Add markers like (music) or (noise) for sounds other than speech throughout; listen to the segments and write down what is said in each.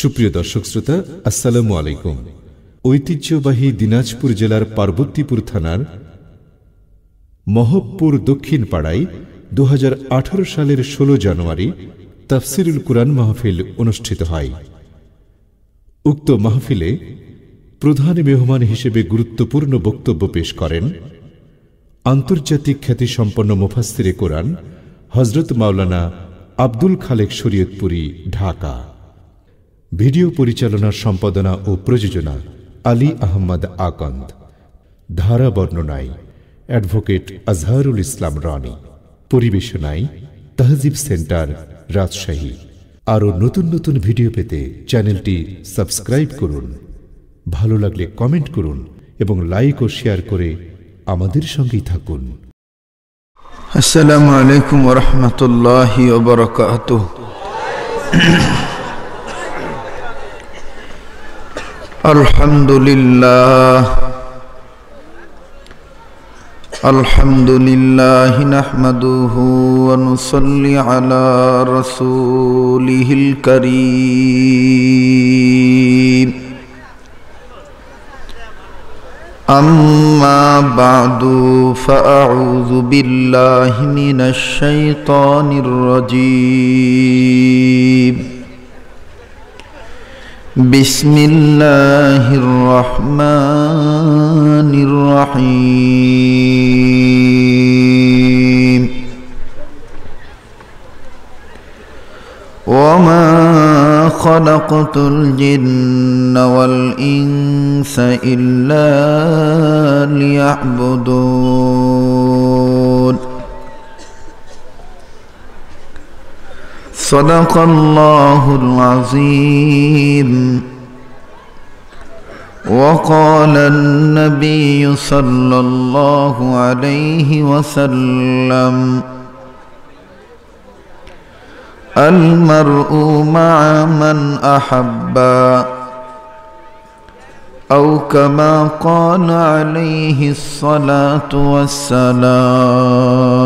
সুপ্রিয় দর্শক শ্রোতা আসসালামু আলাইকুম ঐতিহ্যবাহী দিনাজপুর জেলার পার্বতীপুর থানার মহবপুর দক্ষিণ পাড়ায় দু সালের ১৬ জানুয়ারি তাফসিরুল কুরআন মাহফিল অনুষ্ঠিত হয় উক্ত মাহফিলে প্রধান মেহমান হিসেবে গুরুত্বপূর্ণ বক্তব্য পেশ করেন আন্তর্জাতিক খ্যাতিসম্পন্ন মুফাস্তিরে কোরআন হজরত মাওলানা আব্দুল খালেক শরীয়তপুরী ঢাকা ভিডিও পরিচালনার সম্পাদনা ও প্রযোজনা আলী আহমদ আকন্দ ধারা বর্ণনায় অ্যাডভোকেট আজহারুল ইসলাম রনি পরিবেশনায় তাহজিব সেন্টার রাজশাহী আরও নতুন নতুন ভিডিও পেতে চ্যানেলটি সাবস্ক্রাইব করুন ভালো লাগলে কমেন্ট করুন এবং লাইক ও শেয়ার করে আমাদের সঙ্গেই থাকুন আসসালামু আলাইকুম রহমতুল্লাহ الحمد لله الحمد لله نحمده ونصلي على رسوله الكريم أما بعد فأعوذ بالله من الشيطان الرجيم بسم الله الرحمن الرحيم وما خلقت الجن والإنس إلا ليعبدون صدق الله العظيم وقال النبي صلى الله عليه وسلم المرء مع من أحبّ أو كما قال عليه الصلاة والسلام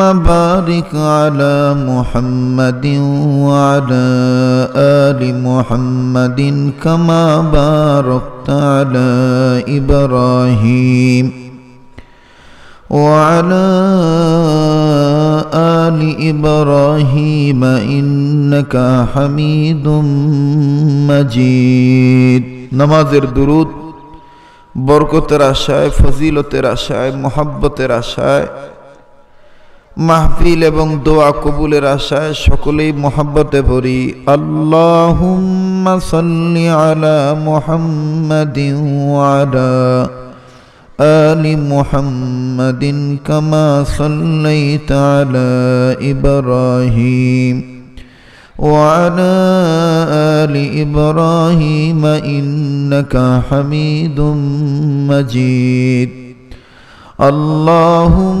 بارك على محمد وعلى آل محمد كما باركت على إبراهيم وعلى آل إبراهيم إنك حميد مجيد نماذر درود বরকতের আশায় ফজিলতের আশায় মোহাব্বতের আশায় মাহফিল এবং দোয়া কবুলের আশায় সকলেই মোহাব্বতে ভরি আল্লাহুম্মা সাল্লি আলা মুহাম্মাদিন আলা آل محمد كما صليت على إبراهيم وعلى آل إبراهيم إنك حميد مجيد اللهم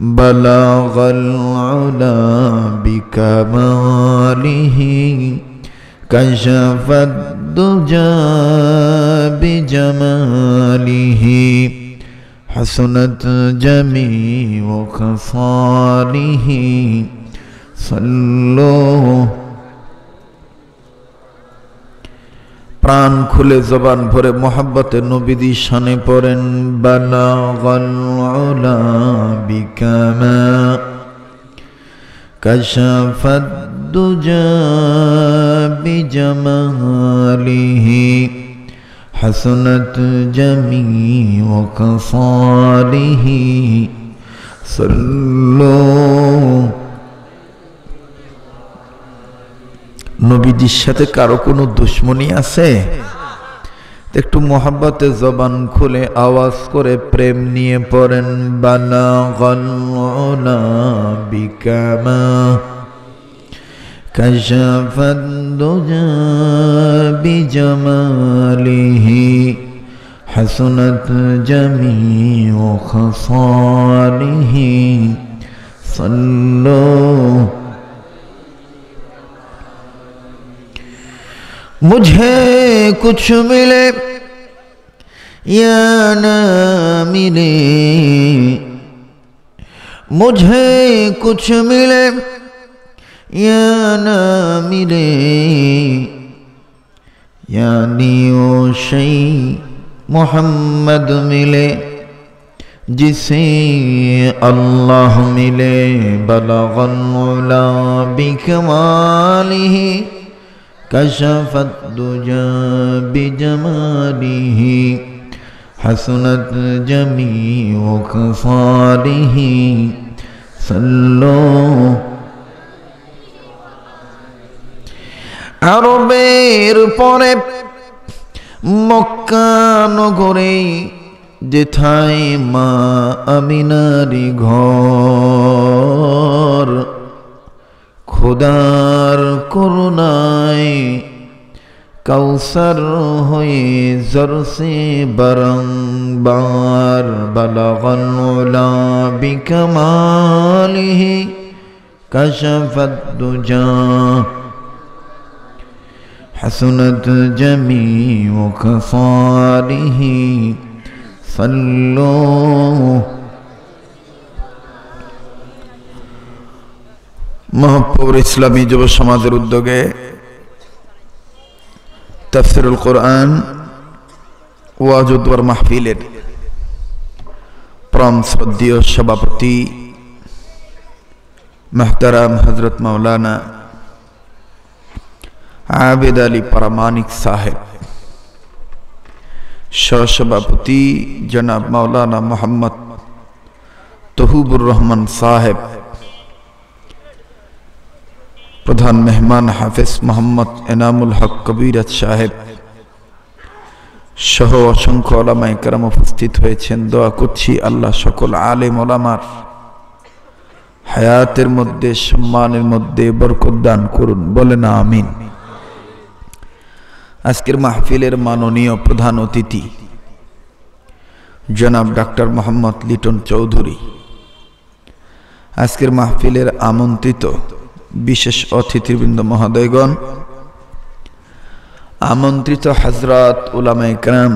بلغ العلا بكماله كشف الدجى بجماله حسنت جميع خصاله صلوه প্রাণ খুলে জবান ভরে মোহাব্বতে নবীদি শানে পড়েন বালাগলাবিকামা কশফদ্দুজা বিজমালিহি জমি ও وكصاله صلوا নবীজির সাথে কারো কোনো দুশ্মনী আছে একটু মোহাব্বতে জবান খুলে আওয়াজ করে প্রেম নিয়ে পড়েন বানা গল্লা বিকামা كشف الدجى بجماله حسنت جميع خصاله مجھے کچھ ملے یا نہ ملے مجھے کچھ ملے یا نہ ملے یعنی او اوشی محمد ملے جسے اللہ ملے بلاغلا بک مالی كشف الدجى بجماله حسنت جميع خصاله صلوا আরবের পরে মক্কা নগরে যেথায় মা আমিনারি ঘর খোদার করুণায় কৌসর হয়ে জরসে বরংবার বলগনুলা বিকমালিহি কশফদ্দুজা حسنت جميع خصاله صلوا محپور اسلامی تفصیل قرآن واجود سباپتی محترم حضرت مولانا عابد علی پرامانک صاحب سباپتی جناب مولانا محمد تحوب الرحمن صاحب প্রধান মেহমান হাফেজ মোহাম্মদ এনামুল হক কবিরাজ সাহেব সহ অসংখ্য ওলামা কারাম উপস্থিত হয়েছেন দোয়া করছি আল্লাহ সকল আলেম ওলামার হায়াতের মধ্যে সম্মানের মধ্যে বরকত দান করুন বলে না আমিন আজকের মাহফিলের মাননীয় প্রধান অতিথি জনাব ডাক্তার মোহাম্মদ লিটন চৌধুরী আজকের মাহফিলের আমন্ত্রিত বিশেষ অতিথিবৃন্দ মহাদয়গণ আমন্ত্রিত হাজরাত উলামা ইকরাম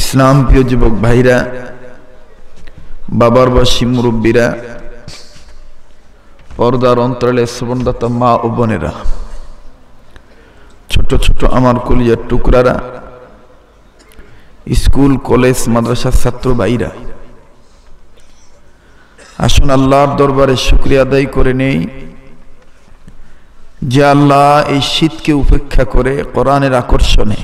ইসলাম প্রিয় যুবক ভাইরা বাবার বাসী মুরব্বীরা পর্দার অন্তরালে শ্রবণদাতা মা ও বোনেরা ছোট ছোট আমার কলিয়ার টুকরারা স্কুল কলেজ মাদ্রাসার ছাত্র ভাইরা আসুন আল্লাহর দরবারে শুক্রিয়া আদায় করে নেই যে আল্লাহ এই শীতকে উপেক্ষা করে কোরআনের আকর্ষণে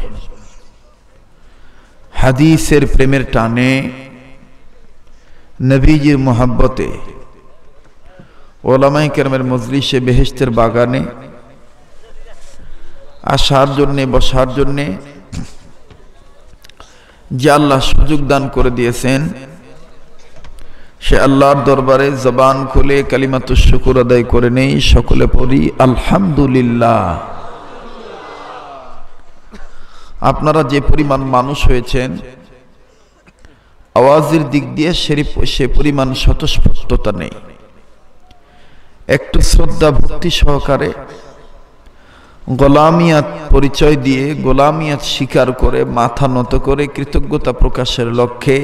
হাদিসের প্রেমের টানে নবীজির মোহাব্বতে ওলামাই কেরমের মজলিসে বেহেস্তের বাগানে আসার জন্যে বসার জন্যে যে আল্লাহ সুযোগ দান করে দিয়েছেন সে আল্লাহর দরবারে জবান খুলে কালিমাতু শুকুর আদায় করে নেই সকলে পড়ি আলহামদুলিল্লাহ আপনারা যে পরিমাণ মানুষ হয়েছেন আওয়াজের দিক দিয়ে সে পরিমাণ স্বতঃস্ফূর্ততা নেই একটু শ্রদ্ধা ভক্তি সহকারে গোলামিয়াত পরিচয় দিয়ে গোলামিয়াত স্বীকার করে মাথা নত করে কৃতজ্ঞতা প্রকাশের লক্ষ্যে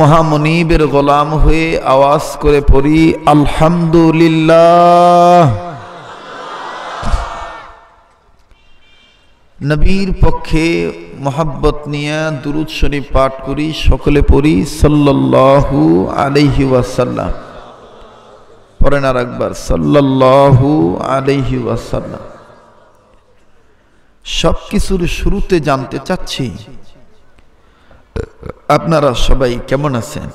মহামনিবের গোলাম হয়ে আওয়াজ করে পড়ি আলহামদুলিল্লাহ নবীর পক্ষে মোহাব্বত নিয়ে দুরুদ শরীফ পাঠ করি সকলে পড়ি সাল্লাহু আলহি ওয়াসাল্লাম পরে না রাখবার সাল্লাহু আলহি ওয়াসাল্লাম সব কিছুর শুরুতে জানতে চাচ্ছি আপনারা সবাই কেমন আছেন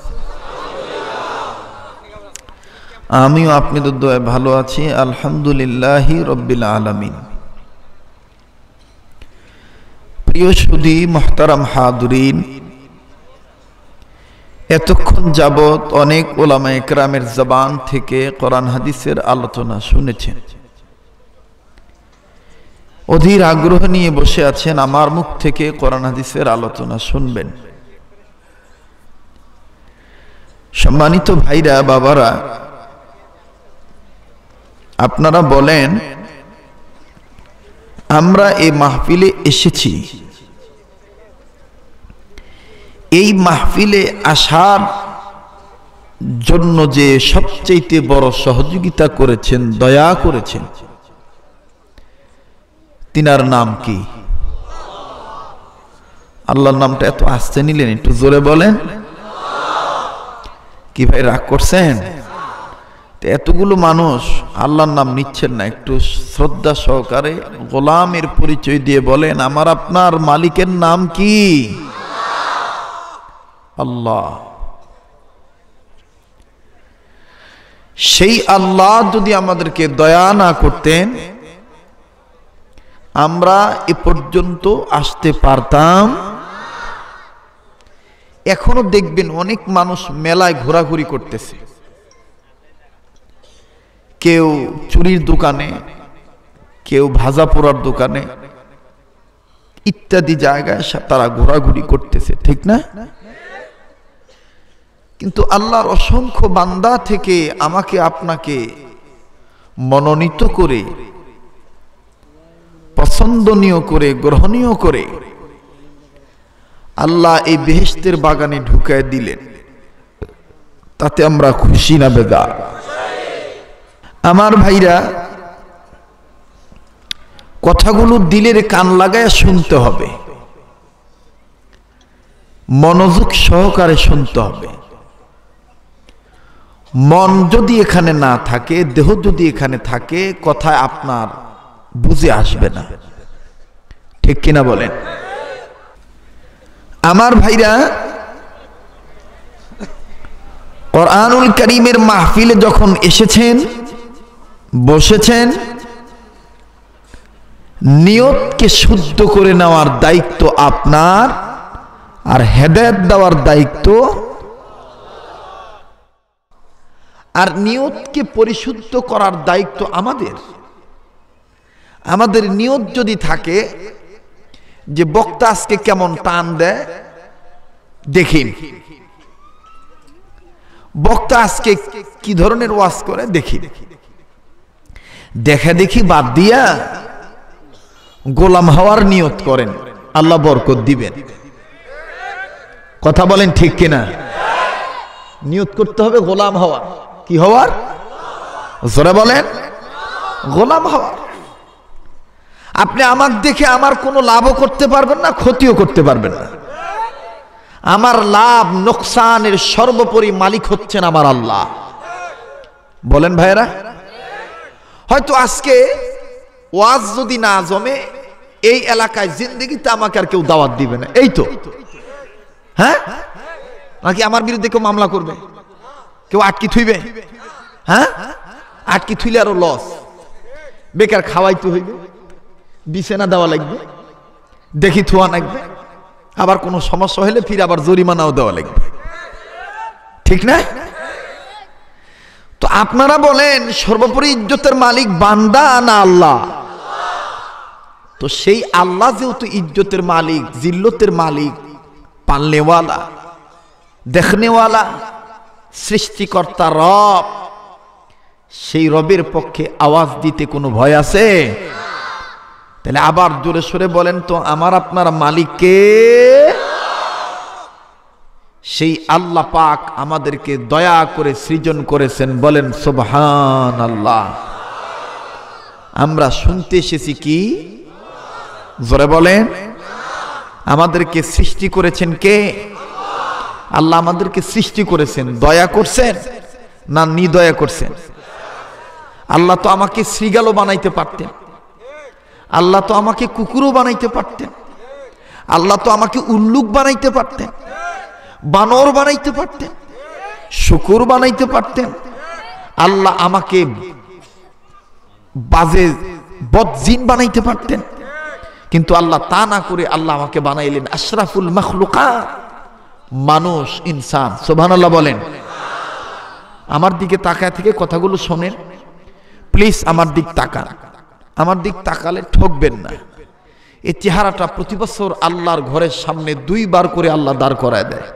আমিও আপনাদের দোয়ায় ভালো আছি আলহামদুলিল্লাহি রব্বিল আলমিন প্রিয় সুদী মোহতারাম হাদুরিন এতক্ষণ যাবৎ অনেক ওলামা একরামের জবান থেকে কোরআন হাদিসের আলোচনা শুনেছেন অধীর আগ্রহ নিয়ে বসে আছেন আমার মুখ থেকে কোরআন হাদিসের আলোচনা শুনবেন সম্মানিত ভাইরা বাবারা আপনারা বলেন আমরা এই মাহফিলে এসেছি এই মাহফিলে আসার জন্য যে সবচেয়ে বড় সহযোগিতা করেছেন দয়া করেছেন তিনার নাম কি আল্লাহর নামটা এত আসতে নিলেন একটু জোরে বলেন কি ভাই রাগ করছেন এতগুলো মানুষ আল্লাহর নাম নিচ্ছেন না একটু শ্রদ্ধা সহকারে গোলামের পরিচয় দিয়ে বলেন আমার আপনার মালিকের নাম কি আল্লাহ সেই আল্লাহ যদি আমাদেরকে দয়া না করতেন আমরা এ পর্যন্ত আসতে পারতাম এখনো দেখবেন অনেক মানুষ মেলায় ঘোরাঘুরি করতেছে কেউ চুরির দোকানে কেউ ভাজা পোড়ার দোকানে ইত্যাদি জায়গায় তারা ঘোরাঘুরি করতেছে ঠিক না কিন্তু আল্লাহর অসংখ্য বান্দা থেকে আমাকে আপনাকে মনোনীত করে পছন্দনীয় করে গ্রহণীয় করে আল্লাহ এই বেহেস্তের বাগানে ঢুকায় দিলেন তাতে আমরা খুশি না বেদা আমার ভাইরা কথাগুলো দিলের কান লাগায় শুনতে হবে মনোযোগ সহকারে শুনতে হবে মন যদি এখানে না থাকে দেহ যদি এখানে থাকে কথা আপনার বুঝে আসবে না ঠিক কিনা বলেন আমার ভাইরা কোরআনুল করিমের মাহফিলে যখন এসেছেন বসেছেন নিয়তকে শুদ্ধ করে নেওয়ার দায়িত্ব আপনার আর হেদায়ত দেওয়ার দায়িত্ব আর নিয়তকে পরিশুদ্ধ করার দায়িত্ব আমাদের আমাদের নিয়ত যদি থাকে যে বক্তা আজকে কেমন টান দেয় দেখিন বক্তা আজকে কি ধরনের ওয়াজ করে দেখি দেখা দেখি বাদ দিয়া গোলাম হওয়ার নিয়ত করেন আল্লাহ বরকত দিবেন কথা বলেন ঠিক কিনা নিয়ত করতে হবে গোলাম হওয়ার কি হওয়ার জোরে বলেন গোলাম হওয়ার আপনি আমার দেখে আমার কোনো লাভও করতে পারবেন না ক্ষতিও করতে পারবেন না আমার লাভ নোকসানের সর্বোপরি মালিক হচ্ছেন আমার আল্লাহ বলেন ভাইরা হয়তো আজকে ওয়াজ যদি না জমে এই এলাকায় জিন্দিগিতে আমাকে আর কেউ দাওয়াত দিবে না এই তো হ্যাঁ নাকি আমার বিরুদ্ধে কেউ মামলা করবে কেউ আটকি থুইবে হ্যাঁ আটকি থুইলে আরো লস বেকার খাওয়াইতে হইবে বিছানা দেওয়া লাগবে দেখি থোয়া লাগবে আবার কোনো সমস্যা হলে ফিরে আবার জরিমানাও দেওয়া লাগবে ঠিক না তো আপনারা বলেন সর্বোপরি ইজ্জতের মালিক বান্দা না আল্লাহ তো সেই আল্লাহ যেহেতু ইজ্জতের মালিক জিল্লতের মালিক পালনেওয়ালা দেখনেওয়ালা সৃষ্টিকর্তা রব সেই রবের পক্ষে আওয়াজ দিতে কোনো ভয় আছে তাহলে আবার জোরে সরে বলেন তো আমার আপনার মালিককে সেই আল্লাহ পাক আমাদেরকে দয়া করে সৃজন করেছেন বলেন সোবহান আল্লাহ আমরা শুনতে এসেছি কি জোরে বলেন আমাদেরকে সৃষ্টি করেছেন কে আল্লাহ আমাদেরকে সৃষ্টি করেছেন দয়া করছেন না নিদয়া করছেন আল্লাহ তো আমাকে শ্রীগালো বানাইতে পারতেন আল্লাহ তো আমাকে কুকুরও বানাইতে পারতেন আল্লাহ তো আমাকে উল্লুক বানাইতে পারতেন বানর বানাইতে পারতেন শুকুর বানাইতে পারতেন আল্লাহ আমাকে বাজে বদজিন বানাইতে পারতেন কিন্তু আল্লাহ তা না করে আল্লাহ আমাকে বানাইলেন আশরাফুল মখলুকা মানুষ ইনসান সোভান আল্লাহ বলেন আমার দিকে তাকায় থেকে কথাগুলো শোনেন প্লিজ আমার দিক তাকা আমার দিক তাকালে ঠকবেন না এই চেহারাটা প্রতি বছর আল্লাহর ঘরের সামনে দুইবার করে আল্লাহ দাঁড় করায় দেয়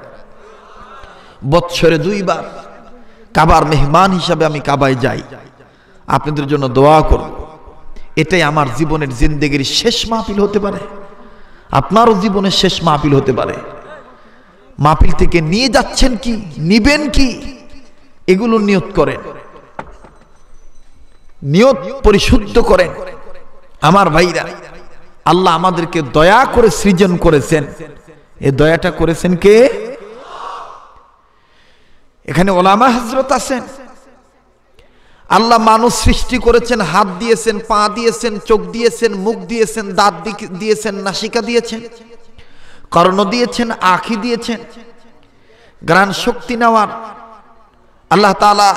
বৎসরে দুইবার কাবার মেহমান হিসাবে আমি কাবায় যাই আপনাদের জন্য দোয়া করব এটাই আমার জীবনের জিন্দেগির শেষ মাহফিল হতে পারে আপনারও জীবনের শেষ মাহফিল হতে পারে মাহফিল থেকে নিয়ে যাচ্ছেন কি নিবেন কি এগুলো নিয়ত করেন নিয়ত পরিশুদ্ধ করেন আমার ভাইরা আল্লাহ আমাদেরকে দয়া করে সৃজন করেছেন এ দয়াটা করেছেন কে এখানে ওলামা হজরত আছেন আল্লাহ মানুষ সৃষ্টি করেছেন হাত দিয়েছেন পা দিয়েছেন চোখ দিয়েছেন মুখ দিয়েছেন দাঁত দিয়েছেন নাসিকা দিয়েছেন কর্ণ দিয়েছেন আখি দিয়েছেন গ্রাণ শক্তি নেওয়ার আল্লাহ তালা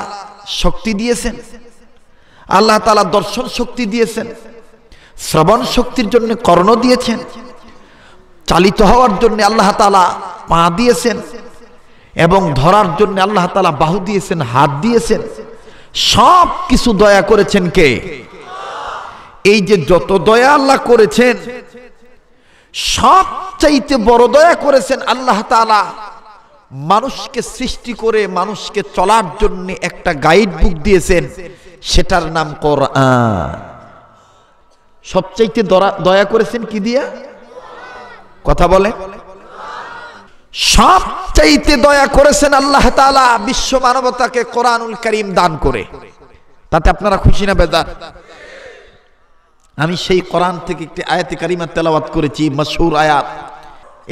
শক্তি দিয়েছেন আল্লাহ তালা দর্শন শক্তি দিয়েছেন শ্রবণ শক্তির জন্য কর্ণ দিয়েছেন চালিত হওয়ার জন্য আল্লাহ তালা পা দিয়েছেন এবং ধরার জন্য আল্লাহ তালা বাহু দিয়েছেন হাত দিয়েছেন সব কিছু দয়া করেছেন কে এই যে যত দয়া আল্লাহ করেছেন সব চাইতে বড় দয়া করেছেন আল্লাহ তালা মানুষকে সৃষ্টি করে মানুষকে চলার জন্য একটা গাইড বুক দিয়েছেন সেটার নাম কোরআন সবচাইতে দয়া করেছেন কি দিয়া কথা বলে সবচাইতে দয়া করেছেন আল্লাহ তালা বিশ্ব মানবতাকে কোরআনুল করিম দান করে তাতে আপনারা খুশি না বেদার আমি সেই কোরআন থেকে একটি আয়াতে কারিমা তেলাওয়াত করেছি মশহুর আয়াত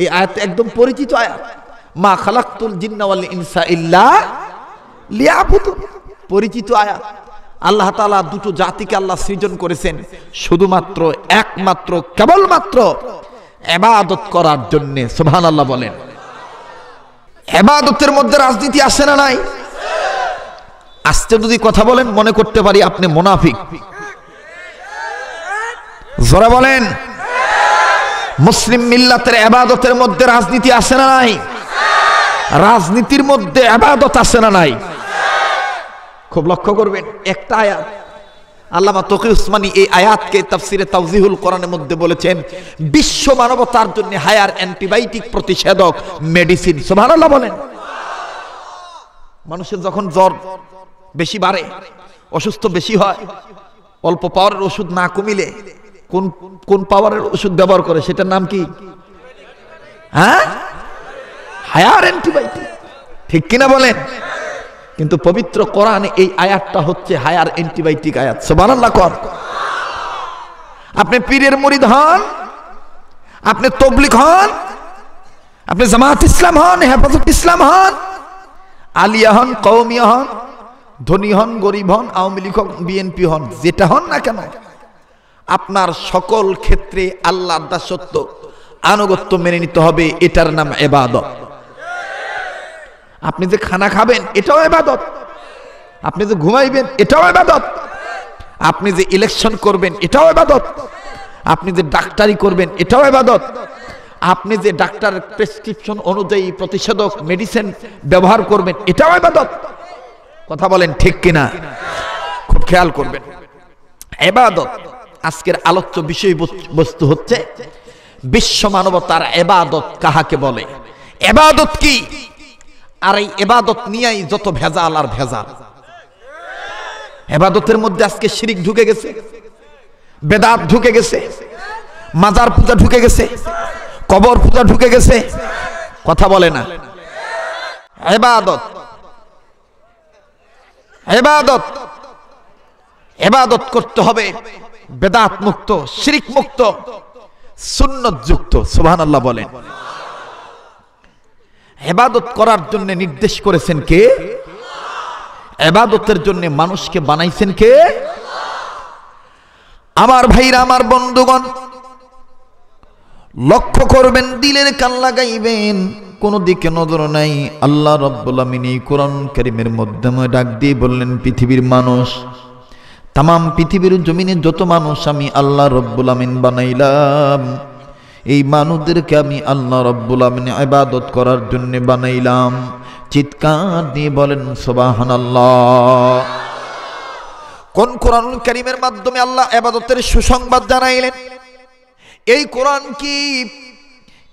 এই আয়াত একদম পরিচিত আয়াত মা খালাক্তুল জিন্নাওয়াল ইনসা ইল্লা লিয়াবুদু পরিচিত আয়াত আল্লাহ তালা দুটো জাতিকে আল্লাহ সৃজন করেছেন শুধুমাত্র একমাত্র কেবলমাত্র এবাদত করার জন্য সোহান আল্লাহ বলেন এবাদতের মধ্যে রাজনীতি আসে না নাই আসতে যদি কথা বলেন মনে করতে পারি আপনি মোনাফিক জোরা বলেন মুসলিম মিল্লাতের এবাদতের মধ্যে রাজনীতি আসে না নাই রাজনীতির মধ্যে আবাদত আসে না নাই খুব লক্ষ্য করবেন একটা আয়াত আল্লামা তকি উসমানী এই আয়াতকে তাফসিরে তাউজিহুল কোরআনের মধ্যে বলেছেন বিশ্ব মানবতার জন্য হায়ার অ্যান্টিবায়োটিক প্রতিষেধক মেডিসিন সুবহানাল্লাহ বলেন মানুষের যখন জ্বর বেশি বাড়ে অসুস্থ বেশি হয় অল্প পাওয়ারের ওষুধ না কমিলে কোন কোন পাওয়ারের ওষুধ ব্যবহার করে সেটার নাম কি হ্যাঁ হায়ার অ্যান্টিবায়োটিক ঠিক কিনা বলেন কিন্তু পবিত্র কোরআনে এই আয়াতটা হচ্ছে হায়ার অ্যান্টিবায়োটিক আয়াত সোবানাল্লাহ কর আপনি পীরের মরিদ হন আপনি তবলিক হন আপনি জামাত ইসলাম হন হেফাজত ইসলাম হন আলিয়া হন কৌমিয়া হন ধনী হন গরিব হন আওয়ামী লীগ হন বিএনপি হন যেটা হন না কেন আপনার সকল ক্ষেত্রে আল্লাহ দাসত্ব আনুগত্য মেনে নিতে হবে এটার নাম এবাদত আপনি যে খানা খাবেন এটাও এবাদত আপনি যে ঘুমাইবেন এটাও এবাদত আপনি যে ইলেকশন করবেন এটাও এবাদত আপনি যে ডাক্তারি করবেন এটাও এবাদত আপনি যে ডাক্তার প্রেসক্রিপশন অনুযায়ী প্রতিষেধক মেডিসিন ব্যবহার করবেন এটাও এবাদত কথা বলেন ঠিক কিনা খুব খেয়াল করবেন এবাদত আজকের আলোচ্য বিষয়বস্তু হচ্ছে বিশ্ব মানবতার এবাদত কাহাকে বলে এবাদত কি আর এই এবাদত নিয়েই যত ভেজাল আর ভেজাল এবাদতের মধ্যে আজকে শিরিক ঢুকে গেছে বেদাত ঢুকে গেছে মাজার পূজা ঢুকে গেছে কবর পূজা ঢুকে গেছে কথা বলে না এবাদত এবাদত এবাদত করতে হবে বেদাত মুক্ত শিরিক মুক্ত সুন্নত যুক্ত সুবহানাল্লাহ বলেন হেবাদত করার জন্য নির্দেশ করেছেন কে এবাদতের জন্য মানুষকে বানাইছেন কে আমার ভাইরা আমার বন্ধুগণ লক্ষ্য করবেন দিলের কান লাগাইবেন কোনো দিকে নজর নাই আল্লাহ রব্বুল এই কোরআন করিমের মাধ্যমে ডাক দিয়ে বললেন পৃথিবীর মানুষ তাম পৃথিবীর জমিনে যত মানুষ আমি আল্লাহ রব্বুল আমিন বানাইলাম এই মানুষদেরকে আমি আল্লাহ রব্বুল আমিন আবাদত করার জন্যে বানাইলাম চিৎকার দিয়ে বলেন সোবাহান কোন কোরআন করিমের মাধ্যমে আল্লাহ আবাদতের সুসংবাদ জানাইলেন এই কোরআন কি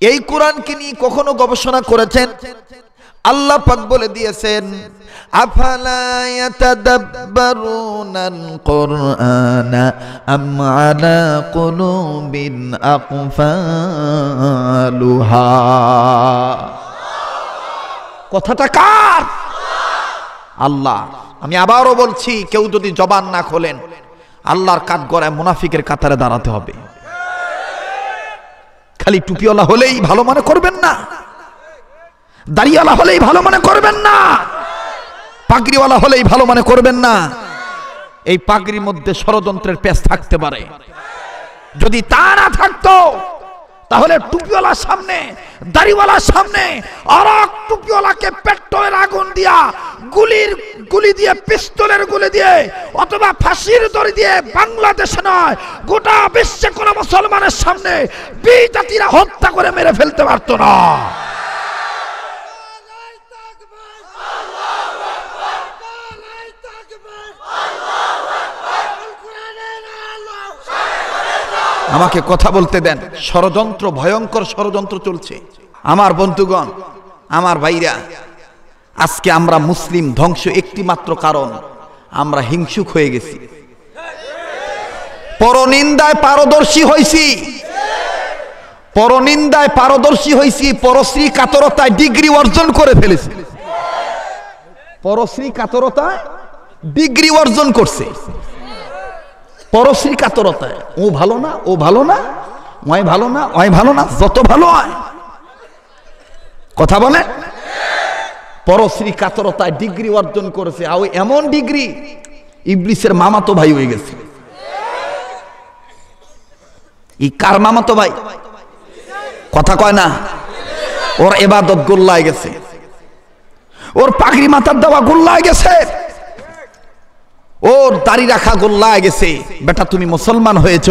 এই কি নিয়ে কখনো গবেষণা করেছেন আল্লাহ পাক বলে দিয়েছেন আফালা ইয়াতাদাব্বারুনা আল-কুরআনা আম আলা কুলুবিন আকফালুহা কথাটা কার আল্লাহ আমি আবারও বলছি কেউ যদি জবান না খোলেন আল্লাহর কাঠ গড়ায় মুনাফিকের কাতারে দাঁড়াতে হবে খালি টুপিওয়ালা হলেই ভালো মনে করবেন না দাড়িওয়ালা হলেই ভালো মনে করবেন না পাগড়িওয়ালা হলেই ভালো মনে করবেন না এই পাগড়ির মধ্যে ষড়যন্ত্রের পেস থাকতে পারে যদি তা না থাকতো তাহলে টুপিওয়ালার সামনে দাড়িওয়ালার সামনে অরক টুপিওয়ালাকে পেট্রোলের আগুন দিয়া গুলির গুলি দিয়ে পিস্তলের গুলি দিয়ে অথবা ফাঁসির দড়ি দিয়ে বাংলাদেশে নয় গোটা বিশ্বে কোনো মুসলমানের সামনে বি জাতিরা হত্যা করে মেরে ফেলতে পারতো না আমাকে কথা বলতে দেন ষড়যন্ত্র ভয়ঙ্কর ষড়যন্ত্র চলছে আমার বন্ধুগণ আমার ভাইরা আজকে আমরা মুসলিম ধ্বংস একটি মাত্র কারণ আমরা হিংসুক হয়ে গেছি পরনিন্দায় পারদর্শী হয়েছি পরনিন্দায় পারদর্শী হয়েছি পরশ্রী কাতরতায় ডিগ্রি অর্জন করে ফেলেছি পরশ্রী কাতরতায় ডিগ্রি অর্জন করছে পরশ্রী কাতরতায় ও ভালো না ও ভালো না ওয় ভালো না ওয় ভালো না যত ভালো হয় কথা বলে পরশ্রী কাতরতায় ডিগ্রি অর্জন করেছে আর এমন ডিগ্রি ইবলিসের মামাতো ভাই হয়ে গেছে ই কার মামাতো ভাই কথা কয় না ওর এবাদত গোল্লায় গেছে ওর পাগড়ি মাথার দেওয়া গোল্লায় গেছে ওর দাড়ি রাখা গোল্লা গেছে বেটা তুমি মুসলমান হয়েছ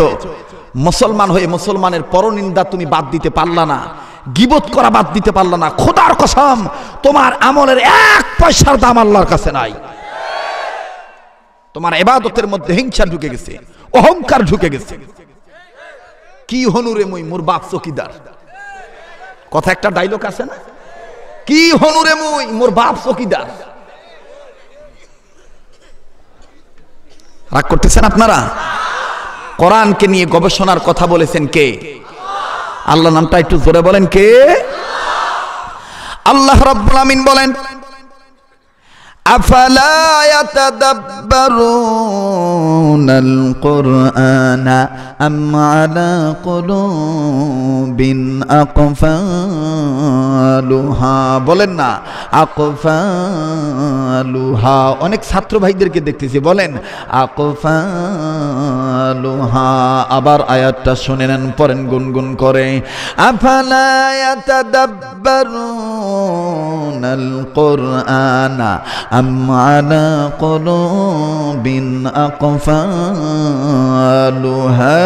মুসলমান হয়ে মুসলমানের পরনিন্দা তুমি বাদ দিতে পারলা না গিবত করা বাদ দিতে পারলা না খোদার কসম তোমার আমলের এক পয়সার দাম আল্লাহর কাছে নাই তোমার এবাদতের মধ্যে হিংসা ঢুকে গেছে অহংকার ঢুকে গেছে কি হনুরে মুই মোর বাপ চকিদার কথা একটা ডাইলগ আছে না কি হনুরে মুই মোর বাপ চকিদার রাগ করতেছেন আপনারা কোরআনকে নিয়ে গবেষণার কথা বলেছেন কে আল্লাহ নামটা একটু জোরে বলেন কে আল্লাহ রব্বুল আমিন বলেন أفلا يتدبرون القرآن أم على قلوب أقفالها বলেন না অনেক ছাত্র ভাইদেরকে দেখতেছি বলেন আকফালুহা আবার আয়াতটা শুনে নেন পড়েন গুনগুন করে আফালা ইয়াতাদাব্বারুন القرآن أم على قلوب أقفالها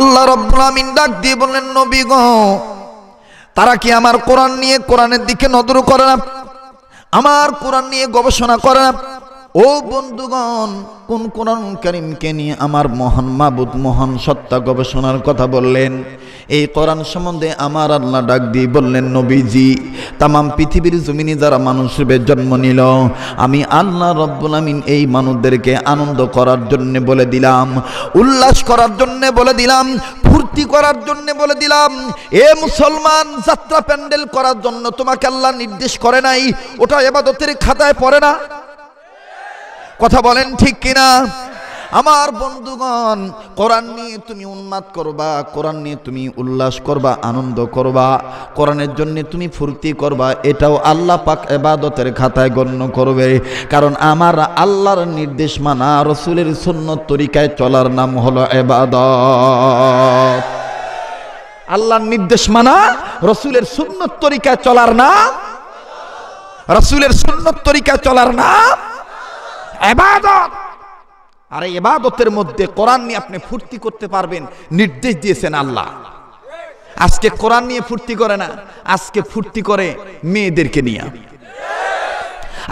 আল্লাহ রব্বুল আমিন ডাক দিয়ে বললেন নবী গো তারা কি আমার কোরআন নিয়ে কোরআনের দিকে নজর করে না আমার কোরআন নিয়ে গবেষণা করে না ও বন্ধুগণ কোন কোরআন করিমকে নিয়ে আমার মহান মাবুদ মহান সত্তা গবেষণার কথা বললেন এই কোরআন সম্বন্ধে আমার আল্লাহ ডাক দিয়ে বললেন নবীজি তামাম পৃথিবীর জমিনে যারা মানুষ হিসেবে জন্ম নিল আমি আল্লাহ রব্বুল আমিন এই মানুষদেরকে আনন্দ করার জন্য বলে দিলাম উল্লাস করার জন্য বলে দিলাম ফুর্তি করার জন্য বলে দিলাম এ মুসলমান যাত্রা প্যান্ডেল করার জন্য তোমাকে আল্লাহ নির্দেশ করে নাই ওটা এবাদতের খাতায় পড়ে না কথা বলেন ঠিক কিনা আমার বন্ধুগণ কোরআন নিয়ে তুমি উন্মাদ করবা কোরআন নিয়ে তুমি উল্লাস করবা আনন্দ করবা কোরআনের জন্য তুমি ফুর্তি করবা এটাও আল্লাহ পাক এবাদতের খাতায় গণ্য করবে কারণ আমার আল্লাহর নির্দেশ মানা রসুলের সৈন্য তরিকায় চলার নাম হলো এবাদত আল্লাহর নির্দেশ মানা রসুলের শূন্য তরিকায় চলার নাম রসুলের শূন্য তরিকায় চলার নাম এবাদত আর এই এবাদতের মধ্যে কোরআন নিয়ে আপনি ফুর্তি করতে পারবেন নির্দেশ দিয়েছেন আল্লাহ আজকে কোরআন নিয়ে ফুর্তি করে না আজকে ফুর্তি করে মেয়েদেরকে নিয়ে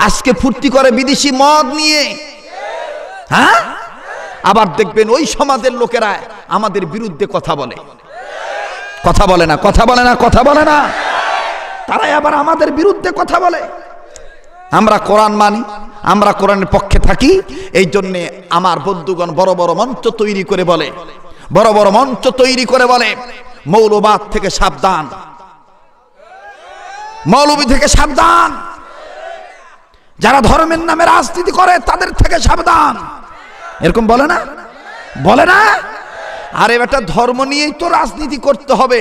আজকে ফুর্তি করে বিদেশি মদ নিয়ে হ্যাঁ আবার দেখবেন ওই সমাজের লোকেরা আমাদের বিরুদ্ধে কথা বলে কথা বলে না কথা বলে না কথা বলে না তারাই আবার আমাদের বিরুদ্ধে কথা বলে আমরা কোরআন মানি আমরা কোরআনের পক্ষে থাকি এই জন্যে আমার বন্ধুগণ বড় বড় মঞ্চ তৈরি করে বলে বড় বড় মঞ্চ তৈরি করে বলে মৌলবাদ থেকে সাবধান মৌলবী থেকে সাবধান যারা ধর্মের নামে রাজনীতি করে তাদের থেকে সাবধান এরকম বলে না বলে না আরে বেটা ধর্ম নিয়েই তো রাজনীতি করতে হবে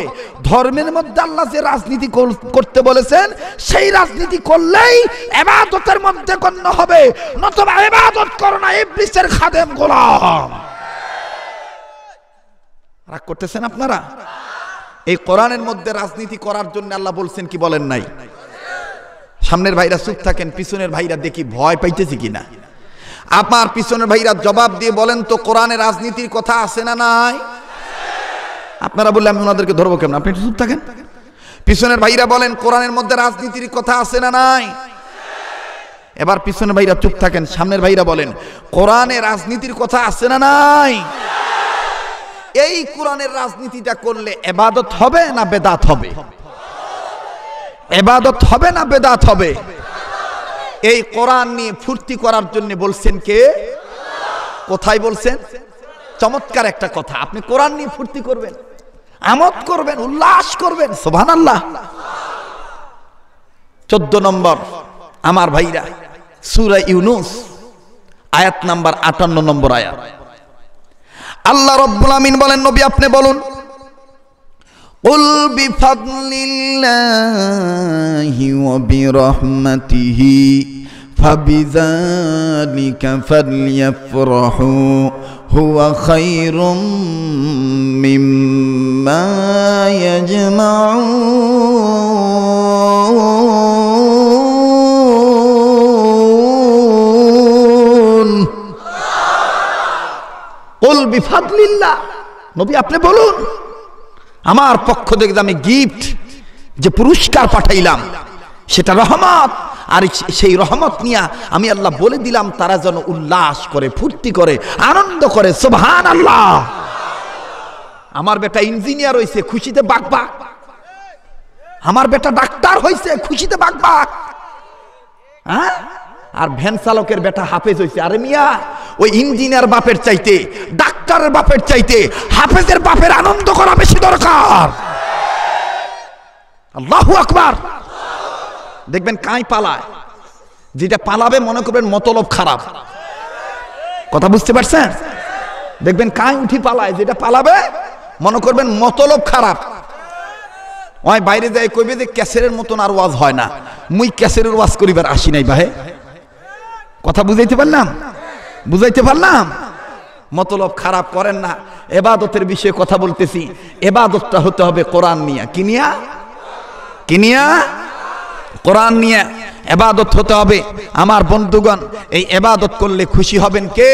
ধর্মের মধ্যে আল্লাহ যে রাজনীতি করতে বলেছেন সেই রাজনীতি করলেই এবাদতের মধ্যে গণ্য হবে নতবা এবাদত করো না ইবলিসের খাদেম গোলাম রাগ করতেছেন আপনারা এই কোরআনের মধ্যে রাজনীতি করার জন্য আল্লাহ বলছেন কি বলেন নাই সামনের ভাইরা চুপ থাকেন পিছনের ভাইরা দেখি ভয় পাইতেছি কিনা আপনার পিছনের ভাইরা জবাব দিয়ে বলেন তো কোরআনে রাজনীতির কথা আছে না নাই আপনারা বললে আমি ওনাদেরকে ধরবো কেমন আপনি চুপ থাকেন পিছনের ভাইরা বলেন কোরআনের মধ্যে রাজনীতির কথা আছে না নাই এবার পিছনের ভাইরা চুপ থাকেন সামনের ভাইরা বলেন কোরআনে রাজনীতির কথা আছে না নাই এই কোরআনের রাজনীতিটা করলে এবাদত হবে না বেদাত হবে এবাদত হবে না বেদাত হবে এই কোরআন নিয়ে ফুর্তি করার জন্য বলছেন কে কোথায় বলছেন চমৎকার একটা কথা আপনি কোরআন নিয়ে ফুর্তি করবেন আমদ করবেন উল্লাস করবেন সোভান আল্লাহ চোদ্দ নম্বর আমার ভাইরা সুরা ইউনুস আয়াত নাম্বার আটান্ন নম্বর আয়াত আল্লাহ রব্বুল আমিন বলেন নবী আপনি বলুন قل بفضل الله وبرحمته فبذلك فليفرحوا هو خير مما يجمعون قل بفضل الله নবী আপনি বলুন আমার পক্ষ থেকে আমি গিফট যে পুরস্কার পাঠাইলাম সেটা রহমত আর সেই রহমত নিয়া আমি আল্লাহ বলে দিলাম তারা যেন উল্লাস করে ফুর্তি করে আনন্দ করে সোভান আল্লাহ আমার বেটা ইঞ্জিনিয়ার হয়েছে খুশিতে বাক বাক আমার বেটা ডাক্তার হয়েছে খুশিতে বাক বাক হ্যাঁ আর ভ্যান চালকের বেটা হাফেজ হয়েছে আরে মিয়া ওই ইঞ্জিনিয়ার বাপের চাইতে ডাক্তারের বাপের চাইতে হাফেজের বাপের আনন্দ করা বেশি দরকার আল্লাহু আকবার দেখবেন কাঁই পালায় যেটা পালাবে মনে করবেন মতলব খারাপ কথা বুঝতে পারছেন দেখবেন কাঁই উঠি পালায় যেটা পালাবে মনে করবেন মতলব খারাপ ওই বাইরে যাই কইবে যে ক্যাসেরের মতন আর ওয়াজ হয় না মুই ক্যাসেরের ওয়াজ করিবার আসি নাই ভাই কথা বুঝাইতে পারলাম বুঝাইতে পারলাম মতলব খারাপ করেন না এবাদতের বিষয়ে কথা বলতেছি এবাদতটা হতে হবে কোরআন নিয়া কিনিয়া কিনিয়া কোরআন নিয়ে এবাদত হতে হবে আমার বন্ধুগণ এই এবাদত করলে খুশি হবেন কে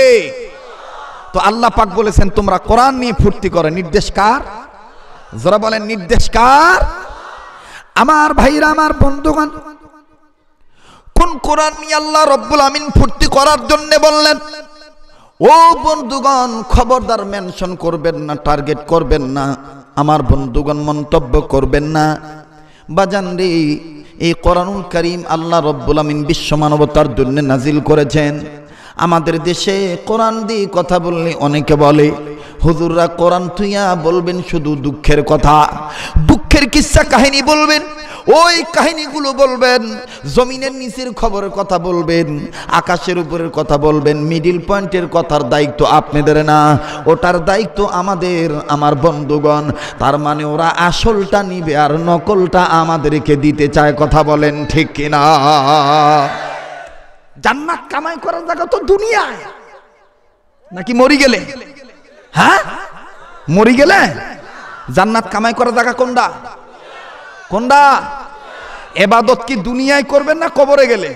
তো আল্লাহ পাক বলেছেন তোমরা কোরআন নিয়ে ফুর্তি করে নির্দেশ কার যারা বলেন নির্দেশ কার আমার ভাইরা আমার বন্ধুগণ কোন কোরআন নিয়ে আল্লাহ রব্বুল আমিন ফুর্তি করার জন্য বললেন ও বন্ধুগণ খবরদার মেনশন করবেন না টার্গেট করবেন না আমার বন্ধুগণ মন্তব্য করবেন না বাজান রে এই করানুল করিম আল্লাহ রব্বুল আমিন বিশ্ব মানবতার জন্য নাজিল করেছেন আমাদের দেশে কোরআন দিয়ে কথা বললে অনেকে বলে হুজুররা কোরআন থুইয়া বলবেন শুধু দুঃখের কথা দুঃখের কিচ্ছা কাহিনী বলবেন ওই কাহিনীগুলো বলবেন জমিনের নিচের খবরের কথা বলবেন আকাশের উপরের কথা বলবেন মিডিল পয়েন্টের কথার দায়িত্ব আপনাদের না ওটার দায়িত্ব আমাদের আমার বন্ধুগণ তার মানে ওরা আসলটা নিবে আর নকলটা আমাদেরকে দিতে চায় কথা বলেন ঠিক কিনা জান্নাত কামাই করার জায়গা তো দুনিয়ায় নাকি মরি গেলে হ্যাঁ মরি গেলে জান্নাত কামাই করার জায়গা কোনটা কোনটা এবাদত কি দুনিয়ায় করবেন না কবরে গেলে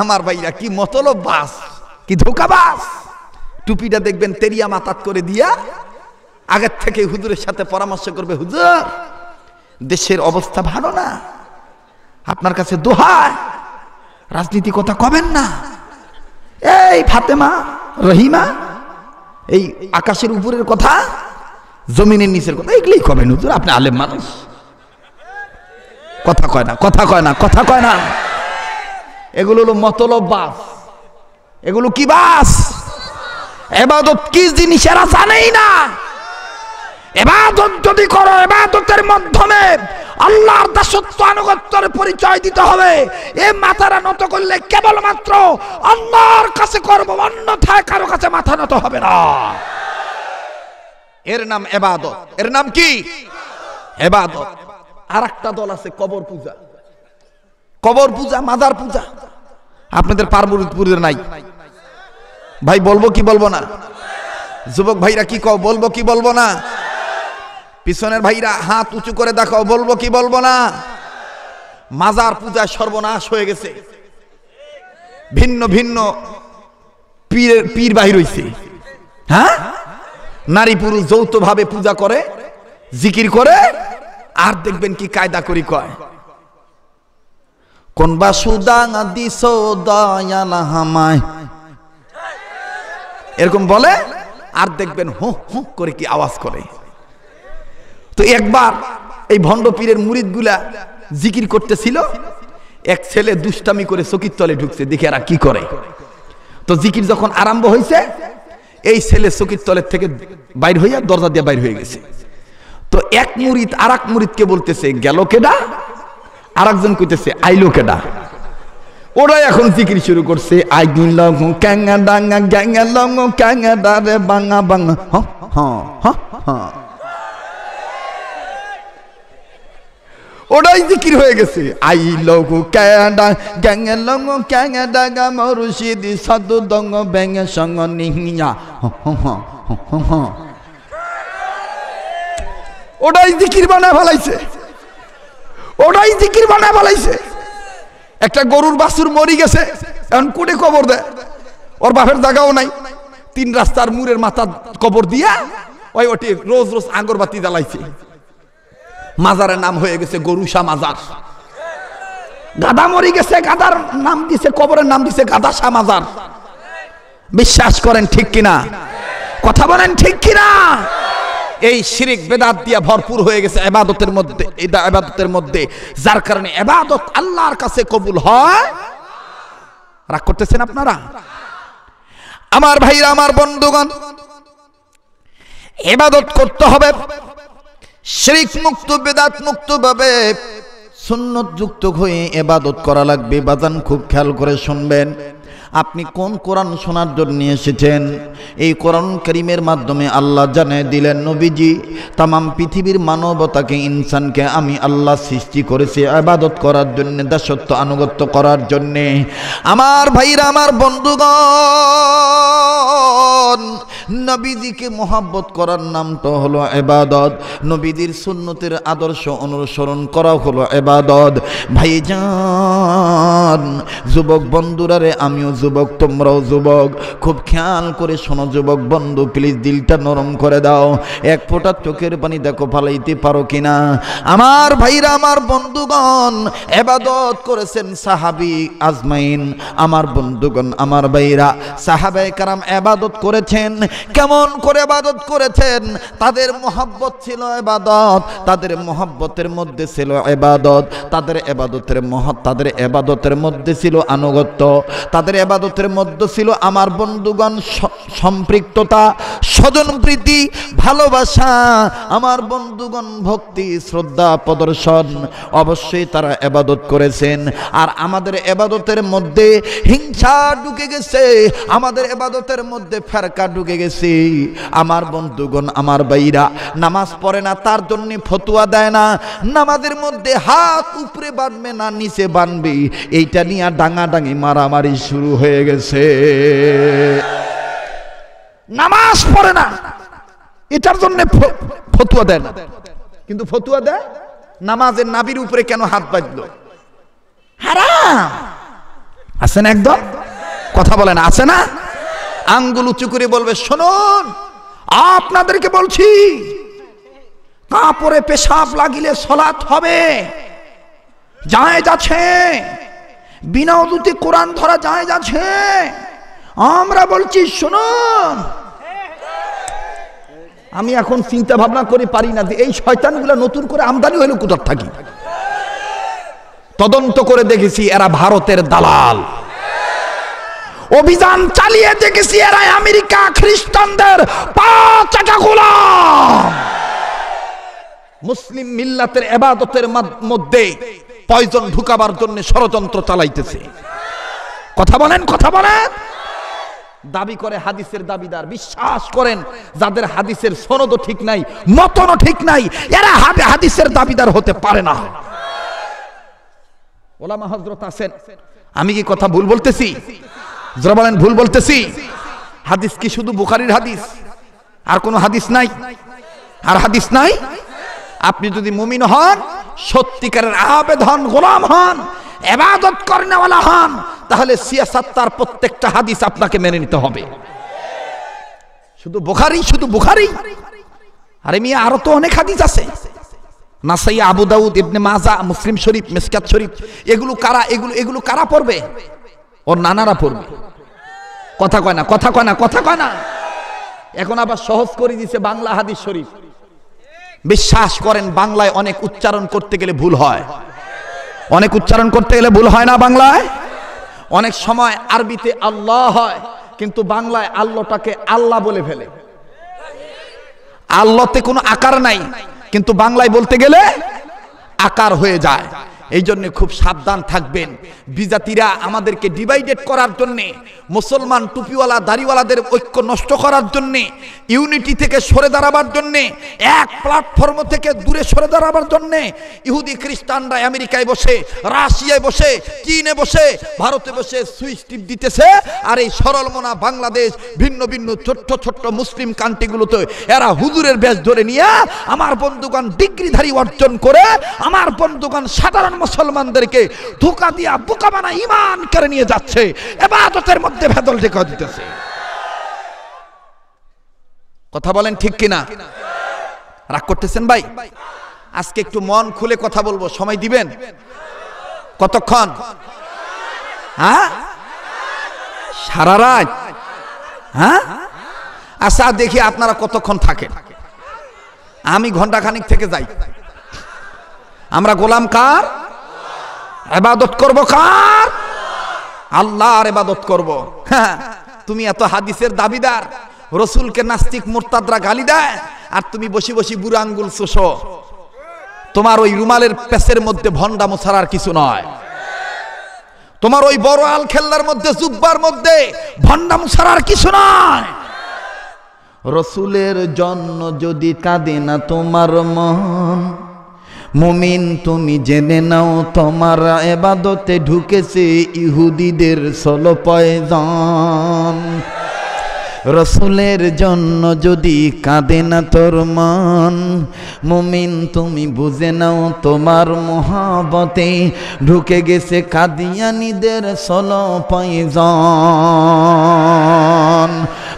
আমার ভাইরা কি মতলব বাস কি ধোকাবাস টুপিটা দেখবেন তেরিয়া মাতাত করে দিয়া আগের থেকে হুজুরের সাথে পরামর্শ করবে হুজুর দেশের অবস্থা ভালো না আপনার কাছে দোহায় রাজনীতি কথা কবেন না এই ফাতেমা রহিমা এই আকাশের উপরের কথা জমিনের নিচের কথা এগুলোই কবেন হুজুর আপনি আলেম মানুষ কথা কয় না কথা কয় না কথা কয় না এগুলো হলো মতলব বাস এগুলো কি বাস এবাদত কি জিনিস এরা জানেই না এবাদত যদি করো এবাদতের মাধ্যমে আল্লাহর দাসত্ব আনুগত্যের পরিচয় দিতে হবে এ মাথারা নত করলে কেবলমাত্র আল্লাহর কাছে করবো অন্যথায় কারো কাছে মাথা নত হবে না এর নাম এবাদত এর নাম কি এবাদত আর একটা দল আছে কবর পূজা কবর পূজা মাদার পূজা আপনাদের পার্বতীপুরের নাই ভাই বলবো কি বলবো না যুবক ভাইরা কি বলবো কি বলবো না পিছনের ভাইরা হাত উঁচু করে দেখো বলবো কি বলবো না মাজার পূজা সর্বনাশ হয়ে গেছে ভিন্ন ভিন্ন পীরের পীর বাহির হ্যাঁ নারী পুরুষ যৌথভাবে পূজা করে জিকির করে আর দেখবেন কি কায়দা করি কয় কোন বা সুদাং হামায় এরকম বলে আর দেখবেন হুঁ হুঁ করে কি আওয়াজ করে তো একবার এই ভণ্ড পীরের মুরিদগুলা জিকির করতেছিল এক ছেলে দুষ্টামি করে চকির তলে ঢুকছে দেখে এরা কি করে তো জিকির যখন আরম্ভ হয়েছে এই ছেলে চকির তলের থেকে বাইর হইয়া দরজা দিয়ে বাইর হয়ে গেছে তো এক মুরিদ আর এক মুরিদকে বলতেছে গেল কেডা আর একজন কইতেছে আইলো কেডা ওরা এখন জিকির শুরু করছে আইগি লং ক্যাঙ্গা ডাঙ্গা গ্যাঙ্গা লং ক্যাঙ্গা ডারে বাঙা বাঙা হ হ হ ওটাই জিকির হয়ে গেছে আই লঘু ক্যাডা গ্যাং লং ক্যাঙে মরুষি দি সাধু দং ব্যাঙে সঙ্গ নিহিয়া ওটাই জিকির বানায় ফেলাইছে ওটাই জিকির বানায় ফেলাইছে একটা গরুর বাসুর মরি গেছে এখন কোটে কবর দেয় ওর বাপের জায়গাও নাই তিন রাস্তার মুরের মাথা কবর দিয়া ওই ওটি রোজ রোজ আগরবাতি জ্বালাইছে মাজারের নাম হয়ে গেছে গরুসা মাজার গাদা মরি গেছে গাদার নাম দিছে কবরের নাম দিছে গাদা মাজার বিশ্বাস করেন ঠিক কিনা কথা বলেন ঠিক কিনা এই শিরিক বেদাত দিয়া ভরপুর হয়ে গেছে এবাদতের মধ্যে এবাদতের মধ্যে যার কারণে এবাদত আল্লাহর কাছে কবুল হয় রাগ করতেছেন আপনারা আমার ভাইরা আমার বন্ধুগণ এবাদত করতে হবে শিরিক মুক্ত বেদাত মুক্ত ভাবে সুন্নত যুক্ত হয়ে এবাদত করা লাগবে বাজান খুব খেয়াল করে শুনবেন আপনি কোন কোরআন শোনার জন্য এসেছেন এই কোরআন করিমের মাধ্যমে আল্লাহ জানে দিলেন নবীজি তামাম পৃথিবীর মানবতাকে ইনসানকে আমি আল্লাহ সৃষ্টি করেছি আবাদত করার জন্যে দাসত্ব আনুগত্য করার জন্যে আমার ভাইরা আমার বন্ধুগণ জীবন নবীজিকে মহাব্বত করার নামটা হলো এবাদত নবীদের সুন্নতের আদর্শ অনুসরণ করা হলো এবাদত ভাই যান যুবক বন্ধুরা রে আমিও যুবক তোমরাও যুবক খুব খেয়াল করে শোনো যুবক বন্ধু প্লিজ দিলটা নরম করে দাও এক ফোঁটা চোখের পানি দেখো ফালাইতে পারো কিনা আমার ভাইরা আমার বন্ধুগণ এবাদত করেছেন সাহাবি আজমাইন আমার বন্ধুগণ আমার ভাইরা সাহাবাই কারাম এবাদত করে করেছেন কেমন করে এবাদত করেছেন তাদের মহাব্বত ছিল এবাদত তাদের মহাব্বতের মধ্যে ছিল এবাদত তাদের এবাদতের মহ তাদের এবাদতের মধ্যে ছিল আনুগত্য তাদের এবাদতের মধ্যে ছিল আমার বন্ধুগণ সম্পৃক্ততা স্বজনপ্রীতি ভালোবাসা আমার বন্ধুগণ ভক্তি শ্রদ্ধা প্রদর্শন অবশ্যই তারা এবাদত করেছেন আর আমাদের এবাদতের মধ্যে হিংসা ঢুকে গেছে আমাদের এবাদতের মধ্যে ফের টাকা ঢুকে গেছে আমার বন্ধুগণ আমার বাইরা নামাজ পড়ে না তার জন্য ফতুয়া দেয় না নামাজের মধ্যে হাত উপরে বাঁধবে না নিচে বাঁধবে এইটা নিয়ে ডাঙা ডাঙি মারামারি শুরু হয়ে গেছে নামাজ পড়ে না এটার জন্য ফতুয়া দেয় না কিন্তু ফতুয়া দেয় নামাজের নাবির উপরে কেন হাত বাঁধল হারাম আছেন একদম কথা বলেন আছে না আঙ্গুল উঁচু করে বলবে শোনুন আপনাদেরকে বলছি কাপড়ে পেশাব লাগিলে সলাৎ হবে যায় যাচ্ছে বিনা দুটি কোরআন ধরা যায় যাচ্ছে আমরা বলছি শোনুন আমি এখন চিন্তা ভাবনা করে পারি না যে এই শয়তানগুলো নতুন করে আমদানি হইল কোথার থাকি তদন্ত করে দেখেছি এরা ভারতের দালাল অভিযান চালিয়ে দেখেছি এরা আমেরিকা খ্রিস্টানদের পাঁচ গোলাম মুসলিম মিল্লাতের এবাদতের মধ্যে পয়জন ঢুকাবার জন্য ষড়যন্ত্র চালাইতেছে কথা বলেন কথা বলেন দাবি করে হাদিসের দাবিদার বিশ্বাস করেন যাদের হাদিসের সনদও ঠিক নাই মতনও ঠিক নাই এরা হাদিসের দাবিদার হতে পারে না ওলামা হজরত আছেন আমি কি কথা ভুল বলতেছি যারা বলেন ভুল বলতেছি হাদিস কি শুধু বুখারির হাদিস আর কোনো হাদিস নাই আর হাদিস নাই আপনি যদি মুমিন হন সত্যিকারের আবেদন গোলাম হন এবাদত করেনা হন তাহলে সিয়াসাত তার প্রত্যেকটা হাদিস আপনাকে মেনে নিতে হবে শুধু বুখারি শুধু বুখারি আরে মিয়া আরো তো অনেক হাদিস আছে নাসাই আবু দাউদ ইবনে মাজা মুসলিম শরীফ মেসকাত শরীফ এগুলো কারা এগুলো এগুলো কারা পড়বে ওর নানারা পড়বে কথা কয় না কথা কয় না কথা কয় না এখন আবার সহজ করে দিছে বাংলা হাদিস শরীফ বিশ্বাস করেন বাংলায় অনেক উচ্চারণ করতে গেলে ভুল হয় অনেক উচ্চারণ করতে গেলে ভুল হয় না বাংলায় অনেক সময় আরবিতে আল্লাহ হয় কিন্তু বাংলায় আল্লাহটাকে আল্লাহ বলে ফেলে আল্লাহতে কোনো আকার নাই কিন্তু বাংলায় বলতে গেলে আকার হয়ে যায় এই জন্য খুব সাবধান থাকবেন বিজাতিরা আমাদেরকে ডিভাইডেড করার জন্যে মুসলমান টুপিওয়ালা দাড়িওয়ালাদের ঐক্য নষ্ট করার জন্যে ইউনিটি থেকে সরে দাঁড়াবার জন্যে এক প্ল্যাটফর্ম থেকে দূরে সরে দাঁড়াবার জন্যে ইহুদি খ্রিস্টানরা আমেরিকায় বসে রাশিয়ায় বসে চীনে বসে ভারতে বসে সুইচ টিপ দিতেছে আর এই সরলমোনা বাংলাদেশ ভিন্ন ভিন্ন ছোট্ট ছোট্ট মুসলিম কান্ট্রিগুলোতে এরা হুজুরের ব্যাস ধরে নিয়ে আমার বন্ধুগণ ডিগ্রিধারী অর্জন করে আমার বন্ধুগণ সাধারণ মুসলমানদেরকে ধোকা দিয়া বোকা বানা ইমান করে নিয়ে যাচ্ছে এবাদতের মধ্যে ভেদল ঢেকা দিতেছে কথা বলেন ঠিক কিনা রাগ করতেছেন ভাই আজকে একটু মন খুলে কথা বলবো সময় দিবেন কতক্ষণ হ্যাঁ সারা রাত হ্যাঁ আচ্ছা দেখি আপনারা কতক্ষণ থাকে আমি ঘন্টাখানিক থেকে যাই আমরা গোলাম কার এবাদত করব কার আল্লাহর এবাদত করব হ্যাঁ তুমি এত হাদিসের দাবিদার রসুলকে নাস্তিক মোরতাদরা গালি দেয় আর তুমি বসে বসে বুড়ো আঙ্গুল শোষ তোমার ওই রুমালের পেসের মধ্যে ভণ্ডা মোছার কিছু নয় তোমার ওই বড় আল খেল্লার মধ্যে জুব্বার মধ্যে ভণ্ডা মোছার কিছু নয় রসুলের জন্য যদি কাঁদে না তোমার মন মুমিন তুমি জেনে নাও তোমার এবাদতে ঢুকেছে ইহুদিদের ষোলো পয়জন রসুলের জন্য যদি কাঁদে না তোর মন মুমিন তুমি বুঝে নাও তোমার মহাবতে ঢুকে গেছে কাদিয়ানিদের ষোলো পয়জন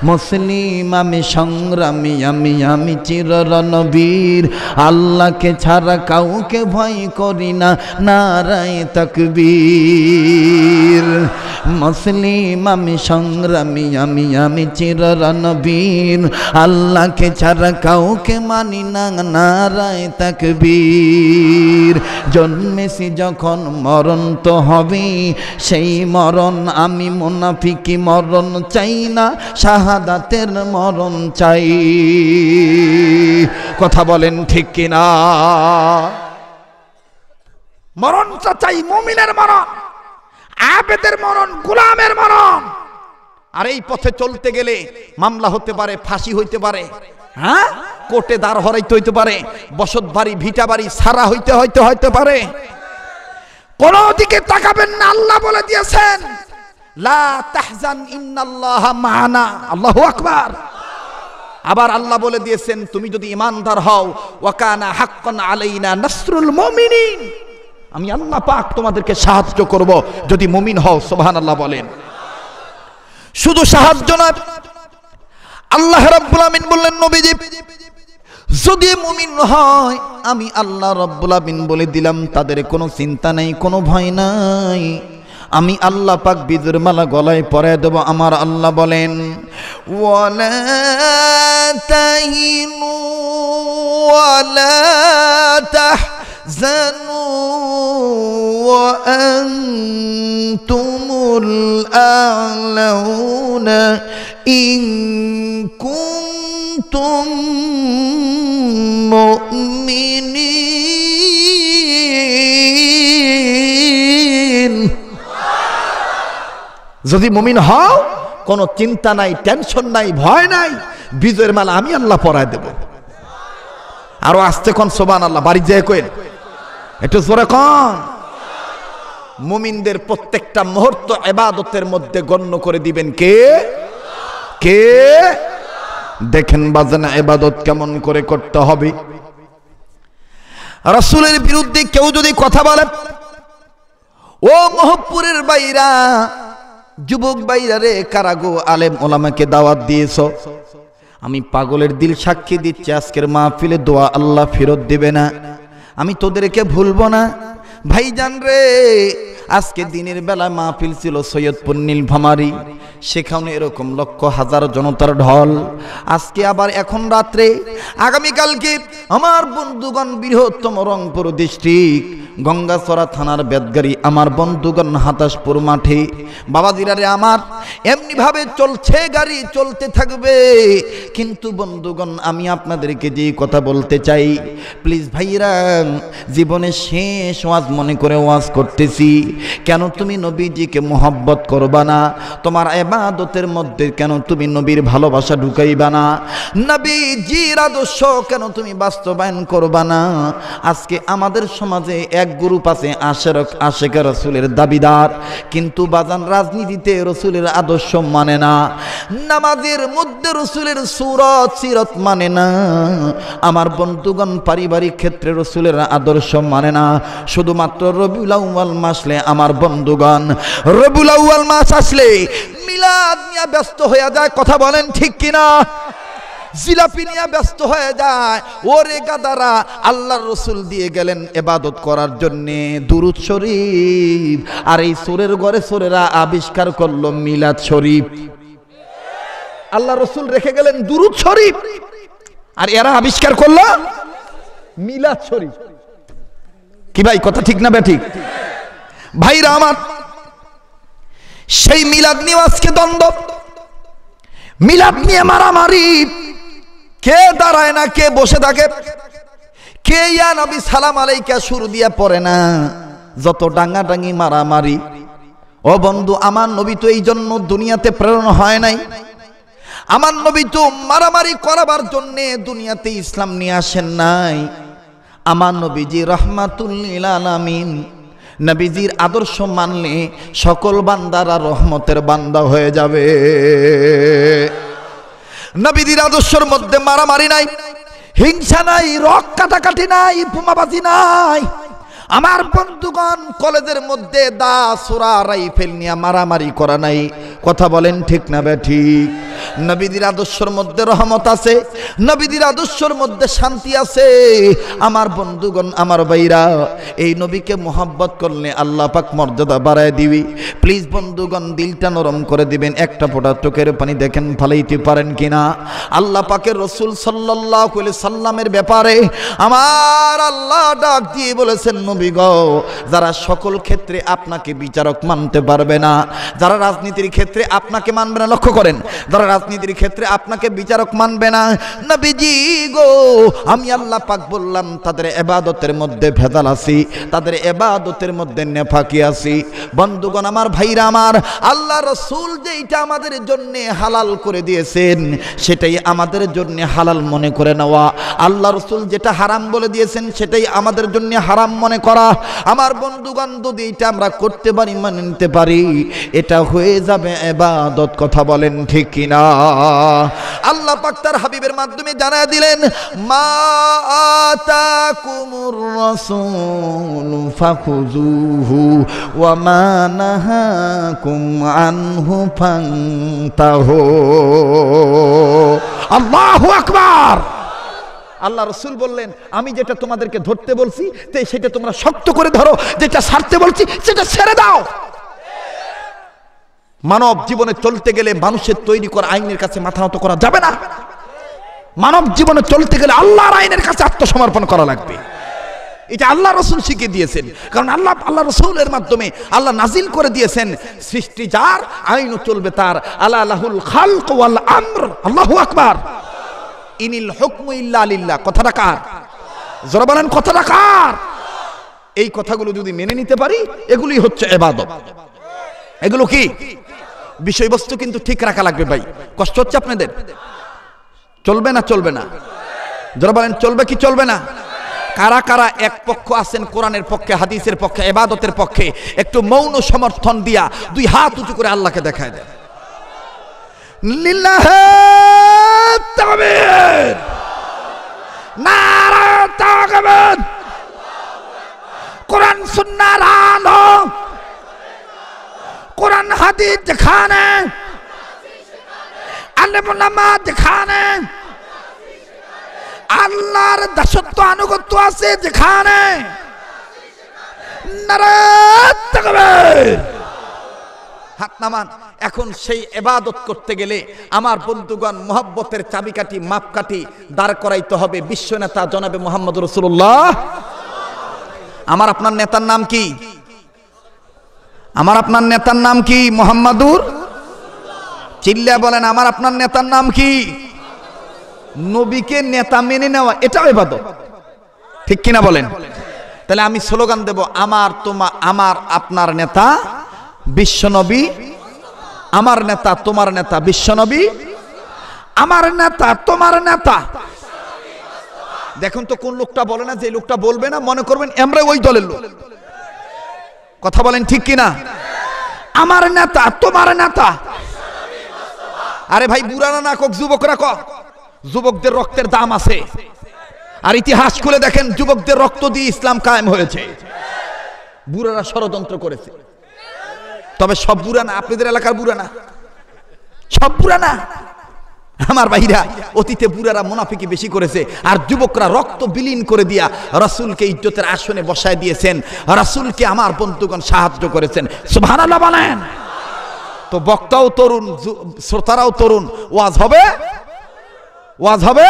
মুসলিম আমি সংগ্রামী আমি আমি চির রণবীর আল্লাহকে ছাড়া কাউকে ভয় করি না নারায় তকবীর মুসলিম আমি সংগ্রামী আমি আমি চির রণবীর আল্লাহকে ছাড়া কাউকে মানি না নারায় তাকবীর জন্মেছি যখন মরণ তো হবে সেই মরণ আমি মোনাফিকি মরণ চাই না শাহাদাতের মরণ চাই কথা বলেন ঠিক কিনা মরণটা চাই মুমিনের মরণ আবেদের মরণ গুলামের মরণ আর এই পথে চলতে গেলে মামলা হতে পারে ফাঁসি হইতে পারে হ্যাঁ কোর্টে দাঁড় হরাইতে হইতে পারে বসত বাড়ি ভিটা বাড়ি সারা হইতে হইতে হইতে পারে কোন দিকে তাকাবেন না আল্লাহ বলে দিয়েছেন লা তাহজান ইন্নাল্লাহ মানা আল্লাহু আকবার আবার আল্লাহ বলে দিয়েছেন তুমি যদি ইমানদার হও ওয়াকানা হাক্কান আলাইনা নাসরুল মুমিনিন আমি আল্লাহ পাক তোমাদেরকে সাহায্য করব যদি মুমিন হও সুবহানাল্লাহ বলেন শুধু সাহায্য নয় আল্লাহ রাব্বুল আমিন বললেন নবীজি যদি মুমিন হয় আমি আল্লাহ রব্বুল আমিন বলে দিলাম তাদের কোনো চিন্তা নেই কোনো ভয় নাই আমি আল্লাহ পাক বিদুর মালা গলায় পরে দেব আমার আল্লাহ বলেন ওয়ালা তাহিনু ওয়ালা তাহ زنوا وأنتم الأعلون إن كنتم مؤمنين যদি মুমিন হও কোনো চিন্তা নাই টেনশন নাই ভয় নাই বিজয়ের মাল আমি আল্লাহ পরায় দেব আরো আসতে কোন সোবান আল্লাহ বাড়ি যেয়ে কয়ে একটু জোরে কন মুমিনদের প্রত্যেকটা মুহূর্ত এবাদতের মধ্যে গণ্য করে দিবেন কে কে দেখেন বাজনা এবাদত কেমন করে করতে হবে রাসুলের বিরুদ্ধে কেউ যদি কথা বলে ও মহপুরের বাইরা যুবক বাইরা রে কারাগো আলেম ওলামাকে দাওয়াত দিয়েছ আমি পাগলের দিল সাক্ষী দিচ্ছি আজকের মাহফিলে দোয়া আল্লাহ ফেরত দেবে না আমি তোদেরকে ভুলবো না ভাইজান রে আজকে দিনের বেলায় মাহফিল ছিল সৈয়দপুর নীলভামারি সেখানে এরকম লক্ষ হাজার জনতার ঢল আজকে আবার এখন রাত্রে আগামীকালকে আমার বন্ধুগণ বৃহত্তম রংপুর ডিস্ট্রিক্ট গঙ্গাছড়া থানার বেদগারি আমার বন্ধুগণ হাতাশপুর মাঠে বাবাজিরারে আমার এমনিভাবে চলছে গাড়ি চলতে থাকবে কিন্তু বন্ধুগণ আমি আপনাদেরকে যে কথা বলতে চাই প্লিজ ভাইরা জীবনে শেষ ওয়াজ মনে করে ওয়াজ করতেছি কেন তুমি নবীজিকে মোহাব্বত করবা না তোমার এবাদতের মধ্যে কেন তুমি নবীর ভালোবাসা ঢুকাইবা না নবীজির আদর্শ কেন তুমি বাস্তবায়ন করবা না আজকে আমাদের সমাজে এক গ্রুপ আছে আশেরক আশেক রসুলের দাবিদার কিন্তু বাজান রাজনীতিতে রসুলের আদর্শ মানে না নামাজের মধ্যে রসুলের সুরত সিরত মানে না আমার বন্ধুগণ পারিবারিক ক্ষেত্রে রসুলের আদর্শ মানে না শুধুমাত্র রবিউল আউ্বাল মাসলে আমার বন্ধুগণ রবুলাউয়াল মাস আসলে মিলাদ নিয়ে ব্যস্ত হইয়া যায় কথা বলেন ঠিক কিনা জিলাপি নিয়ে ব্যস্ত হয়ে যায় ওরে গাদারা আল্লাহর রসুল দিয়ে গেলেন এবাদত করার জন্যে দুরুদ শরীফ আর এই সোরের ঘরে সোরেরা আবিষ্কার করলো মিলাদ শরীফ আল্লাহ রসুল রেখে গেলেন দুরুদ শরীফ আর এরা আবিষ্কার করলো মিলাদ শরীফ কি ভাই কথা ঠিক না ব্যাঠিক ঠিক ভাইরা আমার সেই মিলাদ নিয়ে আজকে দ্বন্দ্ব মিলাদ নিয়ে মারামারি কে দাঁড়ায় না কে বসে থাকে কে ইয়া নবী সালাম আলাইকা সুর দিয়া পড়ে না যত ডাঙ্গা ডাঙ্গি মারামারি ও বন্ধু আমার নবী তো এই জন্য দুনিয়াতে প্রেরণ হয় নাই আমার নবী তো মারামারি করাবার জন্যে দুনিয়াতে ইসলাম নিয়ে আসেন নাই আমার নবীজি রহমাতুল্লিল আলামিন নবীজির আদর্শ মানলে সকল বান্দারা রহমতের বান্দা হয়ে যাবে নবীজির আদর্শর মধ্যে মারামারি নাই হিংসা নাই রক কাটাকাটি নাই বোমাবাজি নাই আমার বন্ধুগণ কলেজের মধ্যে দা সুরা রাইফেল নিয়ে মারামারি করা নাই কথা বলেন ঠিক না বে ঠিক নবীদের আদর্শর মধ্যে রহমত আছে নবীদের আদর্শর মধ্যে শান্তি আছে আমার বন্ধুগণ আমার ভাইরা এই নবীকে মোহাব্বত করলে আল্লাহ পাক মর্যাদা বাড়ায় দিবি প্লিজ বন্ধুগণ দিলটা নরম করে দিবেন একটা ফোটা চোখের পানি দেখেন ফালাইতে পারেন কিনা আল্লাহ পাকের রসুল সাল্লাহ সাল্লামের ব্যাপারে আমার আল্লাহ ডাক দিয়ে বলেছেন নবী নবী গ যারা সকল ক্ষেত্রে আপনাকে বিচারক মানতে পারবে না যারা রাজনীতির ক্ষেত্রে আপনাকে মানবে না লক্ষ্য করেন যারা রাজনীতির ক্ষেত্রে আপনাকে বিচারক মানবে না নবীজি গো আমি আল্লাহ পাক বললাম তাদের এবাদতের মধ্যে ভেদাল আছি তাদের এবাদতের মধ্যে নেফাকি আছি বন্ধুগণ আমার ভাইরা আমার আল্লাহ রসুল যেইটা আমাদের জন্য হালাল করে দিয়েছেন সেটাই আমাদের জন্য হালাল মনে করে নেওয়া আল্লাহ রসুল যেটা হারাম বলে দিয়েছেন সেটাই আমাদের জন্য হারাম মনে করা করা আমার বন্ধুগণ যদি এটা আমরা করতে পারি মানে নিতে পারি এটা হয়ে যাবে এবাদত কথা বলেন ঠিক কিনা আল্লাহ পাক তার হাবিবের মাধ্যমে জানা দিলেন মা আতাকুমুর রাসূল ফাখুজুহু ওয়া মা নাহাকুম আনহু ফান্তাহু আল্লাহু আকবার আল্লাহ রসুল বললেন আমি যেটা তোমাদেরকে ধরতে বলছি তে সেটা তোমরা শক্ত করে ধরো যেটা ছাড়তে বলছি সেটা ছেড়ে দাও মানব জীবনে চলতে গেলে মানুষের তৈরি করা আইনের কাছে মাথা নত করা যাবে না মানব জীবনে চলতে গেলে আল্লাহর আইনের কাছে আত্মসমর্পণ করা লাগবে এটা আল্লাহ রসুল শিখিয়ে দিয়েছেন কারণ আল্লাহ আল্লাহ রসুলের মাধ্যমে আল্লাহ নাজিল করে দিয়েছেন সৃষ্টি যার আইনও চলবে তার আল্লাহ আল্লাহুল খালক ওয়াল আমর আল্লাহু আকবার ইনিল হুকম ইল্লা আলিল্লাহ কথাটা কার জোরা বলেন কথাটা কার এই কথাগুলো যদি মেনে নিতে পারি এগুলি হচ্ছে এবাদত এগুলো কি বিষয়বস্তু কিন্তু ঠিক রাখা লাগবে ভাই কষ্ট হচ্ছে আপনাদের চলবে না চলবে না যারা বলেন চলবে কি চলবে না কারা কারা এক পক্ষ আছেন কোরআনের পক্ষে হাদিসের পক্ষে এবাদতের পক্ষে একটু মৌন সমর্থন দিয়া দুই হাত উঁচু করে আল্লাহকে দেখায় দেয় للہ تعمیر نعرہ تاغبت قرآن سننا لانو قرآن حدیث دکھانے علم علماء دکھانے اللہ رہ دشتوانو کو تواسے دکھانے نعرہ تاغبت হাত নামান এখন সেই এবাদত করতে গেলে আমার বন্ধুগণ মোহাব্বতের চাবিকাঠি মাপকাঠি দাঁড় করাইতে হবে বিশ্বনেতা জনাবে মোহাম্মদ রসুল্লাহ আমার আপনার নেতার নাম কি আমার আপনার নেতার নাম কি মোহাম্মদুর চিল্লা বলেন আমার আপনার নেতার নাম কি নবীকে নেতা মেনে নেওয়া এটাও এবাদত ঠিক কিনা বলেন তাহলে আমি স্লোগান দেব আমার তোমা আমার আপনার নেতা বিশ্বনবী আমার নেতা তোমার নেতা বিশ্বনবী আমার নেতা তোমার নেতা দেখুন তো কোন লোকটা বলে না যে লোকটা বলবে না মনে করবেন আমরা ওই দলের লোক কথা বলেন ঠিক কিনা আমার নেতা তোমার নেতা আরে ভাই বুড়ানা না কক যুবকরা কক যুবকদের রক্তের দাম আছে আর ইতিহাস খুলে দেখেন যুবকদের রক্ত দিয়ে ইসলাম কায়েম হয়েছে বুড়ারা ষড়যন্ত্র করেছে তবে সব বুড়া না আপনাদের এলাকার বুড়া না সব বুড়া না আমার বাহিরা অতীতে বুড়ারা মোনাফিকি বেশি করেছে আর যুবকরা রক্ত বিলীন করে দিয়া রসুলকে ইজ্জতের আসনে বসায় দিয়েছেন রসুলকে আমার বন্ধুগণ সাহায্য করেছেন সুভানাল্লাহ বলেন তো বক্তাও তরুণ শ্রোতারাও তরুণ ওয়াজ হবে ওয়াজ হবে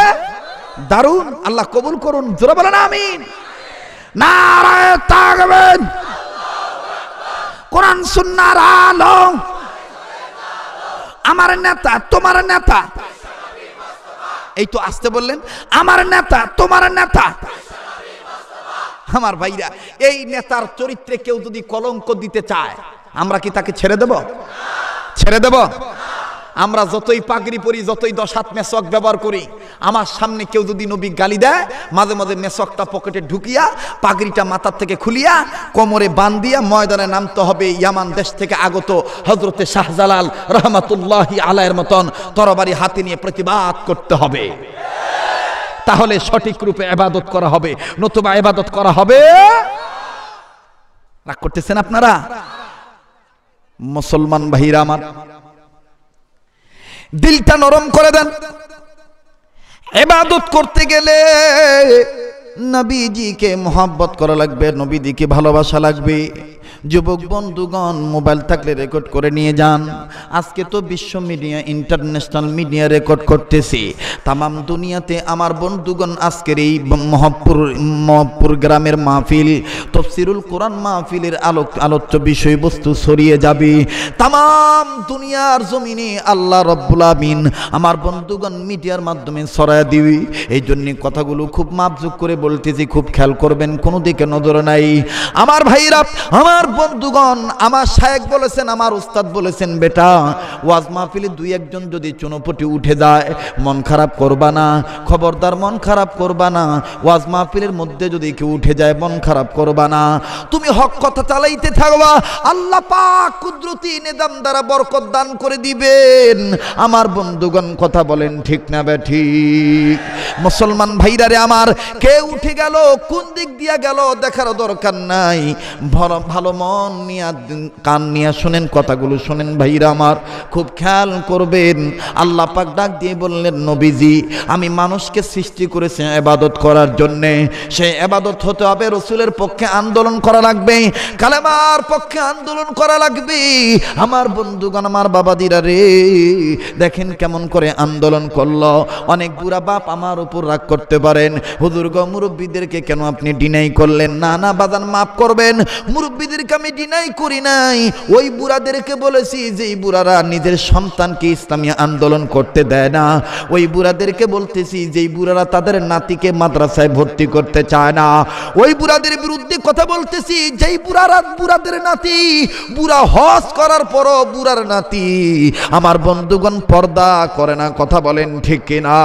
দারুণ আল্লাহ কবুল করুন জোরে বলেন আমিন নারায় তাকবেন কোরআন সুন্নার আলো আমার নেতা তোমার নেতা এই তো আসতে বললেন আমার নেতা তোমার নেতা আমার ভাইরা এই নেতার চরিত্রে কেউ যদি কলঙ্ক দিতে চায় আমরা কি তাকে ছেড়ে দেব ছেড়ে দেব আমরা যতই পাগড়ি পরি যতই দশ হাত মেসক ব্যবহার করি আমার সামনে কেউ যদি নবী গালি দেয় মাঝে মাঝে মেসকটা পকেটে ঢুকিয়া পাগড়িটা মাথার থেকে খুলিয়া কোমরে বান্দিয়া ময়দানে নামতে হবে ইয়ামান দেশ থেকে আগত হজরতে শাহজালাল রহমতুল্লাহ আলায়ের মতন তরবারি হাতে নিয়ে প্রতিবাদ করতে হবে তাহলে সঠিক রূপে এবাদত করা হবে নতুবা এবাদত করা হবে রাগ করতেছেন আপনারা মুসলমান ভাইরা আমার দিলটা নরম করে দেন এবাদত করতে গেলে নবীজিকে মোহাব্বত করা লাগবে নবীজিকে ভালোবাসা লাগবে যুবক বন্ধুগণ মোবাইল থাকলে রেকর্ড করে নিয়ে যান আজকে তো বিশ্ব মিডিয়া ইন্টারন্যাশনাল মিডিয়া রেকর্ড করতেছি তামাম দুনিয়াতে আমার বন্ধুগণ আজকের এই মহপুর মহপুর গ্রামের মাহফিল তফসিরুল কোরআন মাহফিলের আলোক আলোচ্য বিষয়বস্তু ছড়িয়ে যাবে তামাম দুনিয়ার জমিনে আল্লাহ রব্বুল আমিন আমার বন্ধুগণ মিডিয়ার মাধ্যমে ছড়ায় দিবি এই জন্য কথাগুলো খুব মাপজুক করে বলতেছি খুব খেয়াল করবেন কোনো দিকে নজর নাই আমার ভাইরা আমার বন্ধুগণ আমার শায়েক বলেছেন আমার উস্তাদ বলেছেন বেটা ওয়াজ মাহফিলে দুই একজন যদি চুনোপটি উঠে যায় মন খারাপ করবা না খবরদার মন খারাপ করবা না ওয়াজ মাহফিলের মধ্যে যদি কেউ উঠে যায় মন খারাপ করবা না তুমি হক কথা চালাইতে থাকবা আল্লাহ পাক কুদরতি নেদাম দ্বারা বরকত দান করে দিবেন আমার বন্ধুগণ কথা বলেন ঠিক না বে ঠিক মুসলমান রে আমার কে উঠে গেল কোন দিক দিয়া গেল দেখার দরকার নাই ভালো মন নিয়ে কান নিয়ে শোনেন কথাগুলো শোনেন ভাইরা আমার খুব খেয়াল করবেন আল্লাহ পাক ডাক দিয়ে বললেন নবীজি আমি মানুষকে সৃষ্টি করেছি এবাদত করার জন্য সেই এবাদত হতে হবে রসুলের পক্ষে আন্দোলন করা লাগবে কালেমার পক্ষে আন্দোলন করা লাগবে আমার বন্ধুগণ আমার বাবা দিরা রে দেখেন কেমন করে আন্দোলন করলো অনেক বুড়া বাপ আমার উপর রাগ করতে পারেন হুজুর গ মুরব্বীদেরকে কেন আপনি ডিনাই করলেন না না বাজান মাফ করবেন মুরব্বীদের আমি নাই করি নাই ওই বুড়াদেরকে বলেছি যে এই বুড়ারা নিজের সন্তানকে ইসলামী আন্দোলন করতে দেয় না ওই বুড়াদেরকে বলতেছি যেই বুড়ারা তাদের নাতিকে মাদ্রাসায় ভর্তি করতে চায় না ওই বুড়াদের বিরুদ্ধে কথা বলতেছি যেই বুড়ারা বুড়াদের নাতি বুড়া হজ করার পরও বুড়ার নাতি আমার বন্ধুগণ পর্দা করে না কথা বলেন ঠিক না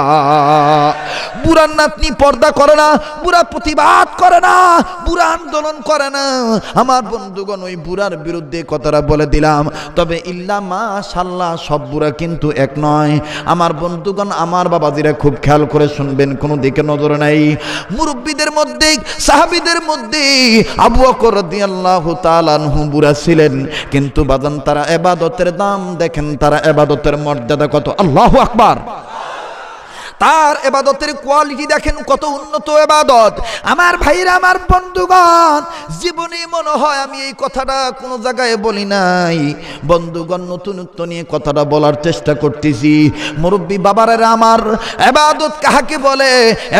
বুড়ার নাতনি পর্দা করে না বুড়া প্রতিবাদ করে না বুড়া আন্দোলন করে না আমার বন্ধু বন্ধুগণ ওই বুড়ার বিরুদ্ধে কথাটা বলে দিলাম তবে ইল্লা মা সাল্লাহ সব বুড়া কিন্তু এক নয় আমার বন্ধুগণ আমার বাবাজিরা খুব খেয়াল করে শুনবেন কোনো দিকে নজর নাই মুরব্বীদের মধ্যে সাহাবিদের মধ্যে আবু আকর দিয়াল্লাহ তালানহু বুড়া ছিলেন কিন্তু বাজান তারা এবাদতের দাম দেখেন তারা এবাদতের মর্যাদা কত আল্লাহ আকবার তার এবাদতের কোয়ালিটি দেখেন কত উন্নত এবাদত আমার ভাইরা আমার বন্ধুগণ জীবনে মনে হয় আমি এই কথাটা কোনো জায়গায় বলি নাই বন্ধুগণ নতুনত্ব নিয়ে কথাটা বলার চেষ্টা করতেছি মুরব্বী বাবার আমার এবাদত কাহাকে বলে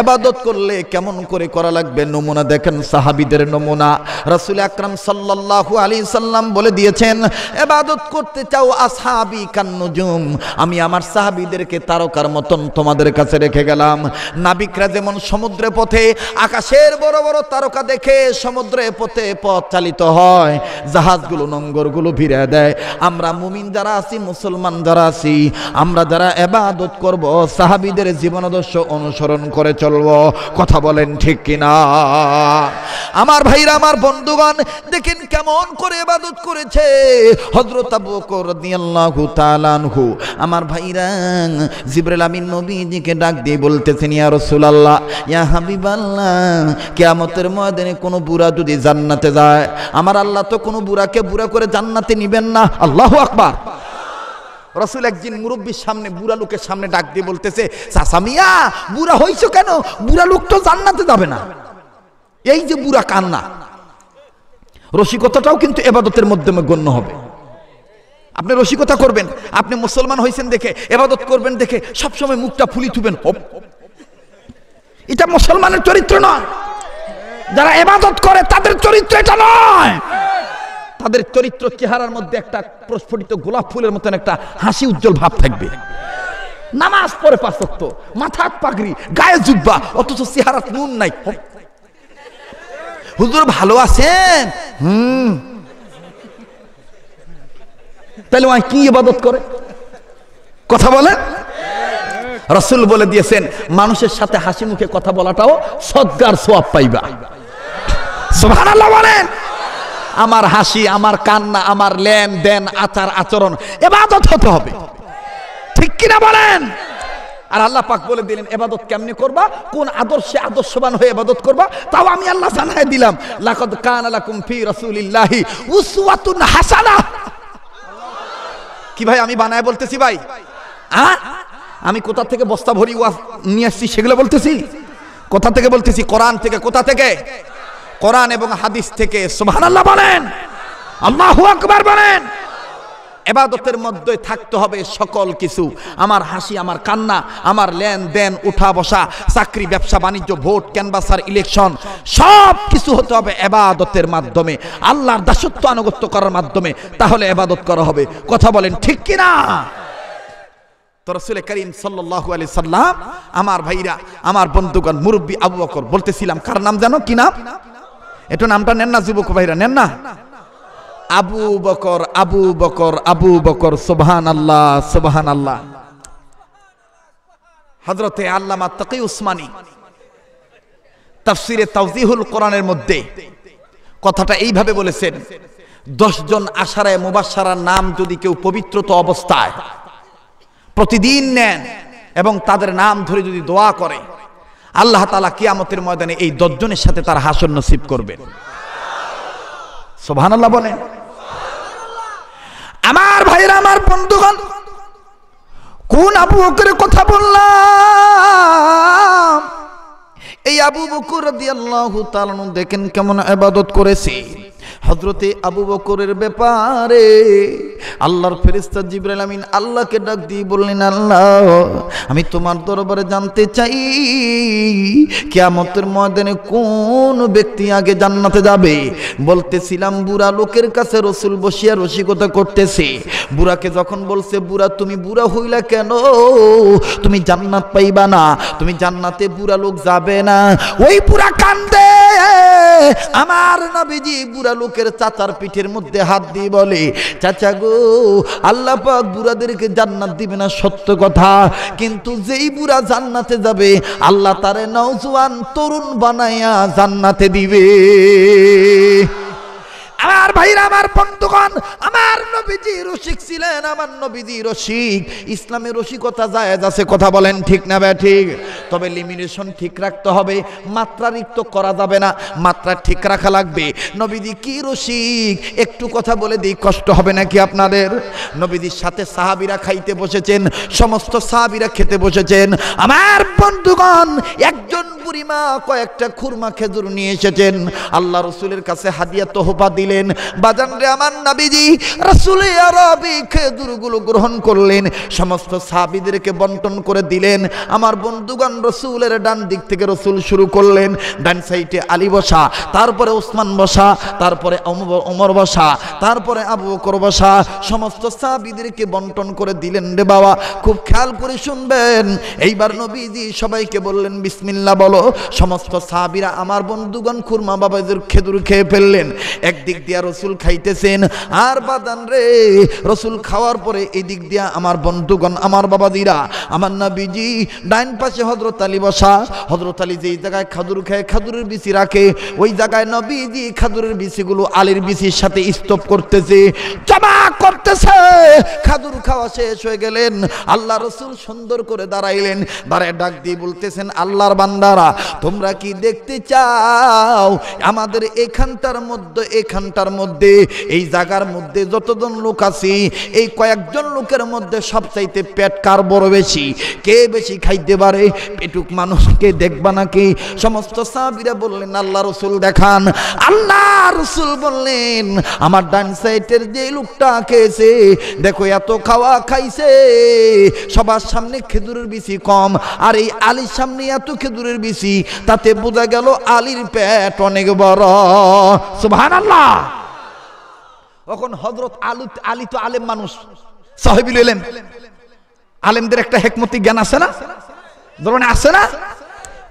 এবাদত করলে কেমন করে করা লাগবে নমুনা দেখেন সাহাবিদের নমুনা রাসুল আকরাম সাল্লাহু আলী সাল্লাম বলে দিয়েছেন এবাদত করতে চাও আসাবি কান্নজুম আমি আমার সাহাবিদেরকে তারকার মতন তোমাদের কাছে কাছে রেখে গেলাম নাবিকরা যেমন সমুদ্রে পথে আকাশের বড় বড় তারকা দেখে সমুদ্রে পথে পথ চালিত হয় জাহাজগুলো নঙ্গরগুলো ভিড়ে দেয় আমরা মুমিন যারা আছি মুসলমান যারা আছি আমরা যারা এবাদত করব সাহাবিদের জীবনাদর্শ অনুসরণ করে চলব কথা বলেন ঠিক কিনা আমার ভাইরা আমার বন্ধুগণ দেখেন কেমন করে এবাদত করেছে হজরত আবু কর আমার ভাইরা জিবরাল আমিন নবীজিকে ডাক দিয়ে বলতেছেন ইয়া রসুলাল্লাহ ইয়া হাবিবাল্লাহ কেয়ামতের ময়দানে কোনো বুড়া যদি জান্নাতে যায় আমার আল্লাহ তো কোনো বুড়াকে বুড়া করে জান্নাতে নিবেন না আল্লাহ আকবার রসুল একদিন মুরব্বীর সামনে বুড়া লোকের সামনে ডাক দিয়ে বলতেছে মিয়া বুড়া হইছো কেন বুড়া লোক তো জান্নাতে যাবে না এই যে বুড়া কান্না রসিকতাটাও কিন্তু এবাদতের মাধ্যমে গণ্য হবে আপনি রসিকতা করবেন আপনি মুসলমান হয়েছেন দেখে এবাদত করবেন দেখে সবসময় মুখটা ফুলি থুবেন এটা মুসলমানের চরিত্র নয় যারা এবাদত করে তাদের চরিত্র এটা নয় তাদের চরিত্র চেহারার মধ্যে একটা প্রস্ফুটিত গোলাপ ফুলের মতন একটা হাসি উজ্জ্বল ভাব থাকবে নামাজ পরে পাঁচক্ত মাথা পাগড়ি গায়ে জুব্বা অথচ চেহারা নুন নাই হুজুর ভালো আছেন হুম তাহলে ওই কি ইবাদত করে কথা বলে রসুল বলে দিয়েছেন মানুষের সাথে হাসি মুখে কথা বলাটাও সদ্গার সোয়াব পাইবা সুবহানাল্লাহ বলেন আমার হাসি আমার কান্না আমার লেন দেন আচার আচরণ এবাদত হতে হবে ঠিক কিনা বলেন আর আল্লাহ পাক বলে দিলেন এবাদত কেমনি করবা কোন আদর্শে আদর্শবান হয়ে এবাদত করবা তাও আমি আল্লাহ জানাই দিলাম লাকদ কান আলাকুম ফি রাসূলিল্লাহি উসওয়াতুন হাসানাহ কি ভাই আমি বানায় বলতেছি ভাই আমি কোথা থেকে বস্তা ভরি নিয়ে আসছি সেগুলো বলতেছি কোথা থেকে বলতেছি কোরআন থেকে কোথা থেকে কোরআন এবং হাদিস থেকে সোহান আল্লাহ বলেন আল্লাহ আকবার বলেন এবাদতের মধ্যে থাকতে হবে সকল কিছু আমার হাসি আমার কান্না আমার লেনদেন উঠা বসা চাকরি ব্যবসা বাণিজ্য ভোট ক্যানভাসার ইলেকশন সব কিছু হতে হবে এবাদতের মাধ্যমে আল্লাহর দাসত্ব আনুগত্য করার মাধ্যমে তাহলে এবাদত করা হবে কথা বলেন ঠিক কিনা আলি সাল্লাম আমার ভাইরা আমার বন্ধুগণ মুরব্বী আবু বকর বলতেছিলাম কার নাম জানো কি নাম এটা নামটা নেন না যুবক ভাইরা নেন না আবু বকর আবু বকর আবু বকর সোবহান আল্লাহ সোবহান আল্লাহ হজরতে আল্লামা তকি উসমানী তাফসিরে তাউজিহুল কোরআনের মধ্যে কথাটা এইভাবে বলেছেন দশজন আশারায় মুবাসারার নাম যদি কেউ পবিত্রত অবস্থায় প্রতিদিন নেন এবং তাদের নাম ধরে যদি দোয়া করে আল্লাহ তালা কিয়ামতের ময়দানে এই দশজনের সাথে তার হাসন নসিব করবেন সোভানাল্লাহ বলেন আমার ভাইরা আমার বন্ধুগণ কোন আবু বকরের কথা বললাম এই আবু বকর রাদিয়াল্লাহু তাআলা দেখেন কেমন আবাদত করেছে হজরতে আবু বকরের ব্যাপারে আল্লাহর ফেরিস্তা জিব্রাইল আমিন আল্লাহকে ডাক দিয়ে বললেন আল্লাহ আমি তোমার দরবারে জানতে চাই কেয়ামতের ময়দানে কোন ব্যক্তি আগে জান্নাতে যাবে বলতেছিলাম বুড়া লোকের কাছে রসুল বসিয়া রসিকতা করতেছে বুড়াকে যখন বলছে বুড়া তুমি বুড়া হইলা কেন তুমি জান্নাত পাইবা না তুমি জান্নাতে বুড়া লোক যাবে না ওই বুড়া কান্দে আমার নবীজি বুড়া লোক লোকের চাচার পিঠের মধ্যে হাত দিয়ে বলে চাচা গো আল্লাহ পাক বুড়াদেরকে জান্নাত দিবে না সত্য কথা কিন্তু যেই বুড়া জান্নাতে যাবে আল্লাহ তারে নওজোয়ান তরুণ বানাইয়া জান্নাতে দিবে আমার ভাইরা আমার বন্ধুগণ আমার নবীজি রসিক ছিলেন আমার নবীজি রসিক ইসলামের রসিকতা জায়েজ আছে কথা বলেন ঠিক না ব্যা ঠিক তবে লিমিটেশন ঠিক রাখতে হবে মাত্রারিক্ত করা যাবে না মাত্রা ঠিক রাখা লাগবে নবীজি কি রসিক একটু কথা বলে দিই কষ্ট হবে নাকি আপনাদের নবীজির সাথে সাহাবিরা খাইতে বসেছেন সমস্ত সাহাবিরা খেতে বসেছেন আমার বন্ধুগণ একজন বুড়িমা কয়েকটা খুরমা খেজুর নিয়ে এসেছেন আল্লাহ রসুলের কাছে হাদিয়া তোহবা দিল বাজান রে আমার নাবিজি রাসুলে আরবি খেজুরগুলো গ্রহণ করলেন সমস্ত সাবিদেরকে বন্টন করে দিলেন আমার বন্ধুগণ রসুলের ডান দিক থেকে রসুল শুরু করলেন ডান সাইডে আলী বসা তারপরে ওসমান বসা তারপরে অমর বসা তারপরে আবু বকর বসা সমস্ত সাবিদেরকে বন্টন করে দিলেন রে বাবা খুব খেয়াল করে শুনবেন এইবার নবীজি সবাইকে বললেন বিসমিল্লা বলো সমস্ত সাবিরা আমার বন্ধুগণ খুরমা বাবাদের খেদুর খেয়ে ফেললেন একদিক এদিক দিয়া রসুল খাইতেছেন আর বাদান রে রসুল খাওয়ার পরে এদিক দিয়া আমার বন্ধুগণ আমার বাবা দিরা আমার নাবিজি ডাইন পাশে হজরত আলী বসা হজরত আলী যেই জায়গায় খাদুর খায় খাদুরের বিচি রাখে ওই জায়গায় নবীজি খাদুরের বিচিগুলো আলীর বিচির সাথে স্তপ করতেছে জমা করতেছে খাদুর খাওয়া শেষ হয়ে গেলেন আল্লাহ রসুল সুন্দর করে দাঁড়াইলেন দাঁড়ায় ডাক দিয়ে বলতেছেন আল্লাহর বান্দারা তোমরা কি দেখতে চাও আমাদের এখানটার মধ্যে এখান ঘন্টার মধ্যে এই জায়গার মধ্যে যতজন লোক আছে এই কয়েকজন লোকের মধ্যে সবচাইতে পেট কার বড় বেশি কে বেশি খাইতে পারে পেটুক মানুষকে দেখবা নাকি সমস্ত সাহাবিরা বললেন আল্লাহ রসুল দেখান আল্লাহ রসুল বললেন আমার ডান সাইটের যে লোকটা খেয়েছে দেখো এত খাওয়া খাইছে সবার সামনে খেজুরের বিচি কম আর এই আলীর সামনে এত খেজুরের বিচি তাতে বোঝা গেল আলীর পেট অনেক বড় সুভান আল্লাহ তখন হজরত আলু আলী তো আলেম মানুষ সাহেবিল এলেম আলেমদের একটা হেকমতি জ্ঞান আছে না ধরনে আছে না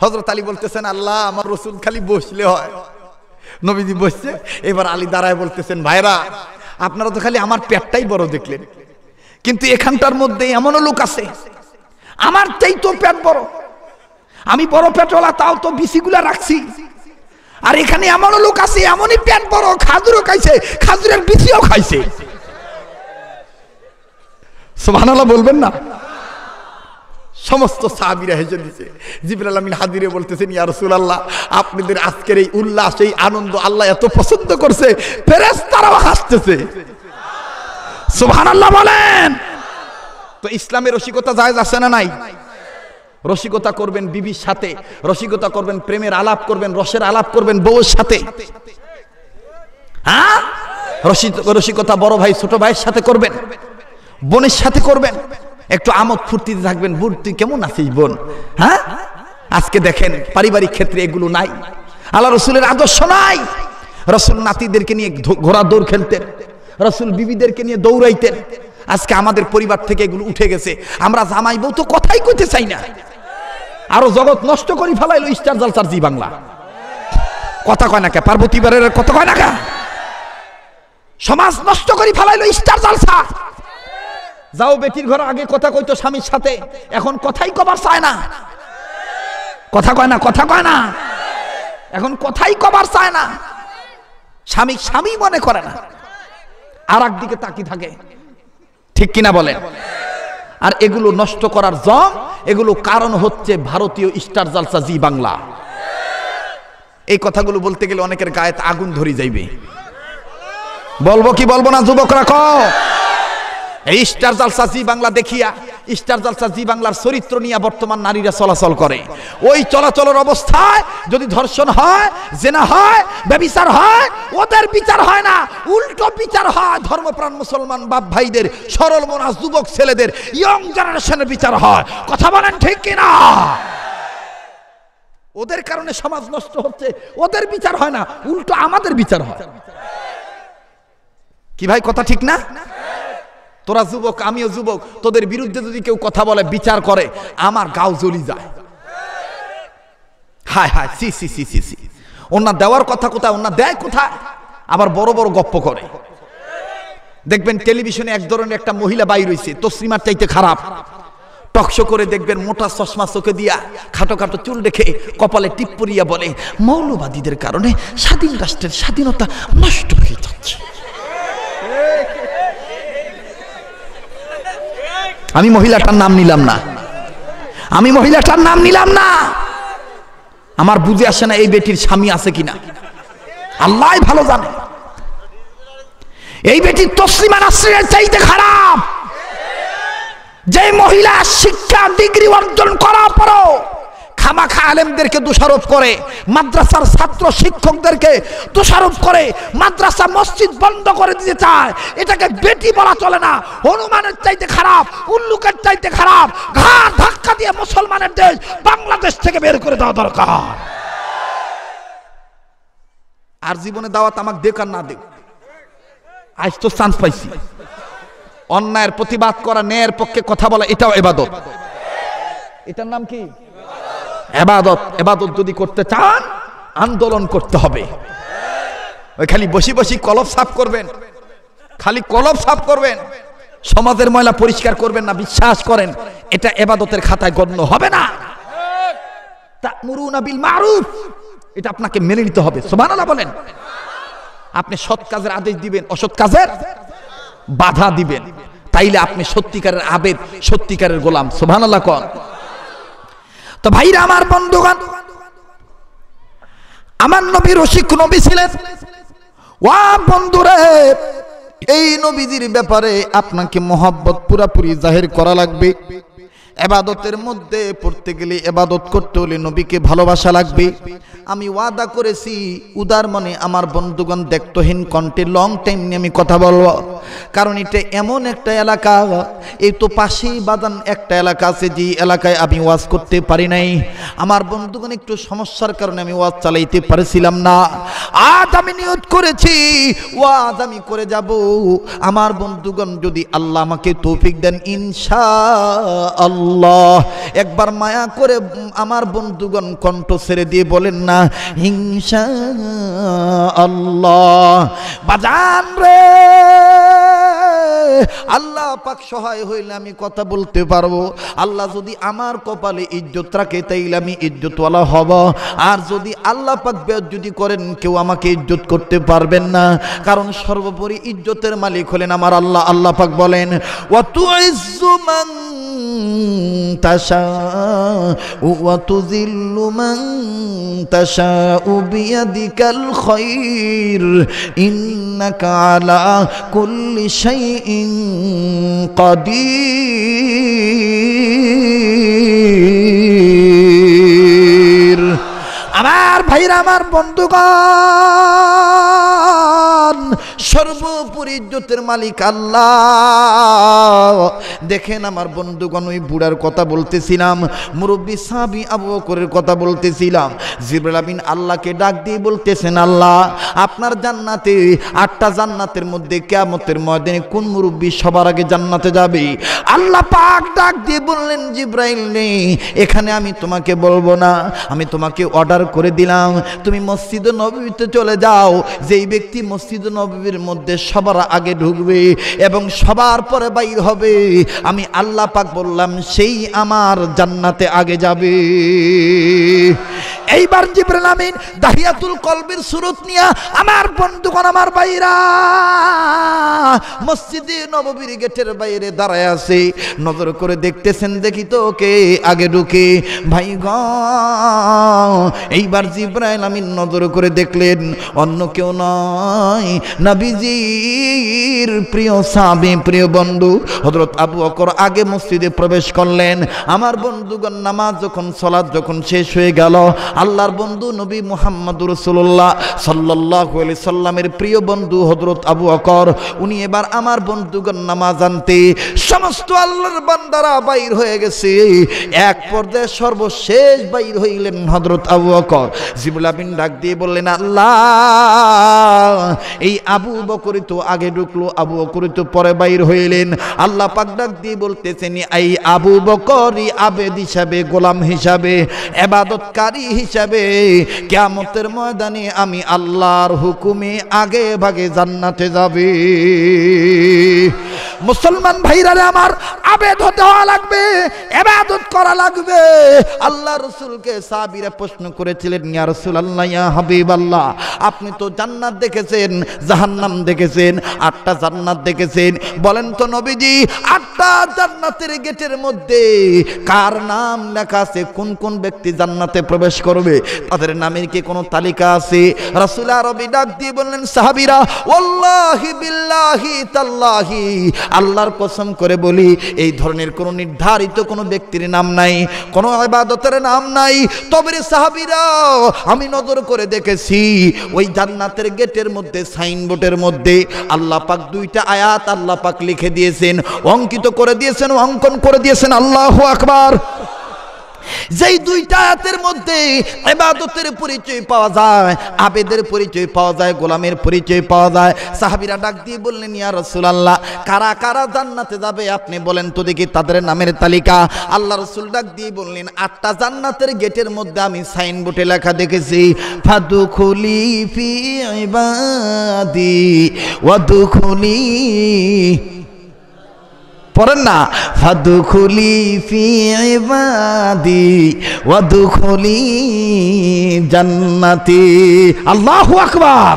হজরত আলী বলতেছেন আল্লাহ আমার রসুল খালি বসলে হয় নবীজি বসছে এবার আলী দাঁড়ায় বলতেছেন ভাইরা আপনারা তো খালি আমার পেটটাই বড় দেখলেন কিন্তু এখানটার মধ্যে এমনও লোক আছে আমার চাই তো পেট বড় আমি বড় পেটওয়ালা তাও তো বিসিগুলা রাখছি আর এখানে এমনও লোক আছে এমনই প্যান বড় খাজুরও খাইছে খাজুরের বিচিও খাইছে সোভানাল্লাহ বলবেন না সমস্ত সাহাবিরা হেসে দিছে জিবুল আলমিন হাদিরে বলতেছেন ইয়া রসুলাল্লাহ আপনাদের আজকের এই উল্লাস এই আনন্দ আল্লাহ এত পছন্দ করছে ফেরেস তারাও হাসতেছে আল্লাহ বলেন তো ইসলামের রসিকতা যায় আসে না নাই রসিকতা করবেন বিবির সাথে রসিকতা করবেন প্রেমের আলাপ করবেন রসের আলাপ করবেন বউর সাথে হ্যাঁ রসিকতা বড় ভাই ছোট ভাইয়ের সাথে করবেন বোনের সাথে করবেন একটু আমোদ ফুর্তিতে থাকবেন বুট তুই কেমন আছিস বোন হ্যাঁ আজকে দেখেন পারিবারিক ক্ষেত্রে এগুলো নাই আল্লাহ রসুলের আদর্শ নাই রসুল নাতিদেরকে নিয়ে ঘোড়া দৌড় খেলতেন রসুল বিবিদেরকে নিয়ে দৌড়াইতেন আজকে আমাদের পরিবার থেকে এগুলো উঠে গেছে আমরা জামাই বউ তো কথাই কইতে চাই না আরো জগৎ নষ্ট করি ফেলাইলো স্টার জাল জি বাংলা কথা কয় না কে পার্বতী বারের কথা কয় না কে সমাজ নষ্ট করি ফেলাইল স্টার জলসা যাও বেটির ঘর আগে কথা কইতো স্বামীর সাথে এখন কথাই কবার চায় না কথা কয় না কথা কয় না এখন কথাই কবার চায় না স্বামী স্বামী মনে করে না আর একদিকে তাকি থাকে ঠিক কিনা বলে আর এগুলো নষ্ট করার জম এগুলো কারণ হচ্ছে ভারতীয় স্টার জালসা জি বাংলা এই কথাগুলো বলতে গেলে অনেকের গায়ে আগুন ধরে যাইবে বলবো কি বলবো না যুবকরা ক এই স্টার জালসা জি বাংলা দেখিয়া স্টার জালসা জি বাংলার চরিত্র নিয়ে বর্তমান নারীরা চলাচল করে ওই চলাচলের অবস্থায় যদি ধর্ষণ হয় জেনা হয় ব্যবিচার হয় ওদের বিচার হয় না উল্টো বিচার হয় ধর্মপ্রাণ মুসলমান বাপ ভাইদের সরল মনা যুবক ছেলেদের ইয়ং জেনারেশনের বিচার হয় কথা বলেন ঠিক কিনা ওদের কারণে সমাজ নষ্ট হচ্ছে ওদের বিচার হয় না উল্টো আমাদের বিচার হয় কি ভাই কথা ঠিক না তোরা যুবক আমিও যুবক তোদের বিরুদ্ধে যদি কেউ কথা বলে বিচার করে আমার গাও জ্বলি যায় হায় হায় সি সি সি সি সি ওনার দেওয়ার কথা কোথায় ওনার দেয় কোথায় আবার বড় বড় গপ্প করে দেখবেন টেলিভিশনে এক ধরনের একটা মহিলা বাই রয়েছে তসলিমার চাইতে খারাপ টকশো করে দেখবেন মোটা চশমা চোখে দিয়া খাটো খাটো চুল রেখে কপালে টিপ পরিয়া বলে মৌলবাদীদের কারণে স্বাধীন রাষ্ট্রের স্বাধীনতা নষ্ট হয়ে যাচ্ছে আমি মহিলাটার নাম নিলাম না আমি মহিলাটার নাম নিলাম না আমার বুঝে আসে না এই বেটির স্বামী আছে কিনা আল্লাহ ভালো জানে এই বেটির তসলিমা নাসরিনের চাইতে খারাপ যে মহিলা শিক্ষা ডিগ্রি অর্জন করার পরও খামাখা আলেমদেরকে দোষারোপ করে মাদ্রাসার ছাত্র শিক্ষকদেরকে দোষারোপ করে মাদ্রাসা মসজিদ বন্ধ করে দিতে চায় এটাকে বেটি বলা চলে না হনুমানের চাইতে খারাপ উল্লুকের চাইতে খারাপ ঘাড় ধাক্কা দিয়ে মুসলমানের দেশ বাংলাদেশ থেকে বের করে দেওয়া দরকার আর জীবনে দাওয়াত আমাকে দেখ আর না দেখ আজ তো চান্স পাইছি অন্যায়ের প্রতিবাদ করা ন্যায়ের পক্ষে কথা বলা এটাও এবাদত এটার নাম কি এবাদত এবাদত যদি করতে চান আন্দোলন করতে হবে ওই খালি বসি বসি কলপ সাফ করবেন খালি কলপ সাফ করবেন সমাজের ময়লা পরিষ্কার করবেন না বিশ্বাস করেন এটা এবাদতের খাতায় গণ্য হবে না বিল মারুফ এটা আপনাকে মেনে নিতে হবে সোমানালা বলেন আপনি সৎ কাজের আদেশ দিবেন অসৎ কাজের বাধা দিবেন তাইলে আপনি সত্যিকারের আবেদ সত্যিকারের গোলাম সোভানাল্লাহ কর তো ভাইরা আমার বন্ধুগণ আমার নবী রসিক নবী ছিলেন বন্ধু বন্ধুরে এই নবীজির ব্যাপারে আপনাকে মোহাব্বত পুরাপুরি জাহির করা লাগবে এবাদতের মধ্যে পড়তে গেলে এবাদত করতে হলে নবীকে ভালোবাসা লাগবে আমি ওয়াদা করেছি উদার মনে আমার বন্ধুগণ দেখতহীন কণ্ঠে লং টাইম নিয়ে আমি কথা বলব কারণ এটা এমন একটা এলাকা এই তো পাশেই বাদান একটা এলাকা আছে যে এলাকায় আমি ওয়াজ করতে পারি নাই আমার বন্ধুগণ একটু সমস্যার কারণে আমি ওয়াজ চালাইতে পারছিলাম না আজ আমি নিয়োগ করেছি ওয়াজ আমি করে যাব আমার বন্ধুগণ যদি আল্লাহ আমাকে তৌফিক দেন ইনশা আল্লাহ আল্লাহ একবার মায়া করে আমার বন্ধুগণ কণ্ঠ ছেড়ে দিয়ে বলেন না হিংসা আল্লাহ বাজান রে আল্লাহ পাক সহায় হইলে আমি কথা বলতে পারবো আল্লাহ যদি আমার কপালে ইজ্জত রাখে তাইলে আমি ইজ্জতওয়ালা হব আর যদি আল্লাহ পাক যদি করেন কেউ আমাকে ইজ্জত করতে পারবেন না কারণ সর্বোপরি ইজ্জতের মালিক হলেন আমার আল্লাহ আল্লাহ পাক বলেন অতু ইজ্জুমান تشاء কদির আমার ভাইরা আমার বন্ধুগণ সর্বোপরি ইজ্জতের মালিক আল্লাহ দেখেন আমার বন্ধুগণ ওই বুড়ার কথা বলতেছিলাম মুরব্বী সাবি আবু বকরের কথা বলতেছিলাম জিবরাবিন আল্লাহকে ডাক দিয়ে বলতেছেন আল্লাহ আপনার জান্নাতে আটটা জান্নাতের মধ্যে কেয়ামতের ময়দানে কোন মুরব্বী সবার আগে জান্নাতে যাবে আল্লাহ পাক ডাক দিয়ে বললেন জিব্রাইল নেই এখানে আমি তোমাকে বলবো না আমি তোমাকে অর্ডার করে দিলাম তুমি মসজিদ নবীতে চলে যাও যেই ব্যক্তি মসজিদ নবী পৃথিবীর মধ্যে সবার আগে ঢুকবে এবং সবার পরে বাইর হবে আমি আল্লাহ পাক বললাম সেই আমার জান্নাতে আগে যাবে এইবার জিব্রাল আমিন দাহিয়াতুল কলবের সুরত নিয়া আমার বন্ধুগণ আমার বাইরা মসজিদে নববীর গেটের বাইরে দাঁড়ায় আছে নজর করে দেখতেছেন দেখি তো কে আগে ঢুকে ভাই গ এইবার জিব্রাইল আমিন নজর করে দেখলেন অন্য কেউ নয় না নবীজির প্রিয় সাবি প্রিয় বন্ধু হজরত আবু অকর আগে মসজিদে প্রবেশ করলেন আমার বন্ধুগণ নামাজ যখন সলাদ যখন শেষ হয়ে গেল আল্লাহর বন্ধু নবী মোহাম্মদ রসুল্লাহ সাল্লাহ সাল্লামের প্রিয় বন্ধু হজরত আবু অকর উনি এবার আমার বন্ধুগণ নামাজ আনতে সমস্ত আল্লাহর বান্দারা বাইর হয়ে গেছে এক পর্যায়ে সর্বশেষ বাইর হইলেন হজরত আবু অকর বিন ডাক দিয়ে বললেন আল্লাহ এই আবু আবু বকর তো আগে ঢুকলো আবু বকর তো পরে বাইর হইলেন আল্লাহ পাকডাক দিয়ে বলতেছেন এই আবু বকরি আবেদ হিসাবে গোলাম হিসাবে এবাদতকারী হিসাবে কেমতের ময়দানে আমি আল্লাহর হুকুমে আগে ভাগে জান্নাতে যাবে মুসলমান ভাইরা আমার আবেদ হতে হওয়া লাগবে এবাদত করা লাগবে আল্লাহ রসুলকে সাবিরা প্রশ্ন করেছিলেন ইয়া রসুল আল্লাহ হাবিব আল্লাহ আপনি তো জান্নাত দেখেছেন জাহান্ন জাহান্নাম দেখেছেন আটটা জান্নাত দেখেছেন বলেন তো নবীজি আটটা জান্নাতের গেটের মধ্যে কার নাম লেখা আছে কোন কোন ব্যক্তি জান্নাতে প্রবেশ করবে তাদের নামের কি কোনো তালিকা আছে রাসুলা রবি ডাক দিয়ে বললেন সাহাবিরা ওল্লাহি বিল্লাহি তাল্লাহি আল্লাহর কসম করে বলি এই ধরনের কোনো নির্ধারিত কোনো ব্যক্তির নাম নাই কোনো আবাদতের নাম নাই তবে সাহাবিরা আমি নজর করে দেখেছি ওই জান্নাতের গেটের মধ্যে সাইনবোর্ডে গ্রন্থের মধ্যে আল্লাহ পাক দুইটা আয়াত আল্লাহ পাক লিখে দিয়েছেন অঙ্কিত করে দিয়েছেন অঙ্কন করে দিয়েছেন আল্লাহ আকবার যেই দুইটা আয়াতের মধ্যে এবাদতের পরিচয় পাওয়া যায় আবেদের পরিচয় পাওয়া যায় গোলামের পরিচয় পাওয়া যায় সাহাবিরা ডাক দিয়ে বললেন ইয়া রসুলাল্লাহ কারা কারা জান্নাতে যাবে আপনি বলেন তো দেখি তাদের নামের তালিকা আল্লাহ রসুল ডাক দিয়ে বললেন আটটা জান্নাতের গেটের মধ্যে আমি সাইনবোর্ডে লেখা দেখেছি ফাদু খুলি ফি ইবাদি ওয়াদু খুলি পড়েন না ফাদুখুলি ফি ইবাদি ওয়াদুখুলি জান্নাতি আল্লাহু আকবার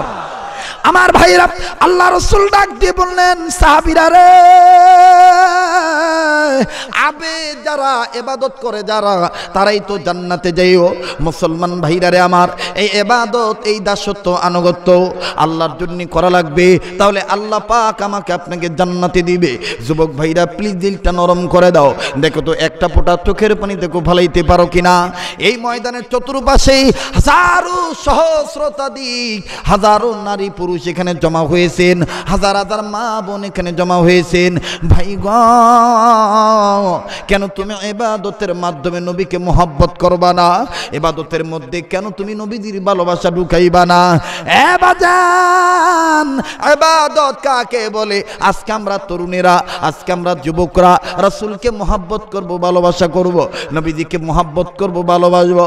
আমার ভাইরা আল্লাহ রসুল ডাক দিয়ে বললেন সাহাবিরা রে আবে যারা এবাদত করে যারা তারাই তো জান্নাতে যাইও মুসলমান ভাইরারে আমার এই এবাদত এই দাসত্ব আনুগত্য আল্লাহর জন্য করা লাগবে তাহলে আল্লাহ পাক আমাকে আপনাকে জান্নাতে দিবে যুবক ভাইরা প্লিজ দিলটা নরম করে দাও দেখো তো একটা ফোটা চোখের দেখো ভালাইতে পারো কিনা এই ময়দানের চতুর্পাশে হাজারো সহস্রতাধিক হাজারো নারী পুরুষ এখানে জমা হয়েছেন হাজার হাজার মা বোন এখানে জমা হয়েছেন ভাইগণ কেন তুমি এবাদতের মাধ্যমে নবীকে মোহাব্বত করবা না এবাদতের মধ্যে কেন তুমি নবীদের ভালোবাসা ঢুকাইবা না বাজান এবাদত কাকে বলে আজকে আমরা তরুণেরা আজকে আমরা যুবকরা রাসুলকে মোহাব্বত করব ভালোবাসা করব নবীজিকে মোহাব্বত করব ভালোবাসব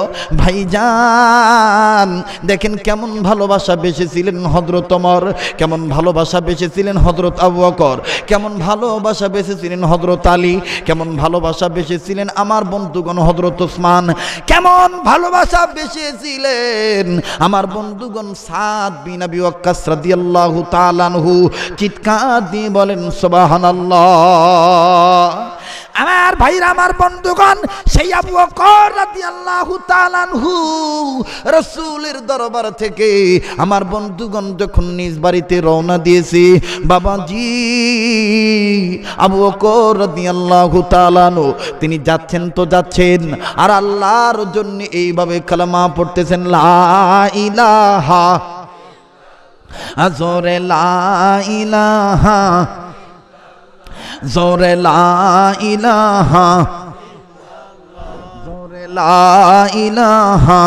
ভাইজান দেখেন কেমন ভালোবাসা বেসেছিলেন হজরত অমর কেমন ভালোবাসা বেসেছিলেন হজরত আবু অকর কেমন ভালোবাসা বেসেছিলেন হজরত আলী কেমন ভালোবাসা বেসেছিলেন আমার বন্ধুগণ হজরত ওসমান কেমন ভালোবাসা বেসেছিলেন আমার বন্ধুগণ সাদ বিন আবি ওয়াক্কাস রাদিয়াল্লাহু তাআলা আনহু চিৎকার দিয়ে বলেন সুবহানাল্লাহ আমার ভাইরা আমার বন্ধুগণ সেই আবু তাআলাহু রসুলের দরবার থেকে আমার বন্ধুগণ যখন নিজ বাড়িতে রওনা দিয়েছে বাবাজি আবু অকর রাদিয়াল্লাহু তাআলানু তিনি যাচ্ছেন তো যাচ্ছেন আর আল্লাহর জন্য এইভাবে কালামা পড়তেছেন লা ইলাহা আজরে লা ইলাহা জোরে লা ইলাহা জোরে লা ইলাহা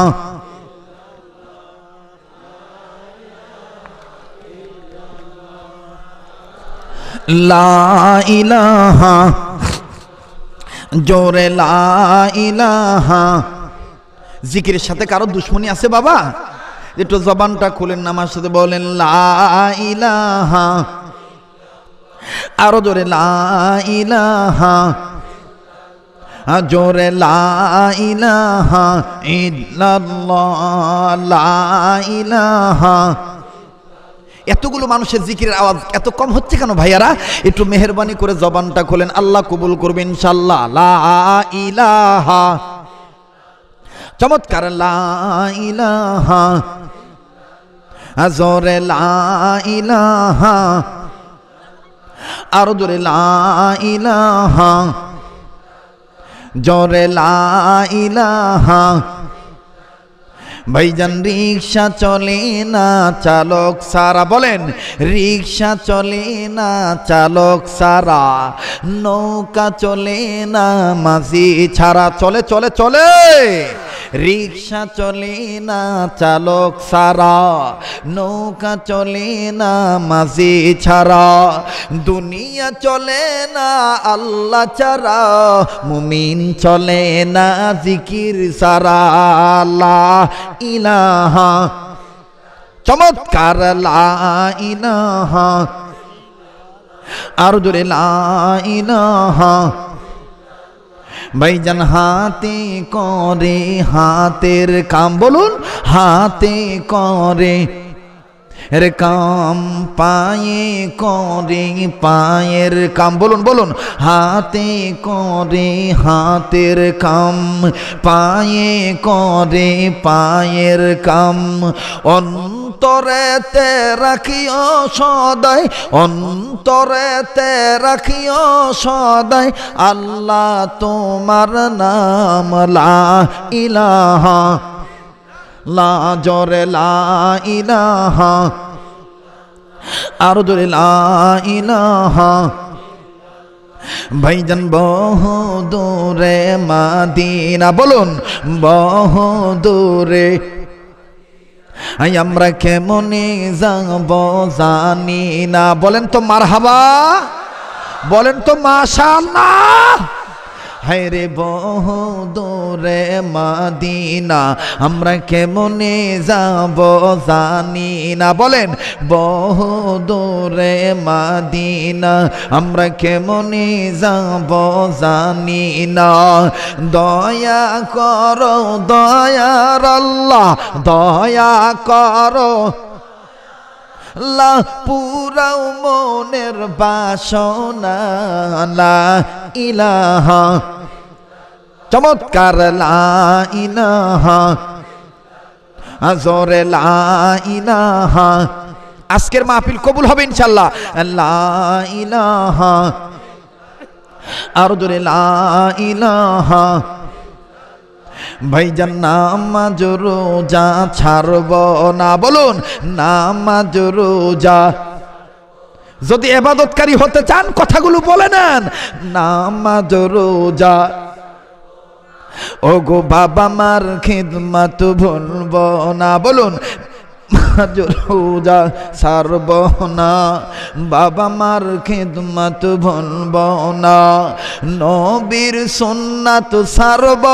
লা ইলাহা জোরে ইলাহা সাথে কারো দুশ্মনী আছে বাবা একটু জবানটা খুলেন আমার সাথে বলেন লা ইলাহা আরো জোরে লাইলাহা জোরে লাইলাহা ইল্লাল্লাহ লাইলাহা এতগুলো মানুষের জিকিরের আওয়াজ এত কম হচ্ছে কেন ভাইয়ারা একটু মেহরবানি করে জবানটা খোলেন আল্লাহ কবুল করবে ইনশাল্লাহ লা ইলাহা চমৎকার লা ইলাহা জোরে লা ইলাহা আর জোরে লাইলাহা জোরে লাইলাহা ভাইজান রিক্সা চলে না চালক সারা বলেন রিক্সা চলে না চালক সারা নৌকা চলে না মাঝি ছাড়া চলে চলে চলে রিক্সা চলে না চালক সারা নৌকা চলে না মাঝি ছাড়া দুনিয়া চলে না আল্লাহ ছাড়া মুমিন চলে না জিকির সারা আল্লাহ ইলাহা চমৎকার লা ইলাহা আর দূরে লা ভাইজান হাতে করে হাতের কাম বলুন হাতে করে এর কাম পায়ে করে পায়ের কাম বলুন বলুন হাতে করে হাতের কাম পায়ে করে পায়ের কাম অন্তরেতে রাখিও সদাই অন্তরেতে রাখিও সদায় আল্লাহ তোমার নাম লা ইলাহা লা জরে লা ইলাহা আর জোরে লা ইলাহা ভাইজান বহ দূরে মাদিনা বলুন বহ দূরে আমরা কেমনে যাব জানি না বলেন তো মারহাবা বলেন তো মাশাআল্লাহ হায়রে বহু দোরে মাদিনা আমরা কেমনে যাব জানি না বলেন বহ দোরে মাদিনা আমরা কেমনে যাব জানি না দয়া করো দয়ার আল্লাহ দয়া করো লা পুরাও মনের বাসনা লা ইলাহা চমৎকার লা আজরে লা আজকের মাহফিল কবুল হবে ইনশাল্লাহ লা আর দূরে লা ইলাহা ভাইজান নামাজ রোজা ছাড়ব না বলুন নামাজ রোজা যদি এবাদতকারী হতে চান কথাগুলো বলে নেন নামাজ রোজা ও গো বাবা মার খিদমাত ভুলব না বলুন কাজ রোজা সারব না বাবা মার খেদমাত ভনব না নবীর সোনাত সারব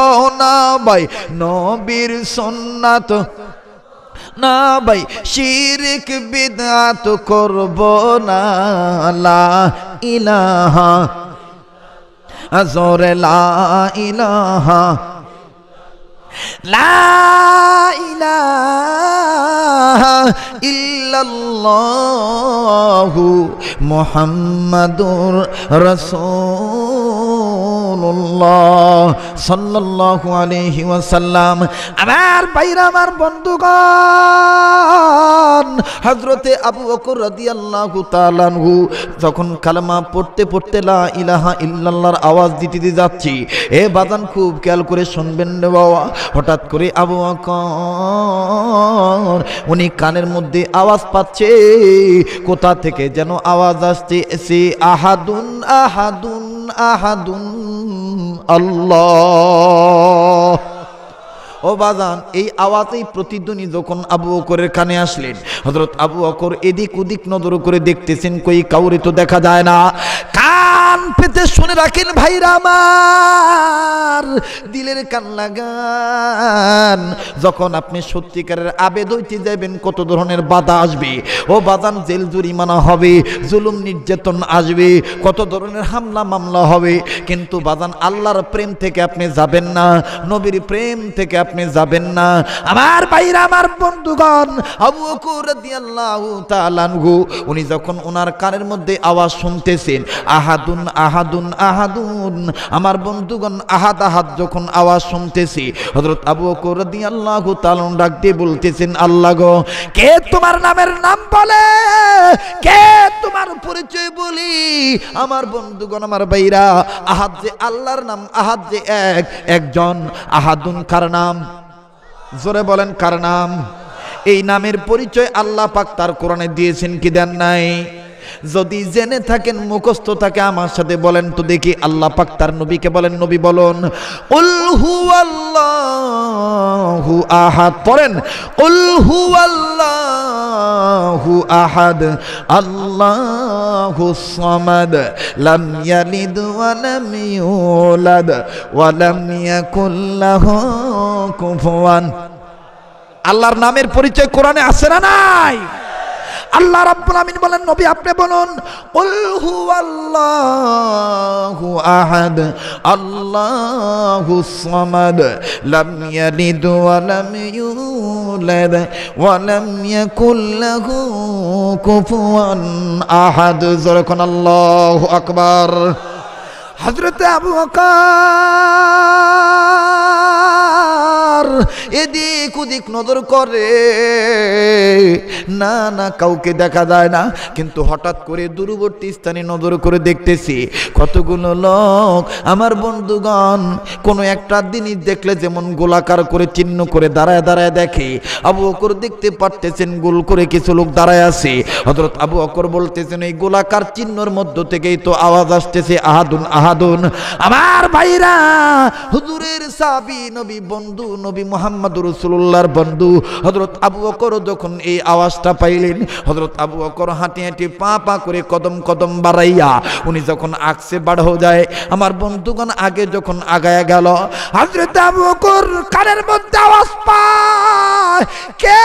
না ভাই নবীর সোনাত না ভাই শিরিক বিদাত করব না লা ইলাহা জোরে লা ইলাহা لا إله إلا الله محمد رسول রসুল্লাহ সাল্লাহ আলহি ওয়াসাল্লাম আমার বাইরা আমার বন্ধুগণ হজরতে আবু বকর রদি আল্লাহ তালানহু যখন কালামা পড়তে পড়তে লা ইলাহা ইল্লাল্লাহর আওয়াজ দিতে দিতে যাচ্ছি এ বাদান খুব খেয়াল করে শুনবেন রে বাবা হঠাৎ করে আবু বকর উনি কানের মধ্যে আওয়াজ পাচ্ছে কোথা থেকে যেন আওয়াজ আসছে এসে আহাদুন আহাদুন আহাদ আল্লাহ ও বাজান এই আওয়াজেই প্রতিধ্বনি যখন আবু অকরের কানে আসলেন হজরত আবু অকর এদিক ওদিক নজর করে দেখতেছেন কই কাউরে তো দেখা যায় না কান পেতে শুনে রাখেন ভাইরা আমার দিলের কান লাগান যখন আপনি সত্যিকারের আবেদ হইতে যাবেন কত ধরনের বাধা আসবে ও বাদান জেল জরিমানা হবে জুলুম নির্যাতন আসবে কত ধরনের হামলা মামলা হবে কিন্তু বাদান আল্লাহর প্রেম থেকে আপনি যাবেন না নবীর প্রেম থেকে আপনি যাবেন না আমার ভাইরা আমার বন্ধুগণ উনি যখন ওনার কানের মধ্যে আওয়াজ শুনতেছেন আহাদুন আহাদুন আহাদুন আমার বন্ধুগণ আহাত আহাত যখন আওয়াজ শুনতেছি হজরত আবু করদি আল্লাহ তালন ডাকতে বলতেছেন আল্লাহ গো কে তোমার নামের নাম বলে কে তোমার পরিচয় বলি আমার বন্ধুগণ আমার ভাইরা আহাদ যে আল্লাহর নাম আহাদ যে এক একজন আহাদুন কার নাম জোরে বলেন কার নাম এই নামের পরিচয় আল্লাহ পাক তার কোরআনে দিয়েছেন কি দেন নাই যদি জেনে থাকেন মুখস্থ থাকে আমার সাথে বলেন তো দেখি আল্লাহ পাক তার নবীকে বলেন নবী বলুন উল্হু আল্লাহু আহাদ পড়েন উল্হু আল্লাহু আহাদ আল্লাহু সামাদ লাম ইয়ালিদ ওয়া লাম ইউলাদ ওয়া লাম ইয়াকুল লাহু কুফুয়ান আল্লাহর নামের পরিচয় কোরআনে আছে না নাই আল্লাহ রাব্বুল আমিন বলেন নবী আপনি বলুন কুল হুয়াল্লাহু আহাদ আল্লাহুস সামাদ লাম ইয়ালিদ ওয়া লাম ইউলাদ ওয়া লাম ইয়াকুল লাহু কুফুয়ান আহাদ যখন আল্লাহু আকবার হযরত আবু বকর আমার এদিক ওদিক নজর করে না না কাউকে দেখা যায় না কিন্তু হঠাৎ করে দূরবর্তী স্থানে নজর করে দেখতেছি কতগুলো লোক আমার বন্ধুগণ কোনো একটা জিনিস দেখলে যেমন গোলাকার করে চিহ্ন করে দাঁড়ায় দাঁড়ায় দেখে আবু অকর দেখতে পারতেছেন গোল করে কিছু লোক দাঁড়ায় আছে হজরত আবু অকর বলতেছেন এই গোলাকার চিহ্নর মধ্য থেকেই তো আওয়াজ আসতেছে আহাদুন আহাদুন আমার ভাইরা হুজুরের সাবি নবী বন্ধু নবী মোহাম্মদ রসুল্লাহর বন্ধু হজরত আবু অকর যখন এই আওয়াজটা পাইলেন হজরত আবু অকর হাঁটি হাঁটি পা পা করে কদম কদম বাড়াইয়া উনি যখন আগছে বাড়ো যায় আমার বন্ধুগণ আগে যখন আগায় গেল হজরত আবু অকর কানের মধ্যে আওয়াজ পায় কে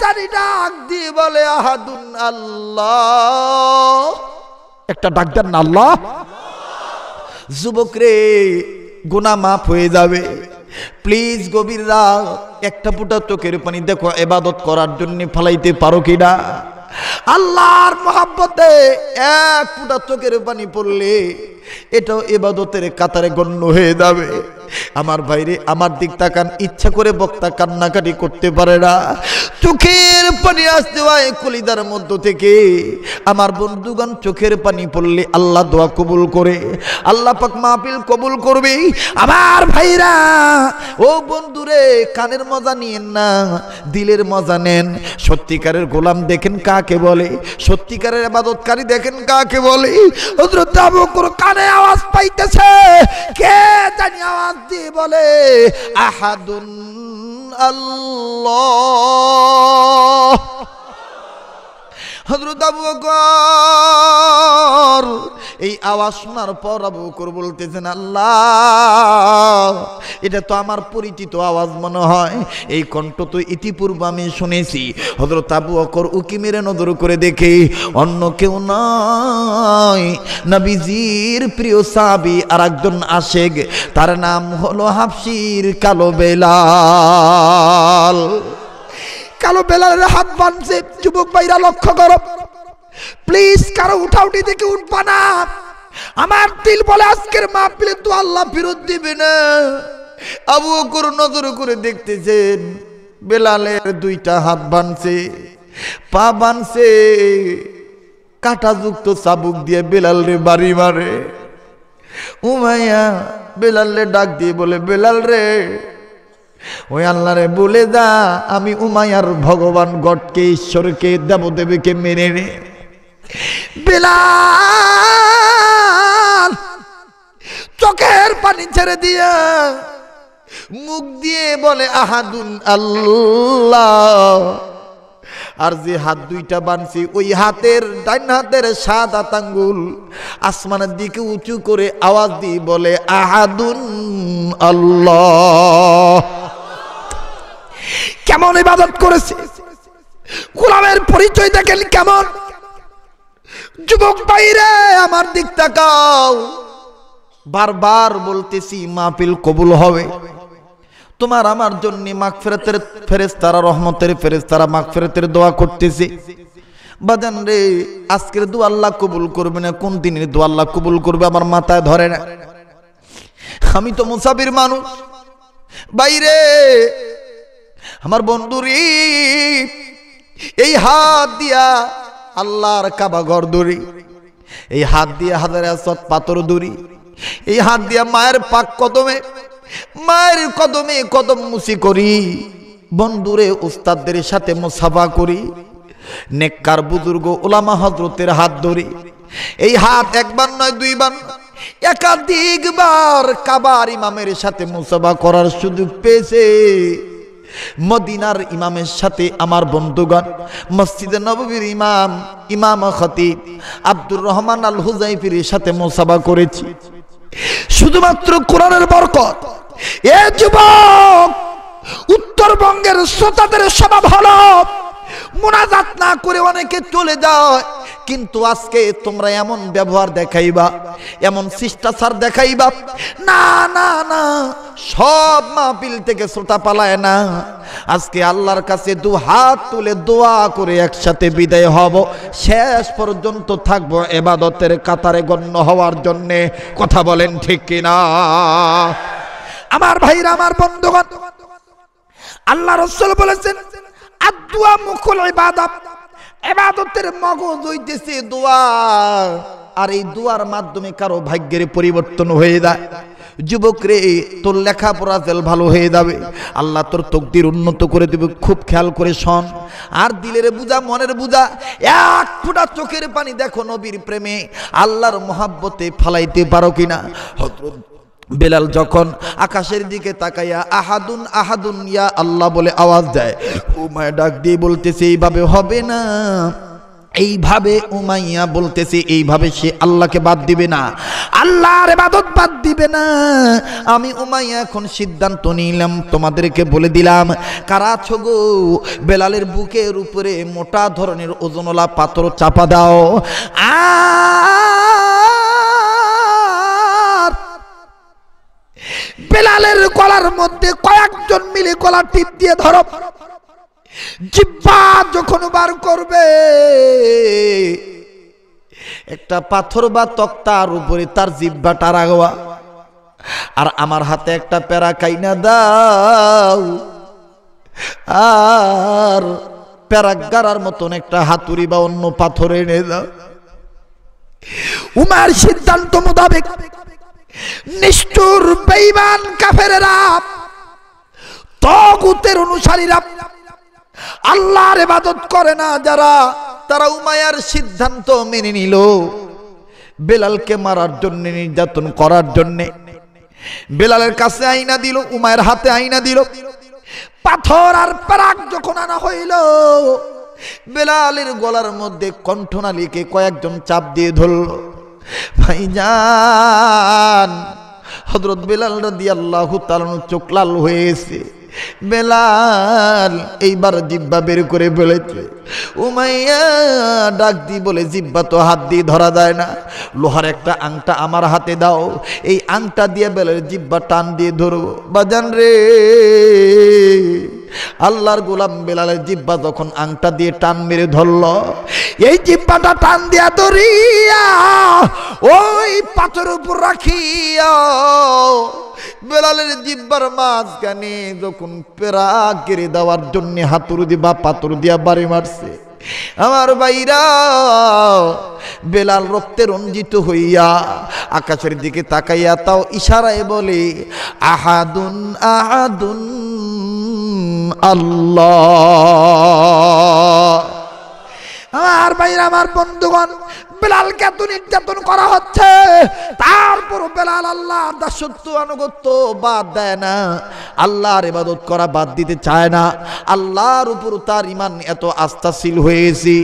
জানি ডাক দিয়ে বলে আহাদুন আল্লাহ একটা ডাক্তার না আল্লাহ যুবক রে গুনা মাফ হয়ে যাবে প্লিজ গভীর রা একটা ফুটা চোখের পানি দেখো এবাদত করার জন্য ফালাইতে পারো কি না আল্লাহর মহাব্বতে এক ফুটা চোখের পানি পড়লে এটাও এবাদতের কাতারে গণ্য হয়ে যাবে আমার ভাইরে আমার দিক তাকান ইচ্ছা করে বক্তা কান্নাকাটি করতে পারে না চোখের পানি আসতে হয় কলিদার মধ্য থেকে আমার বন্ধুগণ চোখের পানি পড়লে আল্লাহ দোয়া কবুল করে আল্লাহ পাক মাহফিল কবুল করবে আমার ভাইরা ও বন্ধুরে কানের মজা নিয়েন না দিলের মজা নেন সত্যিকারের গোলাম দেখেন কাকে বলে সত্যিকারের আবাদতকারী দেখেন কাকে বলে কান কানে আওয়াজ পাইতেছে কে জানি আওয়াজ দিয়ে বলে আহাদুন আল্লাহ হজরত আবু বকর এই আওয়াজ শোনার পর আবু বকর বলতেছেন আল্লাহ এটা তো আমার পরিচিত আওয়াজ মনে হয় এই কণ্ঠ তো ইতিপূর্বে আমি শুনেছি হজরত আবু বকর উকি মেরে নজর করে দেখে অন্য কেউ নয় নাবিজির প্রিয় সাবি আর একজন আশেক তার নাম হলো হাফসির কালো বেলাল কালো বেলালের হাত বাঁধছে যুবক ভাইরা লক্ষ্য করো প্লিজ কারো উঠাউটি থেকে উঠবা না আমার দিল বলে আজকের মাহফিলে তো আল্লাহ ফেরত দিবে না আবু অকুর নজর করে দেখতেছেন বেলালের দুইটা হাত বানছে পা বানছে কাঁটাযুক্ত চাবুক দিয়ে বেলাল রে বাড়ি মারে উমাইয়া বেলাল রে ডাক দিয়ে বলে বেলাল রে ওই আল্লাহরে বলে দা আমি উমায়ার ভগবান গডকে ঈশ্বরকে দেবদেবীকে মেনে নে বেলা চোখের পানি ছেড়ে দিয়া মুখ দিয়ে বলে আহাদুন আল্লাহ আর যে হাত দুইটা বানছি ওই হাতের ডাইন হাতের সাত আতাঙ্গুল আসমানের দিকে উঁচু করে আওয়াজ দিয়ে বলে আহাদুন আল্লাহ কেমন ইবাদত করেছে গোলামের পরিচয় দেখেন কেমন যুবক বাইরে আমার দিক তাকাও বারবার বলতেছি মাহফিল কবুল হবে তোমার আমার জন্য মাগফিরাতের ফেরেশতারা রহমতের ফেরেশতারা মাগফিরাতের দোয়া করতেছে বাজান রে আজকের দু আল্লাহ কবুল করবে না কোন দিনের দু আল্লাহ কবুল করবে আমার মাথায় ধরে না আমি তো মুসাফির মানুষ বাইরে আমার বন্ধুরি এই হাত দিয়া আল্লাহর কাবা ঘর দৌড়ি এই হাত দিয়া হাজারে সৎ পাথর দৌড়ি এই হাত দিয়া মায়ের পাক কদমে মায়ের কদমে কদম মুসি করি বন্ধুরে উস্তাদদের সাথে মুসাফা করি নেককার বুজুর্গ ওলামা হজরতের হাত ধরি এই হাত একবার নয় দুইবার একাধিকবার কাবার ইমামের সাথে মুসাফা করার সুযোগ পেয়েছে মদিনার ইমামের সাথে আমার বন্ধুগণ মসজিদে নবীর ইমাম ইমাম খতিব আব্দুর রহমান আল হুজাইফির সাথে মোসাবা করেছি শুধুমাত্র কোরআনের বরকত এ যুবক উত্তরবঙ্গের শ্রোতাদের স্বভাব ভালো মোনাজাত না করে অনেকে চলে যায় কিন্তু আজকে তোমরা এমন ব্যবহার দেখাইবা এমন শিষ্টাচার দেখাইবা না না না সব মাহফিল থেকে শ্রোতা পালায় না আজকে আল্লাহর কাছে দু হাত তুলে দোয়া করে একসাথে বিদায় হব শেষ পর্যন্ত থাকব এবাদতের কাতারে গণ্য হওয়ার জন্যে কথা বলেন ঠিক কিনা আমার ভাইরা আমার বন্ধুগণ আল্লাহ রসুল বলেছেন আদুয়া মুখল ইবাদত এবাদতের মগজ হইতেছে দোয়া আর এই দোয়ার মাধ্যমে কারো ভাগ্যের পরিবর্তন হয়ে যায় যুবক রে তোর লেখাপড়া জেল ভালো হয়ে যাবে আল্লাহ তোর তকদির উন্নত করে দেবে খুব খেয়াল করে শোন আর দিলের বুঝা মনের বুঝা এক ফুটা চোখের পানি দেখো নবীর প্রেমে আল্লাহর মহাব্বতে ফালাইতে পারো কিনা হজরত বেলাল যখন আকাশের দিকে তাকাইয়া আহাদুন আহাদুন ইয়া আল্লাহ বলে আওয়াজ দেয় উমায় ডাক দিয়ে বলতেছে এইভাবে হবে না এইভাবে উমাইয়া বলতেছে এইভাবে সে আল্লাহকে বাদ দিবে না আল্লাহর ইবাদত বাদ দিবে না আমি উমাইয়া এখন সিদ্ধান্ত নিলাম তোমাদেরকে বলে দিলাম কারা গো বেলালের বুকের উপরে মোটা ধরনের ওজনওয়ালা পাথর চাপা দাও আ বেলালের গলার মধ্যে কয়েকজন মিলে গলা টিপ দিয়ে ধরো জিব্বা যখন বার করবে একটা পাথর বা তক্তার উপরে তার জিব্বাটা রাগোয়া আর আমার হাতে একটা প্যারা কাইনা দাও আর প্যারা গাড়ার মতন একটা হাতুরি বা অন্য পাথর এনে দাও উমার সিদ্ধান্ত মোতাবেক নিষ্ঠুর বেইমান কাফেরেরা তগুতের অনুসারীরা আল্লাহর ইবাদত করে না যারা তারা উমায়ার সিদ্ধান্ত মেনে নিল বেলালকে মারার জন্য নির্যাতন করার জন্যে বেলালের কাছে আইনা দিল উমায়ের হাতে আইনা দিল পাথর আর প্রাক যখন আনা হইল বেলালের গলার মধ্যে কণ্ঠনালীকে কয়েকজন চাপ দিয়ে ধরল ভাইজান হজরত বেলাল রদি আল্লাহ তালন চোখ লাল হয়েছে বেলাল এইবার জিব্বা বের করে বলেছে উমাইয়া ডাক দি বলে জিব্বা তো হাত দিয়ে ধরা যায় না লোহার একটা আংটা আমার হাতে দাও এই আংটা দিয়ে বেলাল জিব্বা টান দিয়ে ধরবো বাজান রে আল্লাহর গোলাম বেলালের জিব্বা যখন আংটা দিয়ে টান মেরে ধরল এই জিব্বাটা টান দিয়া ধরিয়া ওই পাথর উপর রাখিয়া বেলালের জিব্বার মাঝখানে যখন পেরা গেড়ে দেওয়ার জন্য হাতুর দিবা পাথর দিয়া বাড়ি মারছে আমার বাইরা বেলাল রক্তে রঞ্জিত হইয়া আকাশের দিকে তাকাইয়া তাও ইশারায় বলে আহাদুন আহাদুন আল্লাহ আমার বাইরা আমার বন্ধুগণ বেলালকে এত নির্যাতন করা হচ্ছে তারপর বেলাল আল্লাহর দাসত্ব আনুগত্য বাদ দেয় না আল্লাহর ইবাদত করা বাদ দিতে চায় না আল্লাহর উপর তার ইমান এত আস্থাশীল হয়েছি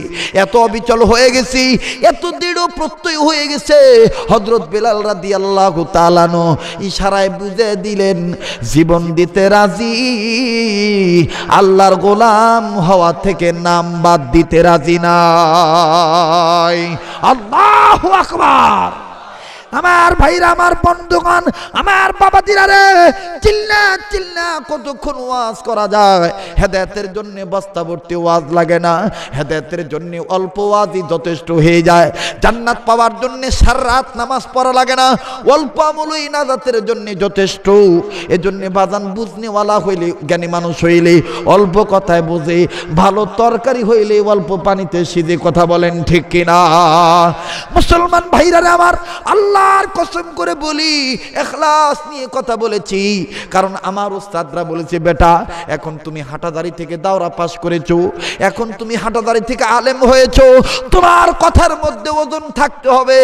এত অবিচল হয়ে গেছি এত দৃঢ় প্রত্যয় হয়ে গেছে হজরত বেলাল রাদি আল্লাহ তালানো ইশারায় বুঝে দিলেন জীবন দিতে রাজি আল্লাহর গোলাম হওয়া থেকে নাম বাদ দিতে রাজি না اللہ اکبر আমার ভাইরা আমার বন্ধুগণ আমার বাবা দিরারে চিল্লা চিল্লা কতক্ষণ ওয়াজ করা যায় হেদায়তের জন্য বস্তাবর্তী ওয়াজ লাগে না হেদায়তের জন্য অল্প ওয়াজই যথেষ্ট হয়ে যায় জান্নাত পাওয়ার জন্য সারা রাত নামাজ পড়া লাগে না অল্প আমলই নাজাতের জন্য যথেষ্ট এজন্য বাজান বুঝনেওয়ালা হইলে জ্ঞানী মানুষ হইলে অল্প কথায় বোঝে ভালো তরকারি হইলে অল্প পানিতে সিজে কথা বলেন ঠিক কিনা মুসলমান ভাইরারে আমার আল্লাহ আল্লাহর কসম করে বলি এখলাস নিয়ে কথা বলেছি কারণ আমার ওস্তাদরা বলেছে বেটা এখন তুমি হাঁটাদারি থেকে দাওরা পাস করেছো এখন তুমি হাঁটাদারি থেকে আলেম হয়েছো তোমার কথার মধ্যে ওজন থাকতে হবে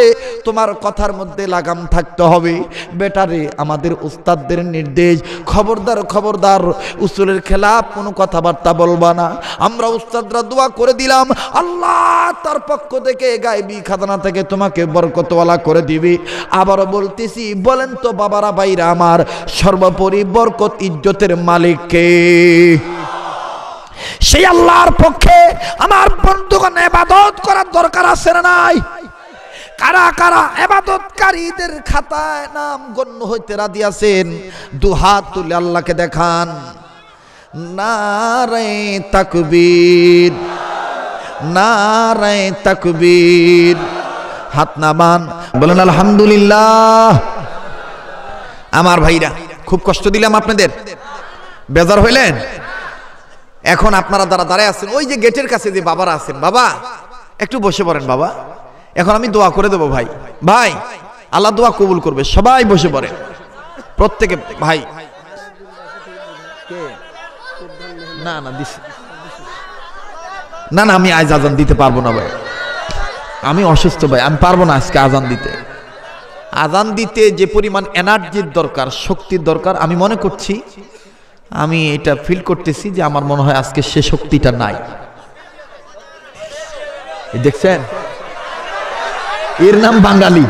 তোমার কথার মধ্যে লাগাম থাকতে হবে বেটারে আমাদের ওস্তাদদের নির্দেশ খবরদার খবরদার উসুলের খেলাফ কোনো কথাবার্তা বলবা না আমরা উস্তাদরা দোয়া করে দিলাম আল্লাহ তার পক্ষ থেকে গাইবি খাদানা থেকে তোমাকে বরকতওয়ালা করে দিবি আবারও বলতেছি বলেন তো বাবারা বাইরা আমার সর্বোপরি বরকত ইজ্জতের মালিককে সেই আল্লাহর পক্ষে আমার বন্ধুগণ এবাদত করার দরকার আছে না নাই কারা কারা এবাদতকারীদের খাতায় নাম গণ্য হইতে রাজি আছেন দুহাত তুলে আল্লাহকে দেখান নারে তাকবীর নারে তাকবীর হাত বান বলেন আলহামদুলিল্লাহ আমার ভাইরা খুব কষ্ট দিলাম আপনাদের বেজার হইলেন এখন আপনারা দ্বারা দাঁড়ায় আছেন ওই যে গেটের কাছে যে বাবারা আছেন বাবা একটু বসে পড়েন বাবা এখন আমি দোয়া করে দেবো ভাই ভাই আল্লাহ দোয়া কবুল করবে সবাই বসে পড়ে প্রত্যেকে ভাই না না না না আমি আজ আজান দিতে পারবো না ভাই আমি অসুস্থ ভাই আমি পারবো না আজকে আজান দিতে আজান দিতে যে পরিমাণ এনার্জির দরকার শক্তির দরকার আমি মনে করছি আমি এটা ফিল করতেছি যে আমার মনে হয় আজকে সে শক্তিটা নাই দেখছেন এর নাম বাঙালি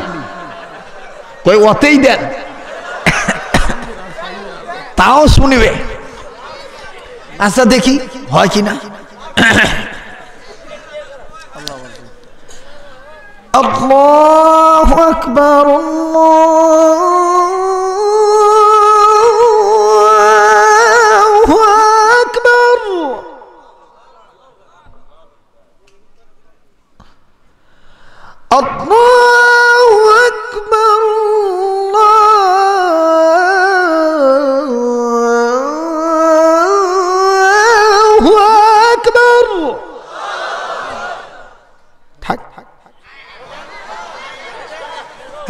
কই অতেই দেন তাও শুনিবে আচ্ছা দেখি হয় কি না الله أكبر الله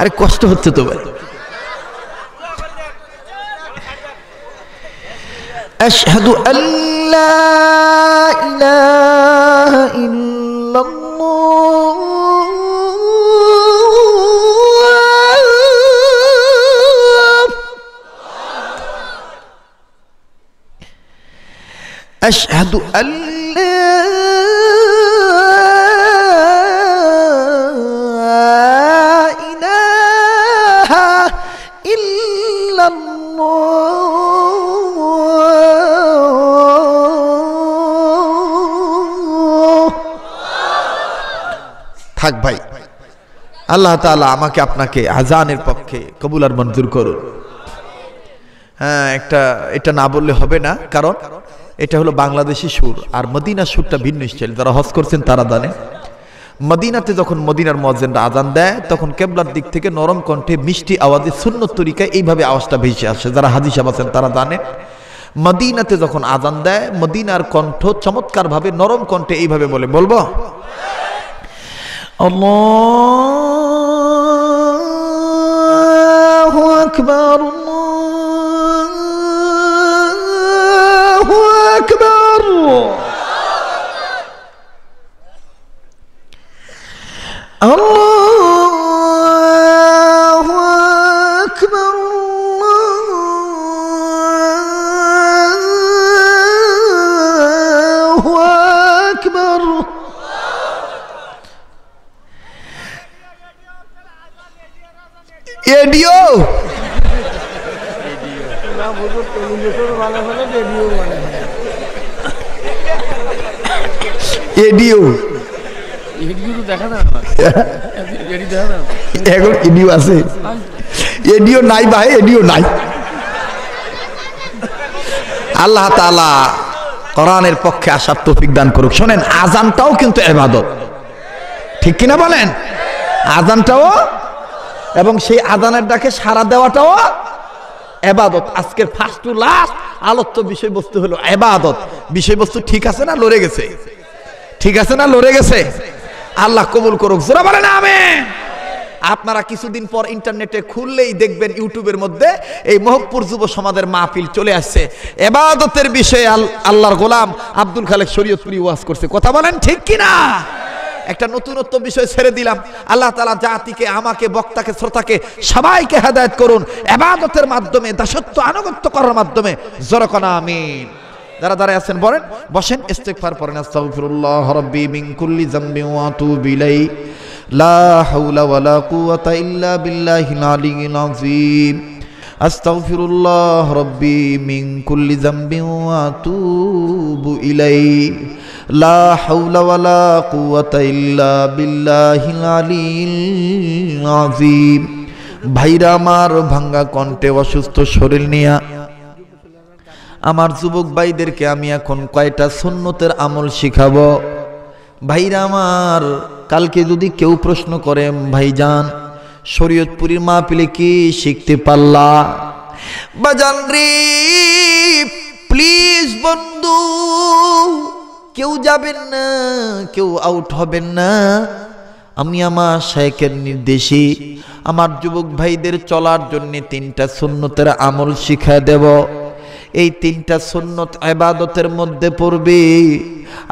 আরে কষ্ট হচ্ছে তো ভাই أشهد أن لا إله إلا الله أشهد أن لا থাক ভাই আল্লাহ তালা আমাকে আপনাকে আজানের পক্ষে কবুল আর মঞ্জুর করুন হ্যাঁ একটা এটা না বললে হবে না কারণ এটা হলো বাংলাদেশি সুর আর মদিনার সুরটা ভিন্ন স্টাইল যারা হজ করছেন তারা জানে মদিনাতে যখন মদিনার মজেনরা আজান দেয় তখন কেবলার দিক থেকে নরম কণ্ঠে মিষ্টি আওয়াজে শূন্য তরিকায় এইভাবে আওয়াজটা ভেসে আসে যারা হাজি সাহেব আছেন তারা জানে মদিনাতে যখন আজান দেয় মদিনার কণ্ঠ চমৎকারভাবে নরম কণ্ঠে এইভাবে বলে বলবো الله أكبر الله এখন এডিও আছে এডিও নাই ভাই এডিও নাই আল্লাহ তালা কোরআনের পক্ষে আসার তৌফিক দান করুক শোনেন আজানটাও কিন্তু এবাদত ঠিক কিনা বলেন আজানটাও এবং সেই আজানের ডাকে সারা দেওয়াটাও এবাদত আজকের ফার্স্ট টু লাস্ট আলোচ্য বিষয়বস্তু হলো এবাদত বিষয়বস্তু ঠিক আছে না লড়ে গেছে ঠিক আছে না লড়ে গেছে আল্লাহ কবুল করুক জোরা বলেন আমি আপনারা কিছুদিন পর ইন্টারনেটে খুললেই দেখবেন ইউটিউবের মধ্যে এই মহকপুর যুব সমাজের মাহফিল চলে আসছে এবাদতের বিষয়ে আল্লাহর গোলাম আব্দুল খালেক শরীয়তপুরি ওয়াজ করছে কথা বলেন ঠিক কিনা একটা নতুনত্ব বিষয় ছেড়ে দিলাম আল্লাহ তালা জাতিকে আমাকে বক্তাকে শ্রোতাকে সবাইকে হেদায়ত করুন এবাদতের মাধ্যমে দাসত্ব আনুগত্য করার মাধ্যমে জরকনা আমিন যারা দাঁড়ায় আছেন বলেন বসেন ইস্তেকফার পড়েন আস্তাগফিরুল্লাহ রাব্বি মিন কুল্লি যামবি ওয়া আতুবু ইলাইহি লা হাওলা লা কুওয়াতা ইল্লা বিল্লাহিল আলিয়্যিল আযীম আস্তাগফিরুল্লাহ রাব্বি মিন কুল্লি যামবি ওয়া আতুবু ইলাই লা হাওলা লা কুওয়াতা ইল্লা বিল্লাহিল আলিয়্যিল আযীম ভাইরা আমার ভাঙ্গা কণ্ঠে অসুস্থ শরীর নিয়া আমার যুবক ভাইদেরকে আমি এখন কয়টা সুন্নতের আমল শিখাব ভাইরা আমার কালকে যদি কেউ প্রশ্ন করে ভাইজান শরীয়তপুরীর মা পেলে কি শিখতে পারলা বাজান রে প্লিজ বন্ধু কেউ যাবেন না কেউ আউট হবেন না আমি আমার শেখের নির্দেশি আমার যুবক ভাইদের চলার জন্য তিনটা সুন্নতের আমল শিখা দেব এই তিনটা সুন্নত এবাদতের মধ্যে পড়বে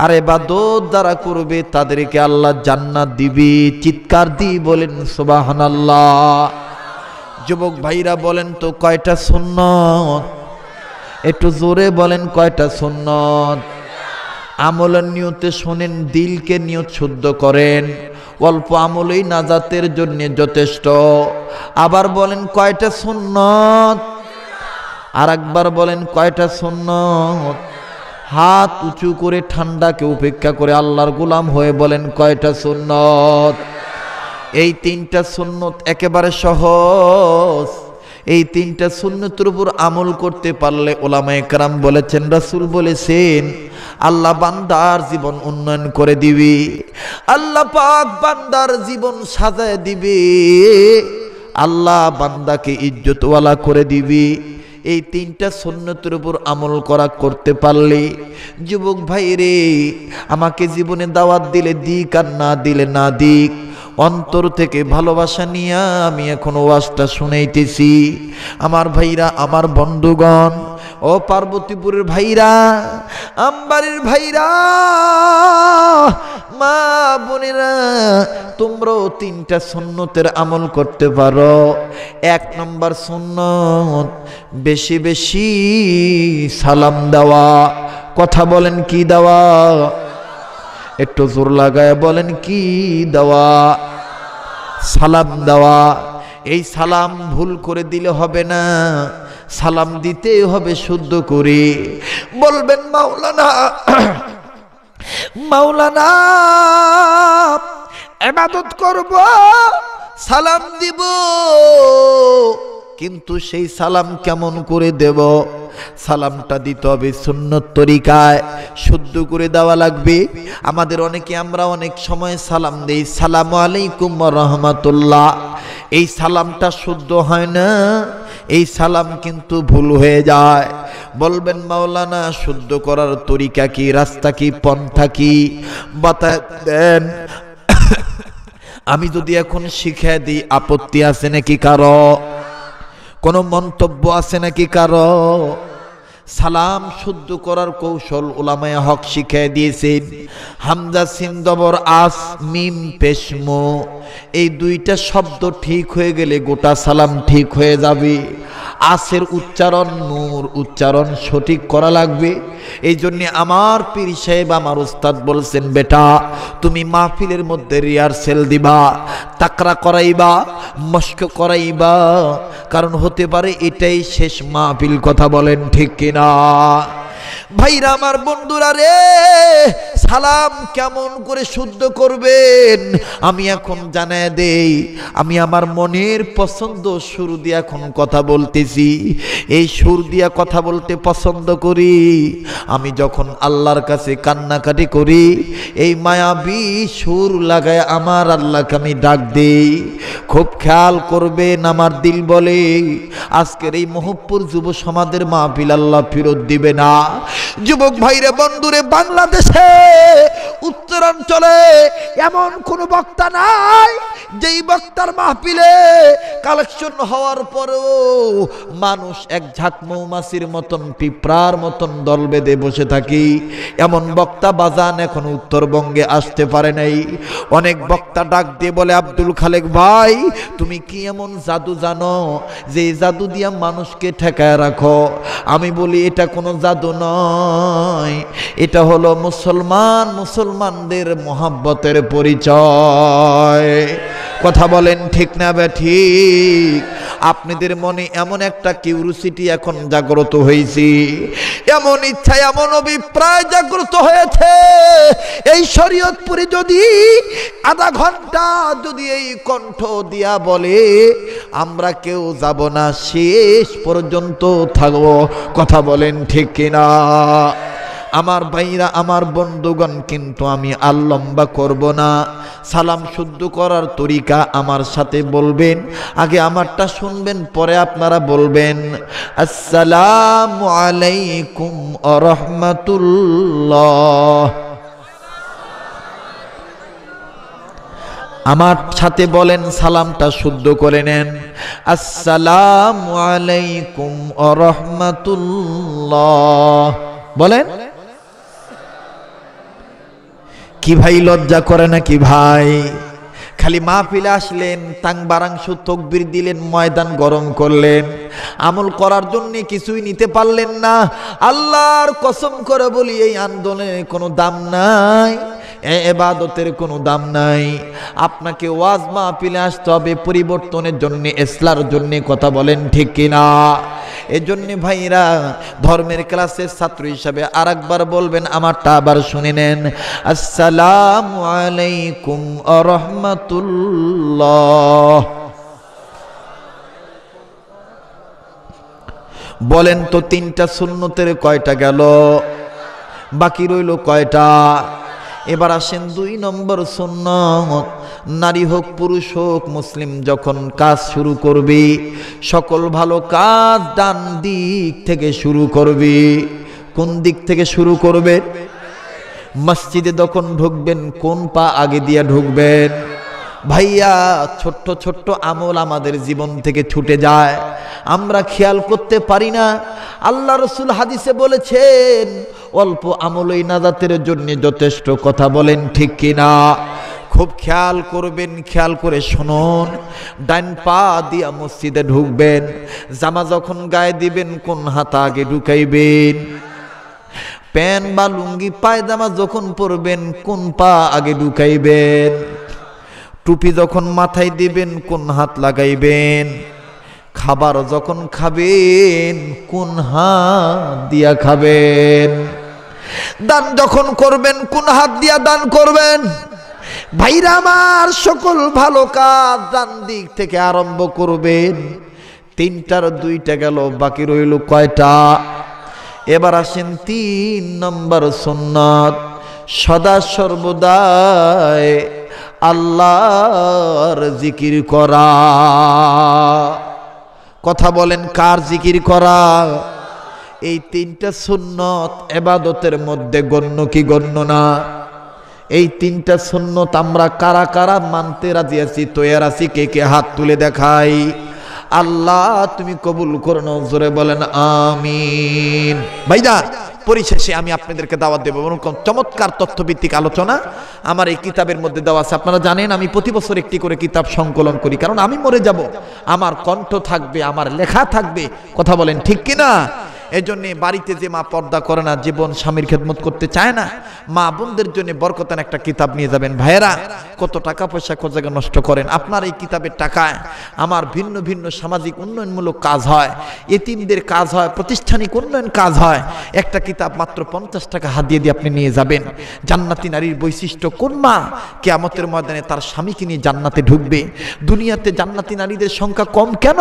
আর এবাদত যারা করবে তাদেরকে আল্লাহ জান্নাত দিবে চিৎকার দি বলেন সুবাহান আল্লাহ যুবক ভাইরা বলেন তো কয়টা সুন্নত একটু জোরে বলেন কয়টা সুন্নত আমলের নিয়তে শোনেন দিলকে নিয়ত শুদ্ধ করেন অল্প আমলেই নাজাতের জন্য যথেষ্ট আবার বলেন কয়টা সুন্নত আর একবার বলেন কয়টা শূন্য হাত উঁচু করে ঠান্ডাকে উপেক্ষা করে আল্লাহর গোলাম হয়ে বলেন কয়টা শূন্য এই তিনটা সুন্নত একেবারে সহজ এই তিনটা সুন্নতের উপর আমল করতে পারলে ওলামা একরাম বলেছেন রাসুল বলেছেন আল্লাহ বান্দার জীবন উন্নয়ন করে দিবি আল্লাহ পাক বান্দার জীবন সাজায় দিবে আল্লাহ বান্দাকে ইজ্জতওয়ালা করে দিবি এই তিনটা সন্ন্যতের উপর আমল করা করতে পারলে যুবক ভাই রে আমাকে জীবনে দাওয়াত দিলে দিক আর না দিলে না দিক অন্তর থেকে ভালোবাসা নিয়ে আমি এখন ওয়াজটা শুনাইতেছি আমার ভাইরা আমার বন্ধুগণ ও পার্বতীপুরের ভাইরা আমবাড়ির ভাইরা মা বোনেরা তোমরাও তিনটা সন্ন্যতের আমল করতে পারো এক নম্বর সন্ন্যত বেশি বেশি সালাম দেওয়া কথা বলেন কি দেওয়া একটু জোর লাগায় বলেন কি দেওয়া সালাম দেওয়া এই সালাম ভুল করে দিলে হবে না সালাম দিতে হবে শুদ্ধ করে বলবেন মাওলানা মাওলানা এবাদত করব সালাম দিব কিন্তু সেই সালাম কেমন করে দেব সালামটা দিতে হবে সুন্নত তরিকায় শুদ্ধ করে দেওয়া লাগবে আমাদের অনেকে আমরা অনেক সময় সালাম দিই সালাম আলাইকুম রহমতুল্লাহ এই সালামটা শুদ্ধ হয় না এই সালাম কিন্তু ভুল হয়ে যায় বলবেন মাওলানা শুদ্ধ করার তরিকা কি রাস্তা কি পন্থা কি বাতা দেন (coughs) আমি যদি এখন শিখে দিই আপত্তি আছে নাকি কারো কোনো মন্তব্য আছে নাকি কারো সালাম শুদ্ধ করার কৌশল ওলামায়া হক শিখিয়ে দিয়েছেন হামজা সিন্দবর আস মিম পেশমো এই দুইটা শব্দ ঠিক হয়ে গেলে গোটা সালাম ঠিক হয়ে যাবে আসের উচ্চারণ নূর উচ্চারণ সঠিক করা লাগবে এই জন্যে আমার পীর সাহেব আমার উস্তাদ বলছেন বেটা তুমি মাহফিলের মধ্যে রিহার্সেল দিবা তাকরা করাইবা মস্ক করাইবা কারণ হতে পারে এটাই শেষ মাহফিল কথা বলেন ঠিক কিনা だ ভাইরা আমার বন্ধুরা রে সালাম কেমন করে শুদ্ধ করবেন আমি এখন জানায় দেই আমি আমার মনের পছন্দ সুর দিয়ে এখন কথা বলতেছি এই সুর দিয়া কথা বলতে পছন্দ করি আমি যখন আল্লাহর কাছে কান্নাকাটি করি এই মায়াবী সুর লাগায় আমার আল্লাহকে আমি ডাক দেই খুব খেয়াল করবেন আমার দিল বলে আজকের এই মহপুর যুব সমাজের মাহফিল আল্লাহ ফেরত দিবে না যুবক ভাইরে বন্ধুরে বাংলাদেশে উত্তরাঞ্চলে এমন কোনো বক্তা নাই যেই বক্তার মাহফিলে কালেকশন হওয়ার পরেও মানুষ এক ঝাঁক মৌমাছির মতন পিঁপড়ার মতন দল বেঁধে বসে থাকি এমন বক্তা বাজান এখন উত্তরবঙ্গে আসতে পারে নাই অনেক বক্তা ডাক দিয়ে বলে আব্দুল খালেক ভাই তুমি কি এমন জাদু জানো যে জাদু দিয়া মানুষকে ঠেকায় রাখো আমি বলি এটা কোনো জাদু নয় নয় এটা হলো মুসলমান মুসলমানদের মোহাব্বতের পরিচয় কথা বলেন ঠিক না ব্যা ঠিক আপনাদের মনে এমন একটা কিউরিসিটি এখন জাগ্রত হয়েছে এমন ইচ্ছা এমন অভিপ্রায় জাগ্রত হয়েছে এই শরীয়তপুরে যদি আধা ঘন্টা যদি এই কণ্ঠ দিয়া বলে আমরা কেউ যাব না শেষ পর্যন্ত থাকব কথা বলেন ঠিক কিনা আমার ভাইরা আমার বন্ধুগণ কিন্তু আমি আর লম্বা করব না সালাম শুদ্ধ করার তরিকা আমার সাথে বলবেন আগে আমারটা শুনবেন পরে আপনারা বলবেন আসসালাম আলাইকুম রহমতুল্লাহ আমার সাথে বলেন সালামটা শুদ্ধ করে নেন আসসালাম আলাইকুম রহমতুল্লাহ বলেন কি ভাই লজ্জা করে না কি ভাই খালি মা পিলে আসলেন তাং বারাংশু তকবির দিলেন ময়দান গরম করলেন আমল করার জন্য কিছুই নিতে পারলেন না আল্লাহর কসম করে বলি এই আন্দোলনের কোনো দাম নাই এবাদতের কোনো দাম নাই আপনাকে ওয়াজ মাহফিলে আসতে হবে পরিবর্তনের জন্যে এসলার জন্যে কথা বলেন ঠিক কিনা এজন্য ভাইরা ধর্মের ক্লাসের ছাত্র হিসাবে আর একবার বলবেন আমারটা আবার শুনে নেন আসসালাম আলাইকুম আরহামতুল্লাহ বলেন তো তিনটা সুন্নতের কয়টা গেল বাকি রইল কয়টা এবার আসেন দুই নম্বর সুন্নত নারী হোক পুরুষ হোক মুসলিম যখন কাজ শুরু করবে সকল ভালো কাজ ডান দিক থেকে শুরু করবে কোন দিক থেকে শুরু করবে মসজিদে যখন ঢুকবেন কোন পা আগে দিয়ে ঢুকবেন ভাইয়া ছোট্ট ছোট্ট আমল আমাদের জীবন থেকে ছুটে যায় আমরা খেয়াল করতে পারি না আল্লাহ রসুল হাদিসে বলেছেন অল্প আমল এই নাজাতের জন্য যথেষ্ট কথা বলেন ঠিক কিনা খুব খেয়াল করবেন খেয়াল করে শুনুন ডান পা দিয়া মসজিদে ঢুকবেন জামা যখন গায়ে দিবেন কোন হাতা আগে ঢুকাইবেন প্যান্ট বা লুঙ্গি পায়জামা যখন পরবেন কোন পা আগে ঢুকাইবেন টুপি যখন মাথায় দিবেন কোন হাত লাগাইবেন খাবার যখন খাবেন কোন হাত দিয়া খাবেন দান যখন করবেন কোন হাত দিয়া দান করবেন ভাইরা আমার সকল ভালো কাজ দান দিক থেকে আরম্ভ করবেন তিনটার দুইটা গেল বাকি রইল কয়টা এবার আসেন তিন নম্বর সোননাথ সদা সর্বদায় আল্লাহর জিকির করা কথা বলেন কার জিকির করা এই তিনটা সুন্নত এবাদতের মধ্যে গণ্য কি গণ্য না এই তিনটা সুন্নত আমরা কারা কারা মানতে রাজি আছি তৈয়ার আছি কে কে হাত তুলে দেখাই আল্লাহ তুমি কবুল করো জোরে বলেন আমিন ভাইজান পরিশেষে আমি আপনাদেরকে দাওয়াত দেবো এরকম চমৎকার তথ্যভিত্তিক আলোচনা আমার এই কিতাবের মধ্যে দেওয়া আছে আপনারা জানেন আমি প্রতি বছর একটি করে কিতাব সংকলন করি কারণ আমি মরে যাব আমার কণ্ঠ থাকবে আমার লেখা থাকবে কথা বলেন ঠিক কিনা এজন্যে বাড়িতে যে মা পর্দা করে না জীবন স্বামীর খেদমত করতে চায় না মা বোনদের জন্য বরকতান একটা কিতাব নিয়ে যাবেন ভাইয়েরা কত টাকা পয়সা কত নষ্ট করেন আপনার এই কিতাবের টাকায় আমার ভিন্ন ভিন্ন সামাজিক উন্নয়নমূলক কাজ হয় এতিমদের কাজ হয় প্রতিষ্ঠানিক উন্নয়ন কাজ হয় একটা কিতাব মাত্র পঞ্চাশ টাকা হাত দিয়ে দিয়ে আপনি নিয়ে যাবেন জান্নাতি নারীর বৈশিষ্ট্য কোন মা কেয়ামতের ময়দানে তার স্বামীকে নিয়ে জান্নাতে ঢুকবে দুনিয়াতে জান্নাতি নারীদের সংখ্যা কম কেন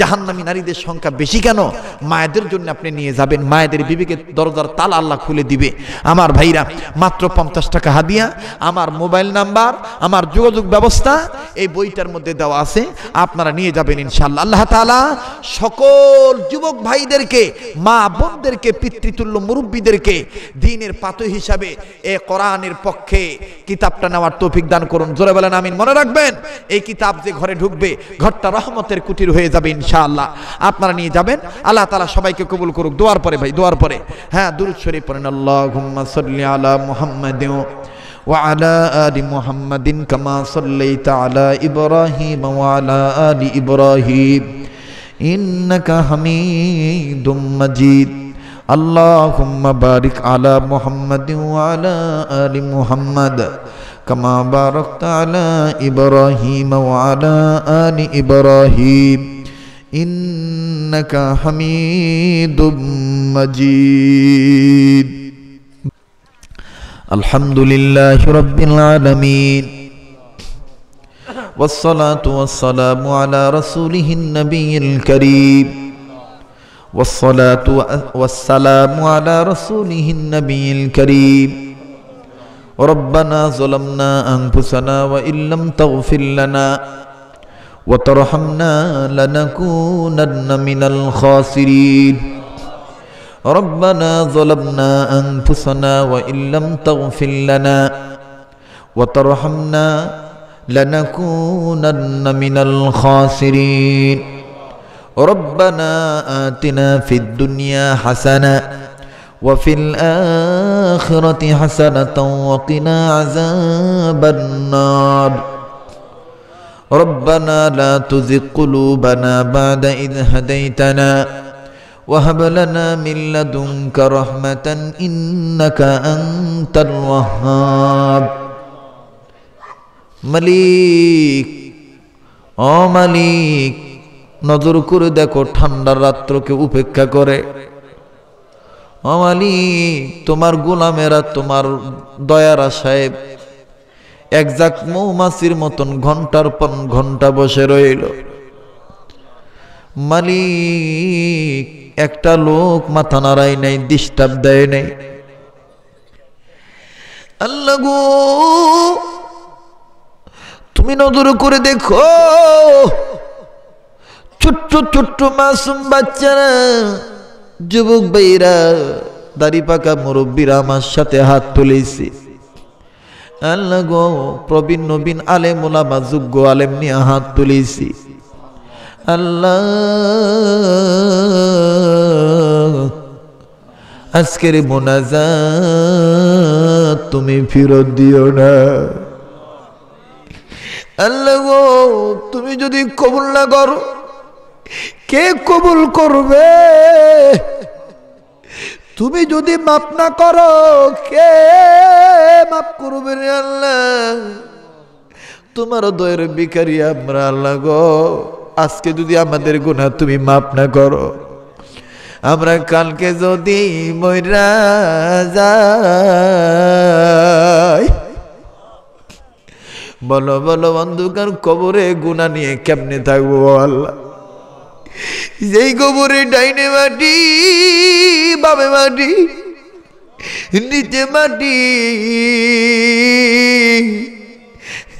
জাহান্নামী নারীদের সংখ্যা বেশি কেন মায়েদের জন্য আপনি নিয়ে যাবেন মায়েদের বিবেকের দরজার তাল আল্লাহ খুলে দিবে আমার ভাইরা মাত্র পঞ্চাশ টাকা হাদিয়া আমার মোবাইল নাম্বার আমার যোগাযোগ ব্যবস্থা এই বইটার মধ্যে দেওয়া আছে আপনারা নিয়ে যাবেন ইনশাল্লাহ আল্লাহ তালা সকল যুবক ভাইদেরকে মা বোনদেরকে পিতৃতুল্য মুরব্বীদেরকে দিনের পাত হিসাবে এ কোরআনের পক্ষে কিতাবটা নেওয়ার তৌফিক দান করুন জোরে বলেন আমিন মনে রাখবেন এই কিতাব যে ঘরে ঢুকবে ঘরটা রহমতের কুটির হয়ে যাবে ইনশাআল্লাহ আপনারা নিয়ে যাবেন আল্লাহ তালা সবাইকে কবুল করুক দোয়ার পরে ভাই দোয়ার পরে হ্যাঁ দুরুদ শরীফ পড়েন আল্লাহুম্মা সাল্লি আলা মুহাম্মাদিন ওয়া আলা আলি মুহাম্মাদিন কামা সাল্লাইতা আলা ইব্রাহিম ওয়া আলা আলি ইব্রাহিম ইন্নাকা হামিদুম মাজিদ اللهم بارك على محمد وعلى آل محمد كما باركت على إبراهيم وعلى آل إبراهيم إنك حميد مجيد الحمد لله رب العالمين والصلاة والسلام على رسوله النبي الكريم والصلاة والسلام على رسوله النبي الكريم ربنا ظلمنا أنفسنا وإن لم تغفر لنا وترحمنا لنكونن من الخاسرين ربنا ظلمنا أنفسنا وإن لم تغفر لنا وترحمنا لنكونن من الخاسرين ربنا آتنا في الدنيا حسنة وفي الآخرة حسنة وقنا عذاب النار ربنا لا تزغ قلوبنا بعد إذ هديتنا وهب لنا من لدنك رحمة إنك أنت الوهاب মালিক ও মালিক নজর করে দেখো ঠান্ডার রাত্রকে উপেক্ষা করে ও মালিক তোমার গোলামেরা তোমার দয়ারা সাহেব একজাক মৌমাছির মতন ঘন্টার পর ঘন্টা বসে রইল মালিক একটা লোক মাথা নাড়াই নাই ডিস্টার্ব দেয় নাই আল্লাহ তুমি নজর করে দেখো ছোট্ট ছোট্ট মাসুম বাচ্চারা যুবক ভাইরা দাড়ি পাকা মুরব্বীরা আমার সাথে হাত তুলেছে আল্লাহ গো প্রবীণ নবীন আলেম ওলামা যোগ্য আলেম নিয়ে হাত তুলেছি আল্লাহ আজকের মোনাজাত তুমি ফিরত দিও না আল্লাহ গো তুমি যদি কবুল না করো কে কবুল করবে তুমি যদি মাপ না করো কে মাপ করবে রে আল্লাহ তোমার দয়ের বিকারি আমরা আল্লাহ গো আজকে যদি আমাদের গুণা তুমি মাপ না করো আমরা কালকে যদি ময়রা যাই বলো বলো অন্ধকার কবরে গুণা নিয়ে কেমনে থাকবো আল্লাহ যেই কবরে ডাইনে মাটি বাবে মাটি নিচে মাটি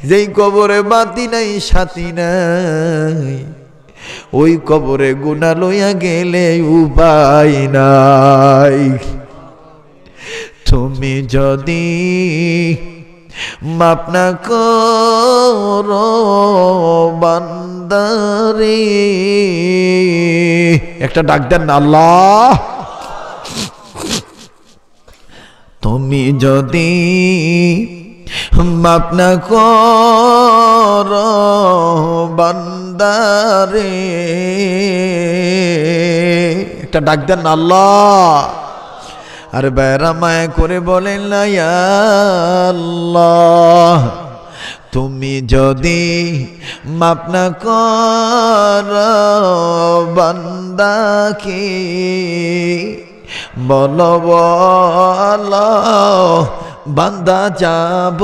যেই কবরে বাতি নাই সাথী নাই ওই কবরে গুণা লইয়া গেলে উপায় নাই তুমি যদি মাপ না কর বান্দারে একটা ডাক দেন আল্লাহ তুমি যদি মাপ না কর একটা ডাক দেন আল্লাহ আর বেড়ামায় করে বলেন আল্লাহ তুমি যদি মাপনা না কর বান্দাকে বান্দা যাব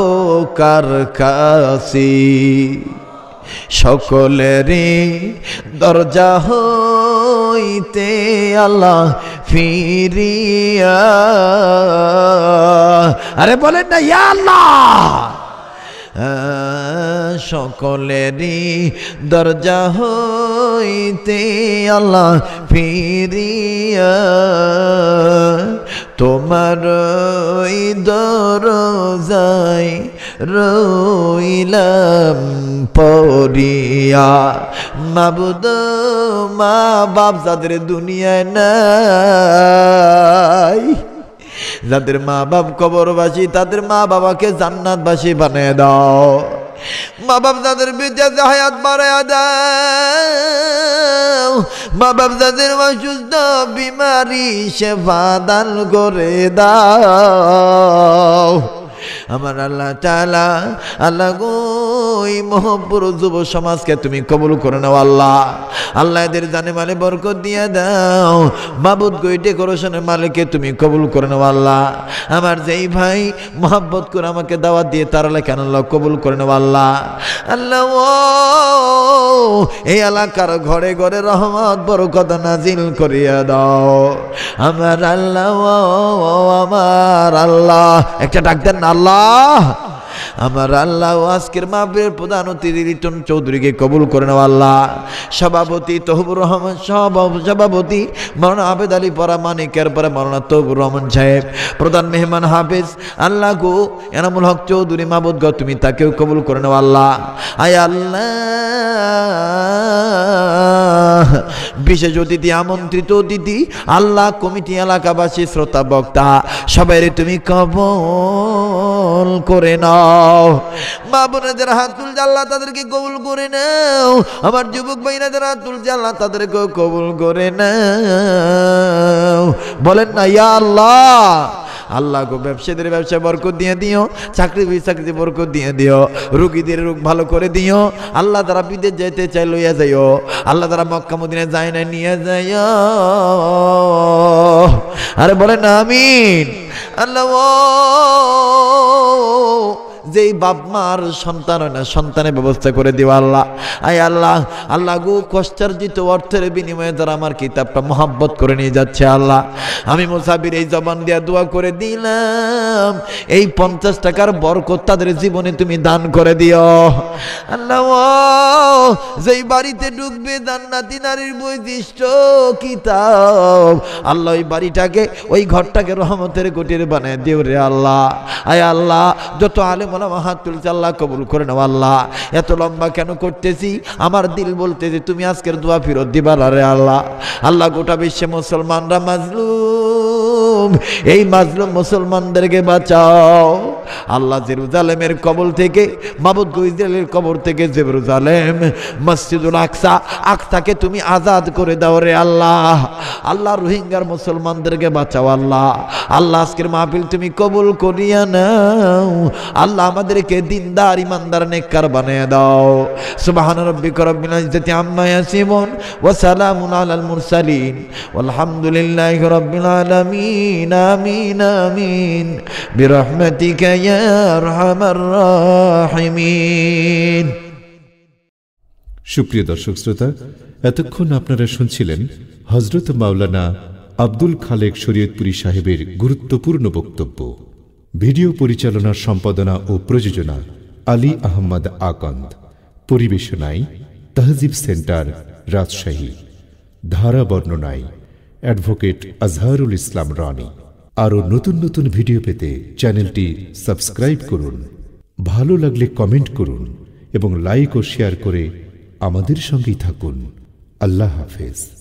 কার কাশি সকলেরই দরজা হইতে আল্লাহ ফিরিয়া আরে বলেন না ইয়া আল্লাহ সকলেরই দরজা হইতে আল্লাহ ফিরিয়া তোমার ওই দরজাই রইলাম পরিয়া মাবুদ মা বাপ যাদের দুনিয়ায় নাই যাদের মা বাপ কবরবাসী তাদের মা বাবাকে জান্নাতবাসী বানিয়ে দাও মা বাপ যাদের বিদ্যাতে হায়াত বাড়াইয়া দাও মা বাপ যাদের অসুস্থ বিমারি সেবা দান করে দাও আমার আল্লাহ তালা আল্লাহ গো ওই মহাপুরুষ যুব সমাজকে তুমি কবুল করে নাও আল্লাহ আল্লাহ এদের জানে মালে বরকত দিয়ে দাও মাবুদ গই ডেকোরেশনের মালিককে তুমি কবুল করে নাও আল্লাহ আমার যেই ভাই মহাব্বত করে আমাকে দাওয়াত দিয়ে তার লেখান আল্লাহ কবুল করে নাও আল্লাহ আল্লাহ এই এলাকার ঘরে ঘরে রহমত বরকত নাজিল করিয়া দাও আমার আল্লাহ আমার আল্লাহ একটা ডাক দেন আল্লাহ আমার আল্লাহ আজকের মাহবিলের প্রধান অতিথি রিটন চৌধুরীকে কবুল করে নেওয়া আল্লাহ সভাপতি তহবুর রহমান সভাপতি মরনা আবেদ আলী পরা মানিকের পরে মরণা তহবুর রহমান সাহেব প্রধান মেহমান হাফেজ আল্লাহ গো এনামুল হক চৌধুরী মাবুদ গ তুমি তাকেও কবুল করে নেওয়া আল্লাহ আয় আল্লাহ বিশেষ অতিথি আমন্ত্রিত অতিথি আল্লাহ কমিটি এলাকাবাসী শ্রোতা বক্তা সবাই তুমি কব করে নাও হাত তুলছে আল্লাহ তাদেরকে কবুল করে নাও আমার যুবক হাত তুলছে আল্লাহ কবুল করে নাও বলেন না ইয়া আল্লাহ আল্লাহ গো ব্যবসায়ীদের ব্যবসা বরকত দিয়ে দিও চাকরি চাকরি বরকত দিয়ে দিও রুগীদের রোগ ভালো করে দিও আল্লাহ তারা বিদেশ যেতে চাই লইয়া যাইও আল্লাহ তারা মক্কা মদিনে যায় না নিয়ে যায় আরে বলেন আমিন আল্লাহ যেই বাপ মার সন্তান হয় না সন্তানের ব্যবস্থা করে দিও আল্লাহ আই আল্লাহ আল্লাহ গু কষ্টার্জিত অর্থের বিনিময়ে তারা আমার কিতাবটা মহাব্বত করে নিয়ে যাচ্ছে আল্লাহ আমি মুসাফির এই জবান দিয়া দোয়া করে দিলাম এই পঞ্চাশ টাকার বরকত তাদের জীবনে তুমি দান করে দিও আল্লাহ যেই বাড়িতে ঢুকবে দান দান্নাতি নারীর বৈশিষ্ট্য কিতাব আল্লাহ ওই বাড়িটাকে ওই ঘরটাকে রহমতের কুটির বানায় দিও রে আল্লাহ আয় আল্লাহ যত আলেম ওলামা মাহাতুল তুলছে কবুল করে নেওয়া আল্লাহ এত লম্বা কেন করতেছি আমার দিল বলতেছি তুমি আজকের দোয়া ফিরত দিবার আরে আল্লাহ আল্লাহ গোটা বিশ্বে মুসলমানরা মাজলু এই মাজলুম মুসলমানদেরকে বাঁচাও আল্লাহ জেরুজালেমের কবল থেকে মাবুদ গুইজালের কবর থেকে জেরুজালেম মসজিদুল আকসা আকসাকে তুমি আজাদ করে দাও রে আল্লাহ আল্লাহ রোহিঙ্গার মুসলমানদেরকে বাঁচাও আল্লাহ আল্লাহ আজকের মাহফিল তুমি কবুল করিয়া নাও আল্লাহ আমাদেরকে দিনদার ইমানদার নেককার বানিয়ে দাও সুবহান রব্বিক রব্বিল ইজ্জতি আম্মা ইয়াসিমুন ওয়া সালামুন আলাল মুরসালিন আলহামদুলিল্লাহি রব্বিল আলামিন আমিন আমিন বিরহমাতিকা ইয়া আরহামার রাহিমিন সুপ্রিয় দর্শক শ্রোতা এতক্ষণ আপনারা শুনছিলেন হজরত মাওলানা আব্দুল খালেক শরীয়তপুরী সাহেবের গুরুত্বপূর্ণ বক্তব্য ভিডিও পরিচালনার সম্পাদনা ও প্রযোজনা আলী আহমদ আকন্দ পরিবেশনায় তহজিব সেন্টার রাজশাহী ধারা বর্ণনায় অ্যাডভোকেট আজহারুল ইসলাম রনি আরও নতুন নতুন ভিডিও পেতে চ্যানেলটি সাবস্ক্রাইব করুন ভালো লাগলে কমেন্ট করুন এবং লাইক ও শেয়ার করে আমাদের সঙ্গেই থাকুন আল্লাহ হাফেজ